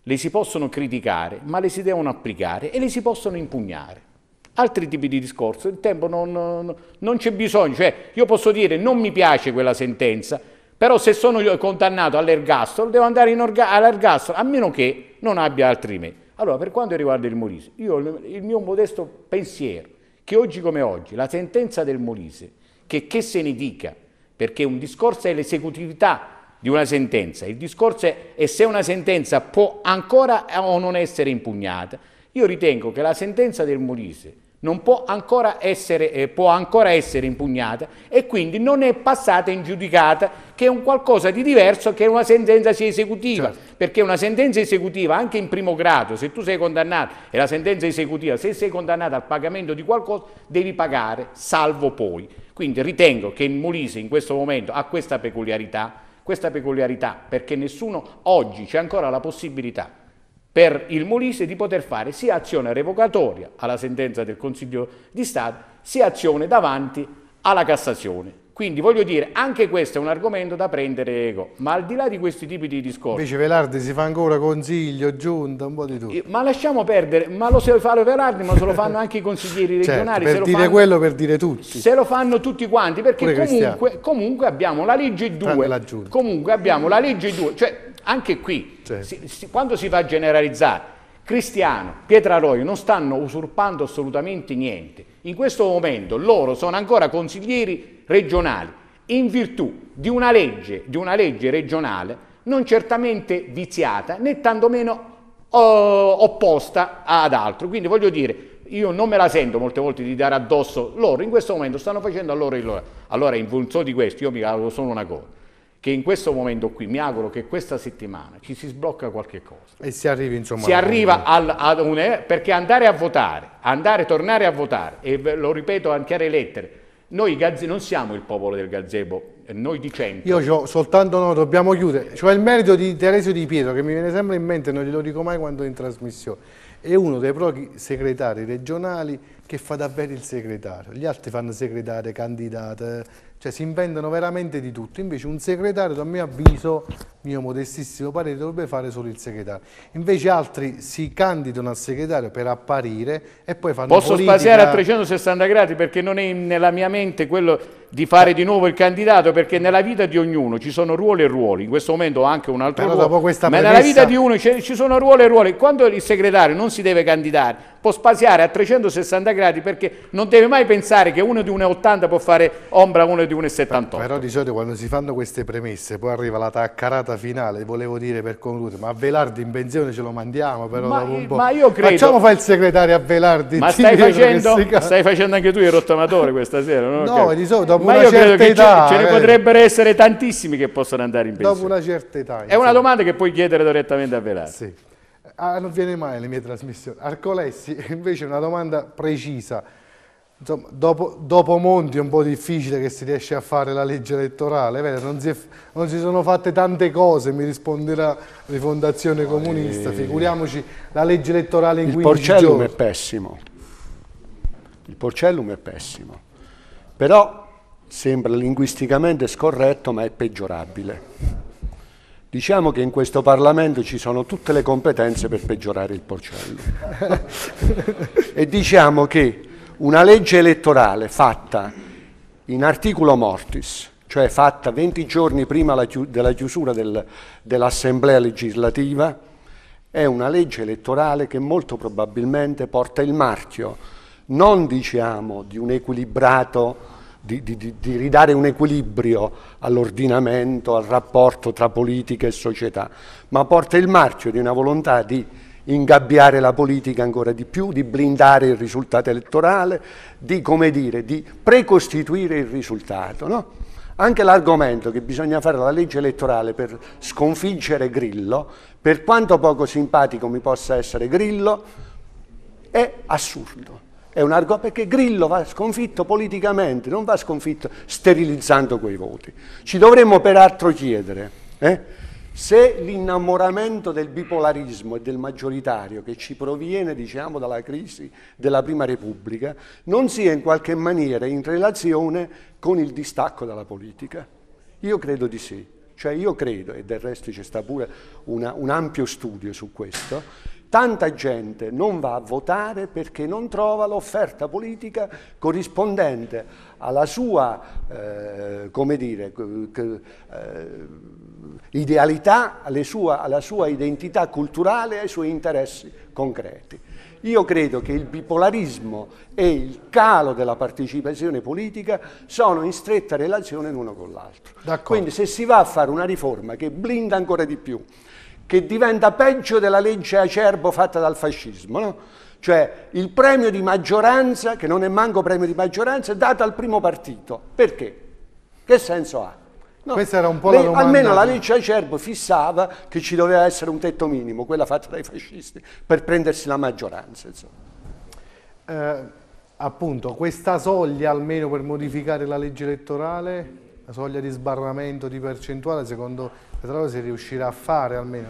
le si possono criticare, ma le si devono applicare e le si possono impugnare altri tipi di discorso, il tempo non, non, non c'è bisogno, cioè io posso dire non mi piace quella sentenza, però se sono condannato all'ergastolo devo andare all'ergastolo, a meno che non abbia altri rimedi. Allora, per quanto riguarda il Molise, io il mio modesto pensiero, che oggi come oggi, la sentenza del Molise, che, che se ne dica, perché un discorso è l'esecutività di una sentenza, il discorso è se una sentenza può ancora eh, o non essere impugnata, io ritengo che la sentenza del Molise, non può ancora essere, eh, può ancora essere impugnata e quindi non è passata in giudicata che è un qualcosa di diverso che una sentenza sia esecutiva, certo. perché una sentenza esecutiva anche in primo grado, se tu sei condannato e la sentenza esecutiva, se sei condannato al pagamento di qualcosa devi pagare, salvo poi. Quindi ritengo che il Molise in questo momento ha questa peculiarità, questa peculiarità perché nessuno oggi c'è ancora la possibilità per il Molise di poter fare sia azione revocatoria alla sentenza del Consiglio di Stato, sia azione davanti alla Cassazione. Quindi voglio dire, anche questo è un argomento da prendere ego, ma al di là di questi tipi di discorsi... Invece Velardi si fa ancora consiglio, giunta, un po' di tutto. Eh, ma lasciamo perdere, ma lo se lo fa Velardi, ma se lo fanno anche i consiglieri certo, regionali. Certo, per dire fanno, quello, per dire tutti. Se lo fanno tutti quanti, perché comunque, comunque, abbiamo la legge 2, comunque abbiamo la legge 2, cioè anche qui si, si, quando si va a generalizzare, Cristiano, Pietraroio non stanno usurpando assolutamente niente. In questo momento loro sono ancora consiglieri regionali in virtù di una legge, di una legge regionale non certamente viziata né tantomeno uh, opposta ad altro. Quindi voglio dire, io non me la sento molte volte di dare addosso loro, in questo momento stanno facendo a loro il loro. Allora in funzione di questo io mi auguro ah, solo una cosa, che in questo momento qui mi auguro che questa settimana ci si sblocca qualche cosa. E si arrivi insomma... Si arriva al, ad un... Eh, perché andare a votare, andare, tornare a votare, e lo ripeto anche alle lettere, noi gazze, non siamo il popolo del gazebo, eh, noi di centro. Io ho soltanto no, dobbiamo chiudere. C'ho il merito di Teresio Di Pietro che mi viene sempre in mente, non glielo dico mai quando è in trasmissione. È uno dei propri segretari regionali che fa davvero il segretario. Gli altri fanno segretarie, candidate, cioè si inventano veramente di tutto. Invece un segretario, a mio avviso, mio modestissimo parere, dovrebbe fare solo il segretario. Invece altri si candidano al segretario per apparire e poi fanno Posso politica... spaziare a 360 gradi perché non è nella mia mente quello di fare di nuovo il candidato perché nella vita di ognuno ci sono ruoli e ruoli, in questo momento ho anche un altro Però ruolo, ma premessa... nella vita di uno ci sono ruoli e ruoli. Quando il segretario non si deve candidare può spaziare a 360 gradi perché non deve mai pensare che uno di 1,80 può fare ombra a uno di 1,78. Però di solito quando si fanno queste premesse poi arriva la taccarata finale, volevo dire per concludere, ma a Velardi in pensione ce lo mandiamo però ma, un po'. Ma io credo... Facciamo fare il segretario a Velardi. Ma stai facendo, stai facendo, anche tu il rottamatore questa sera? No, no cioè, di solito dopo ma una certa età... Ce, ce ne eh. potrebbero essere tantissimi che possono andare in pensione. Dopo una certa età. È una domanda che puoi chiedere direttamente a Velardi. Sì. Ah, non viene mai le mie trasmissioni. Arcolessi, invece una domanda precisa. Insomma, dopo, dopo, Monti è un po' difficile che si riesce a fare la legge elettorale, vero? Non, si, è, non si sono fatte tante cose, mi risponderà Rifondazione Comunista, figuriamoci la legge elettorale in il 15 giorni. Il porcellum è pessimo, il porcellum è pessimo, però sembra linguisticamente scorretto ma è peggiorabile. Diciamo che in questo Parlamento ci sono tutte le competenze per peggiorare il porcello. e diciamo che una legge elettorale fatta in articolo mortis, cioè fatta 20 giorni prima della chiusura del, dell'Assemblea legislativa, è una legge elettorale che molto probabilmente porta il marchio, non diciamo di un equilibrato di, di, di ridare un equilibrio all'ordinamento, al rapporto tra politica e società, ma porta il marchio di una volontà di ingabbiare la politica ancora di più, di blindare il risultato elettorale, di, dire, di precostituire il risultato. No? Anche l'argomento che bisogna fare la legge elettorale per sconfiggere Grillo, per quanto poco simpatico mi possa essere Grillo, è assurdo. È un argomento perché Grillo va sconfitto politicamente, non va sconfitto sterilizzando quei voti. Ci dovremmo peraltro chiedere eh, se l'innamoramento del bipolarismo e del maggioritario che ci proviene diciamo, dalla crisi della Prima Repubblica non sia in qualche maniera in relazione con il distacco dalla politica. Io credo di sì. Cioè io credo, e del resto c'è sta pure una, un ampio studio su questo, Tanta gente non va a votare perché non trova l'offerta politica corrispondente alla sua eh, come dire, eh, idealità, alle sua, alla sua identità culturale, ai suoi interessi concreti. Io credo che il bipolarismo e il calo della partecipazione politica sono in stretta relazione l'uno con l'altro. Quindi se si va a fare una riforma che blinda ancora di più che diventa peggio della legge acerbo fatta dal fascismo, no? cioè il premio di maggioranza, che non è manco premio di maggioranza, è dato al primo partito. Perché? Che senso ha? No. Questa era un po' la domanda. Almeno la legge Acerbo fissava che ci doveva essere un tetto minimo, quella fatta dai fascisti, per prendersi la maggioranza. Eh, appunto, questa soglia almeno per modificare la legge elettorale la soglia di sbarramento di percentuale secondo Petraro si riuscirà a fare almeno?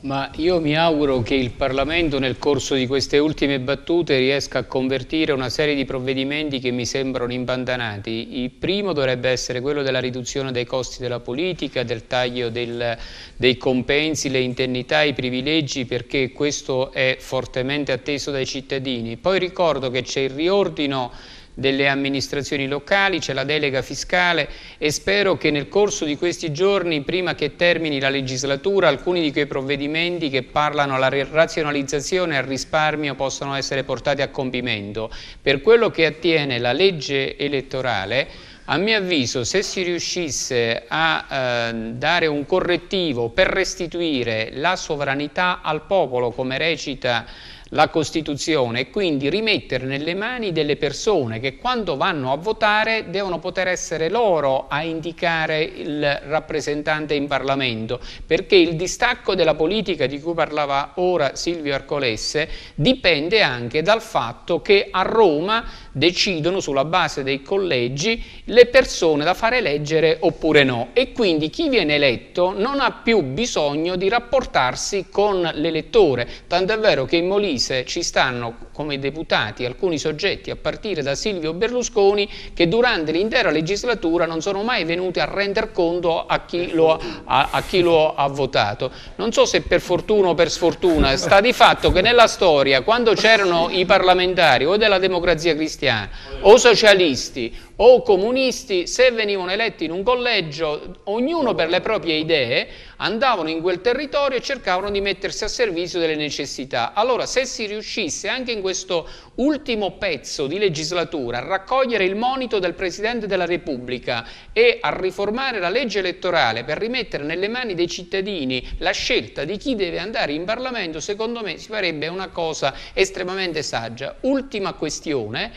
Ma io mi auguro che il Parlamento nel corso di queste ultime battute riesca a convertire una serie di provvedimenti che mi sembrano impantanati. Il primo dovrebbe essere quello della riduzione dei costi della politica, del taglio del, dei compensi, le indennità, i privilegi, perché questo è fortemente atteso dai cittadini. Poi ricordo che c'è il riordino delle amministrazioni locali, c'è la delega fiscale e spero che nel corso di questi giorni, prima che termini la legislatura, alcuni di quei provvedimenti che parlano alla razionalizzazione e al risparmio possano essere portati a compimento. Per quello che attiene la legge elettorale, a mio avviso se si riuscisse a eh, dare un correttivo per restituire la sovranità al popolo, come recita la Costituzione e quindi rimettere nelle mani delle persone che quando vanno a votare devono poter essere loro a indicare il rappresentante in Parlamento, perché il distacco della politica di cui parlava ora Silvio Arcolesse dipende anche dal fatto che a Roma decidono sulla base dei collegi le persone da fare eleggere oppure no e quindi chi viene eletto non ha più bisogno di rapportarsi con l'elettore, tant'è vero che in Molise Molise ci stanno come deputati alcuni soggetti, a partire da Silvio Berlusconi, che durante l'intera legislatura non sono mai venuti a render conto a chi, lo ha, a, a chi lo ha votato. Non so se per fortuna o per sfortuna, sta di fatto che nella storia, quando c'erano i parlamentari o della democrazia cristiana o socialisti o comunisti, se venivano eletti in un collegio, ognuno per le proprie idee, andavano in quel territorio e cercavano di mettersi a servizio delle necessità. Allora, se si riuscisse anche in questo ultimo pezzo di legislatura a raccogliere il monito del Presidente della Repubblica e a riformare la legge elettorale per rimettere nelle mani dei cittadini la scelta di chi deve andare in Parlamento, secondo me si farebbe una cosa estremamente saggia. Ultima questione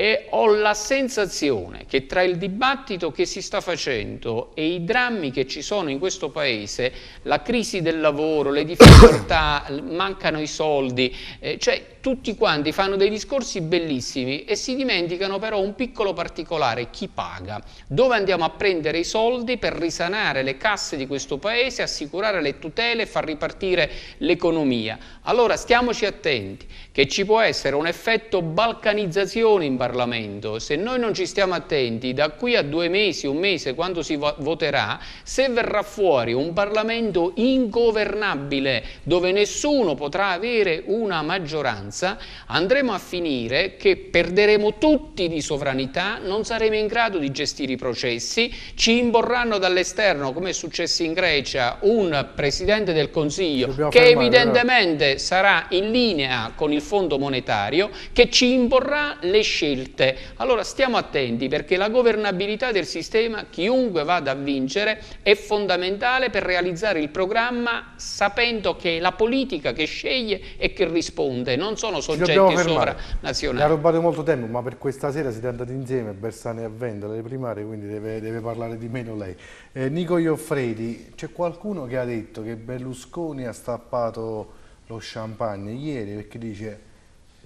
e ho la sensazione che tra il dibattito che si sta facendo e i drammi che ci sono in questo paese, la crisi del lavoro, le difficoltà, mancano i soldi, eh, cioè tutti quanti fanno dei discorsi bellissimi e si dimenticano però un piccolo particolare, chi paga, dove andiamo a prendere i soldi per risanare le casse di questo paese, assicurare le tutele, far ripartire l'economia. Allora stiamoci attenti che ci può essere un effetto balcanizzazione in Parlamento. Se noi non ci stiamo attenti, da qui a due mesi, un mese, quando si voterà, se verrà fuori un Parlamento ingovernabile, dove nessuno potrà avere una maggioranza, andremo a finire che perderemo tutti di sovranità, non saremo in grado di gestire i processi, ci imporranno dall'esterno, come è successo in Grecia, un Presidente del Consiglio Dobbiamo che fermare, evidentemente eh. sarà in linea con il Fondo Monetario che ci imporrà le scelte. Allora stiamo attenti perché la governabilità del sistema, chiunque vada a vincere, è fondamentale per realizzare il programma sapendo che è la politica che sceglie e che risponde, non sono soggetti sovranazionali. Ha rubato molto tempo, ma per questa sera siete andati insieme, Bersani a Vendola, le primarie, quindi deve, deve, parlare di meno lei. Eh, Nico Ioffredi, c'è qualcuno che ha detto che Berlusconi ha stappato lo champagne ieri perché dice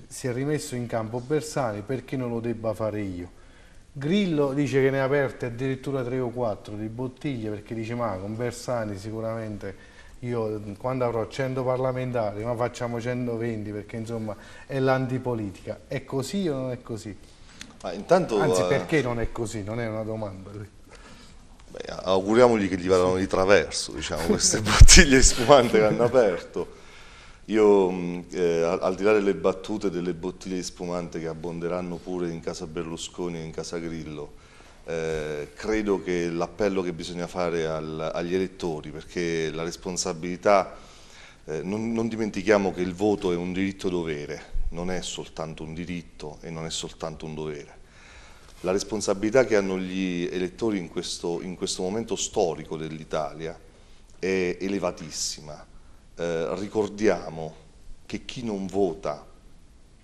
si è rimesso in campo Bersani perché non lo debba fare io. Grillo dice che ne ha aperte addirittura 3 o 4 di bottiglie perché dice ma con Bersani sicuramente io quando avrò 100 parlamentari ma facciamo 120 perché insomma è l'antipolitica. È così o non è così? Ma intanto, Anzi eh, perché non è così? Non è una domanda. Beh, auguriamogli che gli vadano di traverso diciamo, queste bottiglie spumante che hanno aperto. Io, mm, eh, al di là delle battute, delle bottiglie di spumante che abbonderanno pure in casa Berlusconi e in casa Grillo, eh, credo che l'appello che bisogna fare al, agli elettori, perché la responsabilità, eh, non, non dimentichiamo che il voto è un diritto-dovere, non è soltanto un diritto e non è soltanto un dovere. La responsabilità che hanno gli elettori in questo, in questo momento storico dell'Italia è elevatissima eh, ricordiamo che chi non vota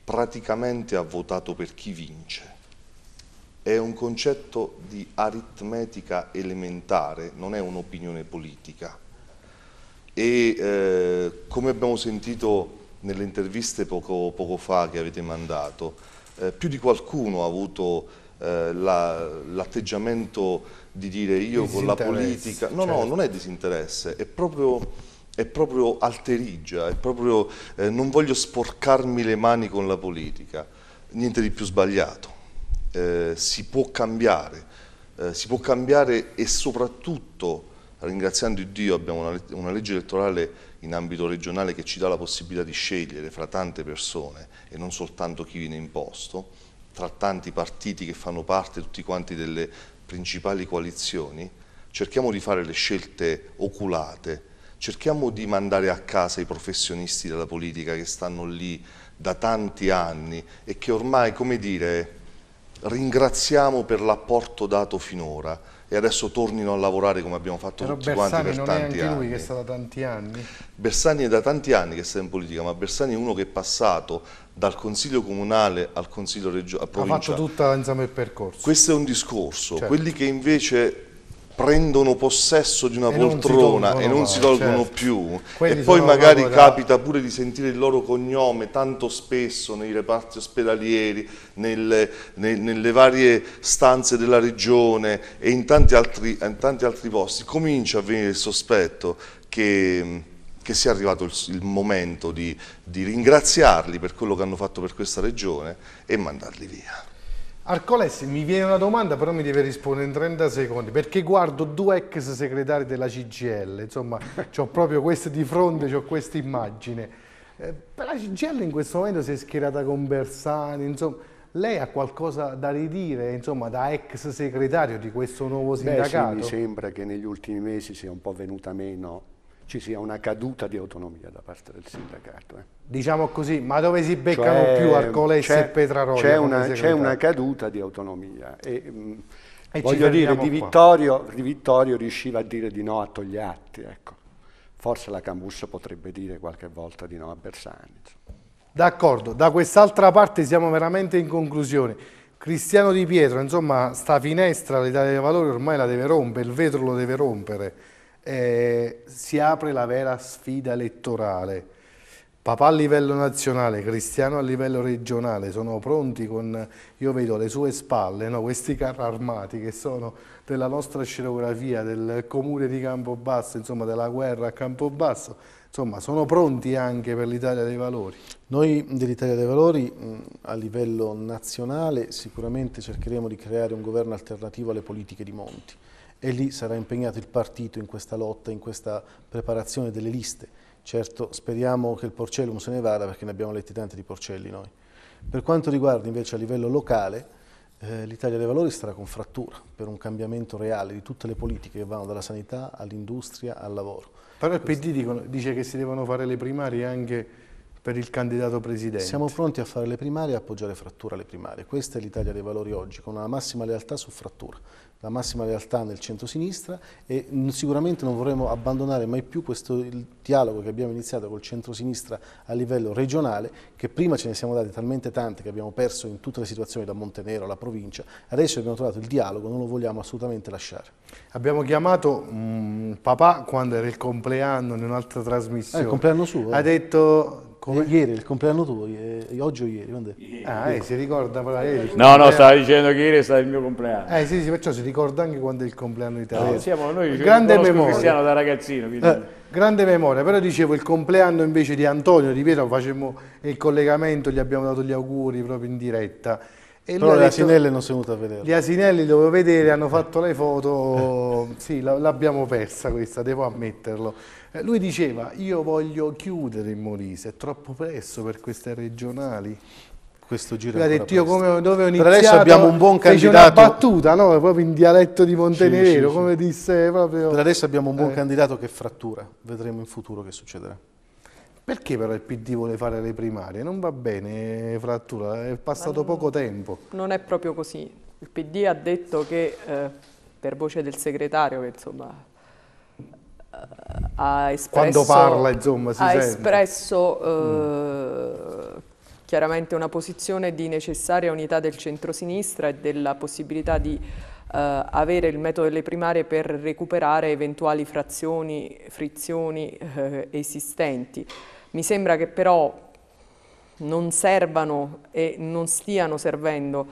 praticamente ha votato per chi vince. È un concetto di aritmetica elementare, non è un'opinione politica. E eh, come abbiamo sentito nelle interviste poco, poco fa che avete mandato, eh, più di qualcuno ha avuto eh, l'atteggiamento la, di dire io con la politica, no certo. no non è disinteresse, è proprio è proprio alterigia, è proprio eh, non voglio sporcarmi le mani con la politica, niente di più sbagliato, eh, si può cambiare, eh, si può cambiare e soprattutto, ringraziando Dio, abbiamo una, una legge elettorale in ambito regionale che ci dà la possibilità di scegliere fra tante persone e non soltanto chi viene imposto, tra tanti partiti che fanno parte tutti quanti delle principali coalizioni, cerchiamo di fare le scelte oculate, cerchiamo di mandare a casa i professionisti della politica che stanno lì da tanti anni e che ormai, come dire, ringraziamo per l'apporto dato finora e adesso tornino a lavorare come abbiamo fatto Però tutti Bersani quanti per tanti anni. Bersani non è lui che sta da tanti anni? Bersani è da tanti anni che sta in politica, ma Bersani è uno che è passato dal consiglio comunale al consiglio regionale. Ha fatto tutto insomma, il percorso. Questo è un discorso. Certo. Quelli che invece prendono possesso di una e poltrona non e non si tolgono certo. più Quelli e poi magari da... capita pure di sentire il loro cognome tanto spesso nei reparti ospedalieri, nelle, nel, nelle varie stanze della regione e in tanti, altri, in tanti altri posti, comincia a venire il sospetto che, che sia arrivato il, il momento di, di ringraziarli per quello che hanno fatto per questa regione e mandarli via. Arcolessi, mi viene una domanda, però mi deve rispondere in 30 secondi, perché guardo due ex segretari della CGL, insomma, ho proprio queste di fronte, ho questa immagine. Eh, la CGL in questo momento si è schierata con Bersani, insomma, lei ha qualcosa da ridire, insomma, da ex segretario di questo nuovo sindacato? Beh, sì, mi sembra che negli ultimi mesi sia un po' venuta meno ci sia una caduta di autonomia da parte del sindacato. Eh. Diciamo così, ma dove si beccano cioè, più Arcoles e Petraroli? C'è una, una, caduta di autonomia e, mh, mm, e voglio dire, di Vittorio, di Vittorio, riusciva a dire di no a Togliatti, ecco. forse la Camusso potrebbe dire qualche volta di no a Bersani. D'accordo, da quest'altra parte siamo veramente in conclusione. Cristiano Di Pietro, insomma, sta finestra, l'Italia dei Valori ormai la deve rompere, il vetro lo deve rompere eh, si apre la vera sfida elettorale. Papà a livello nazionale, Cristiano a livello regionale, sono pronti con, io vedo alle sue spalle, no, questi carri armati che sono della nostra scenografia, del comune di Campobasso, insomma della guerra a Campobasso, insomma sono pronti anche per l'Italia dei Valori. Noi dell'Italia dei Valori mm, a livello nazionale sicuramente cercheremo di creare un governo alternativo alle politiche di Monti e lì sarà impegnato il partito in questa lotta, in questa preparazione delle liste. Certo, speriamo che il Porcellum se ne vada perché ne abbiamo letti tanti di porcelli noi. Per quanto riguarda invece a livello locale, eh, l'Italia dei Valori starà con frattura per un cambiamento reale di tutte le politiche che vanno dalla sanità all'industria al lavoro. Però il PD dicono, dice che si devono fare le primarie anche per il candidato presidente. Siamo pronti a fare le primarie e appoggiare frattura alle primarie. Questa è l'Italia dei Valori oggi, con una massima lealtà su frattura la massima realtà nel centro-sinistra e sicuramente non vorremmo abbandonare mai più questo dialogo che abbiamo iniziato col centro-sinistra a livello regionale, che prima ce ne siamo dati talmente tante che abbiamo perso in tutte le situazioni da Montenero alla provincia, adesso abbiamo trovato il dialogo, non lo vogliamo assolutamente lasciare. Abbiamo chiamato mh, mm, papà quando era il compleanno in un'altra ah, trasmissione. Eh, il compleanno suo. Ha detto come? Ieri, il compleanno tuo, ieri, oggi o ieri? ieri. Ah, eh, si ricorda però eh, ieri. No, no, stava dicendo che ieri è stato il mio compleanno. Eh sì, sì, perciò si ricorda anche quando è il compleanno di Italia. No, siamo noi, cioè, grande memoria. Cristiano da ragazzino. Quindi... Eh, grande memoria, però dicevo il compleanno invece di Antonio, di Pietro, facemmo il collegamento, gli abbiamo dato gli auguri proprio in diretta. E Però le detto, asinelle non sono venute a vedere. Gli asinelli dovevo vedere, hanno fatto le foto, sì, l'abbiamo persa questa, devo ammetterlo. Eh, lui diceva, io voglio chiudere in Molise, è troppo presto per queste regionali questo giro ha detto io come, dove ho iniziato per adesso abbiamo un buon candidato una battuta no? proprio in dialetto di Montenegro sì, sì, come disse proprio per adesso abbiamo un buon eh. candidato che frattura vedremo in futuro che succederà perché però il PD vuole fare le primarie? non va bene frattura è passato non, poco tempo non è proprio così il PD ha detto che eh, per voce del segretario che insomma eh, ha espresso, Quando parla, insomma, si ha sente. espresso mm. Eh, chiaramente una posizione di necessaria unità del centrosinistra e della possibilità di Uh, avere il metodo delle primarie per recuperare eventuali frazioni, frizioni uh, esistenti. Mi sembra che però non servano e non stiano servendo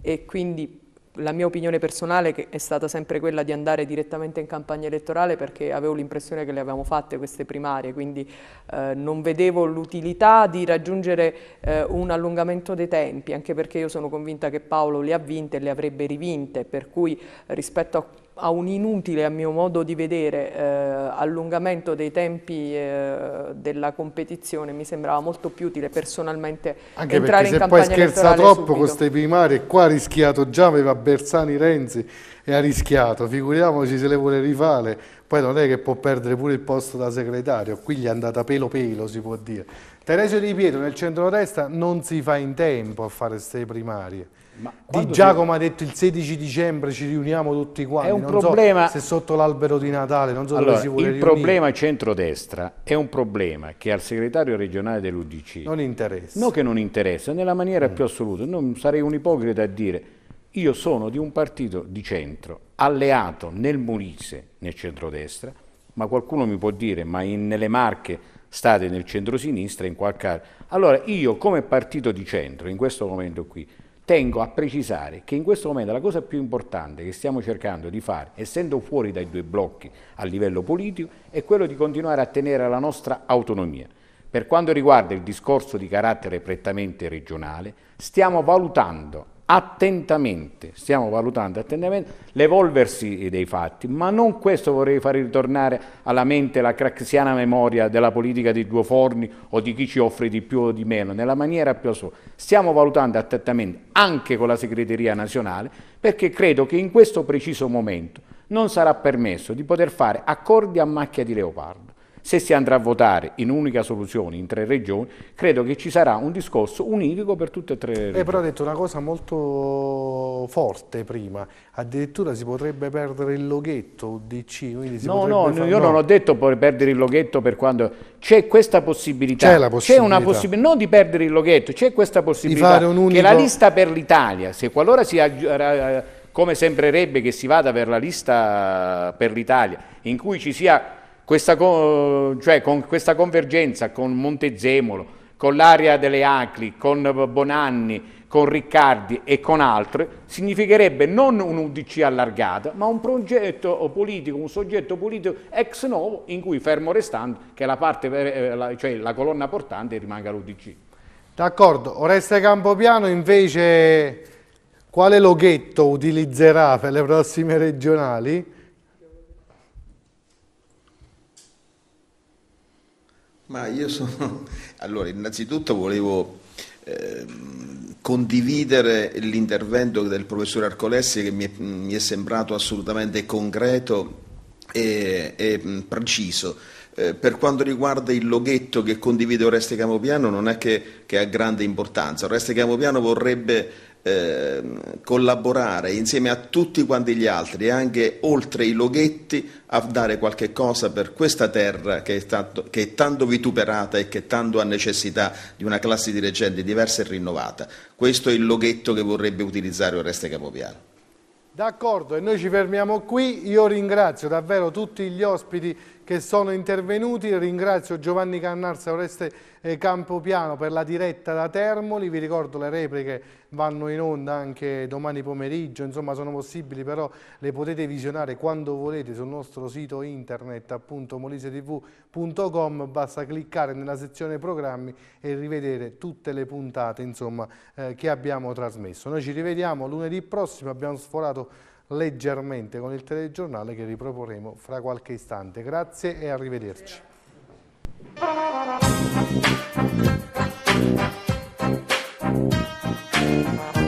e quindi la mia opinione personale che è stata sempre quella di andare direttamente in campagna elettorale perché avevo l'impressione che le avevamo fatte queste primarie, quindi eh, non vedevo l'utilità di raggiungere eh, un allungamento dei tempi, anche perché io sono convinta che Paolo le ha vinte e le avrebbe rivinte, per cui rispetto a a un inutile, a mio modo di vedere, eh, allungamento dei tempi eh, della competizione mi sembrava molto più utile personalmente Anche entrare in campagna Anche perché se poi scherza troppo con queste primarie, qua ha rischiato già, aveva Bersani Renzi e ha rischiato, figuriamoci se le vuole rifare, poi non è che può perdere pure il posto da segretario, qui gli è andata pelo pelo si può dire. Teresio Di Pietro nel centro-destra non si fa in tempo a fare queste primarie di Giacomo si... ha detto il 16 dicembre ci riuniamo tutti quanti, è un non problema... So se sotto l'albero di Natale, non so allora, dove si vuole il riunire. Il problema centrodestra è un problema che al segretario regionale dell'Udc non interessa. No che non interessa, nella maniera mm. più assoluta, non sarei un ipocrita a dire io sono di un partito di centro, alleato nel Molise, nel centrodestra, ma qualcuno mi può dire, ma in, nelle Marche state nel centrosinistra in qualche... Allora io come partito di centro, in questo momento qui, tengo a precisare che in questo momento la cosa più importante che stiamo cercando di fare, essendo fuori dai due blocchi a livello politico, è quello di continuare a tenere la nostra autonomia. Per quanto riguarda il discorso di carattere prettamente regionale, stiamo valutando attentamente, stiamo valutando attentamente l'evolversi dei fatti, ma non questo vorrei far ritornare alla mente la craxiana memoria della politica dei due forni o di chi ci offre di più o di meno, nella maniera più assoluta. Stiamo valutando attentamente anche con la segreteria nazionale perché credo che in questo preciso momento non sarà permesso di poter fare accordi a macchia di leopardo. Se si andrà a votare in unica soluzione in tre regioni, credo che ci sarà un discorso univoco per tutte e tre le eh, regioni. Lei però ha detto una cosa molto forte prima, addirittura si potrebbe perdere il loghetto UDC. No, no, far... io no. non ho detto perdere il loghetto per quando... C'è questa possibilità. C'è la possibilità. una possibilità, non di perdere il loghetto, c'è questa possibilità di unico... che la lista per l'Italia, se qualora si come sembrerebbe che si vada per la lista per l'Italia, in cui ci sia questa, cioè, con questa convergenza con Montezemolo, con l'area delle Acli, con Bonanni, con Riccardi e con altri, significherebbe non un UDC allargato, ma un progetto politico, un soggetto politico ex novo in cui fermo restando che la, parte, eh, cioè la colonna portante rimanga l'UDC. D'accordo, Oreste Campopiano invece quale loghetto utilizzerà per le prossime regionali? Ma io sono... Allora, innanzitutto volevo eh, condividere l'intervento del professor Arcolessi che mi è, mi è sembrato assolutamente concreto e, e preciso. Eh, per quanto riguarda il loghetto che condivide Oreste Camopiano non è che, che ha grande importanza. Oreste Camopiano vorrebbe Ehm, collaborare insieme a tutti quanti gli altri e anche oltre i loghetti a dare qualche cosa per questa terra che è, tanto, che è tanto vituperata e che tanto ha necessità di una classe dirigente diversa e rinnovata. Questo è il loghetto che vorrebbe utilizzare Oreste Capopiano. D'accordo e noi ci fermiamo qui, io ringrazio davvero tutti gli ospiti che sono intervenuti. Ringrazio Giovanni Cannarsa e Oreste eh, Campopiano per la diretta da Termoli. Vi ricordo le repliche vanno in onda anche domani pomeriggio, insomma sono possibili, però le potete visionare quando volete sul nostro sito internet appunto molisetv.com, basta cliccare nella sezione programmi e rivedere tutte le puntate insomma, eh, che abbiamo trasmesso. Noi ci rivediamo lunedì prossimo, abbiamo sforato leggermente con il telegiornale che riproporremo fra qualche istante. Grazie e arrivederci. Grazie.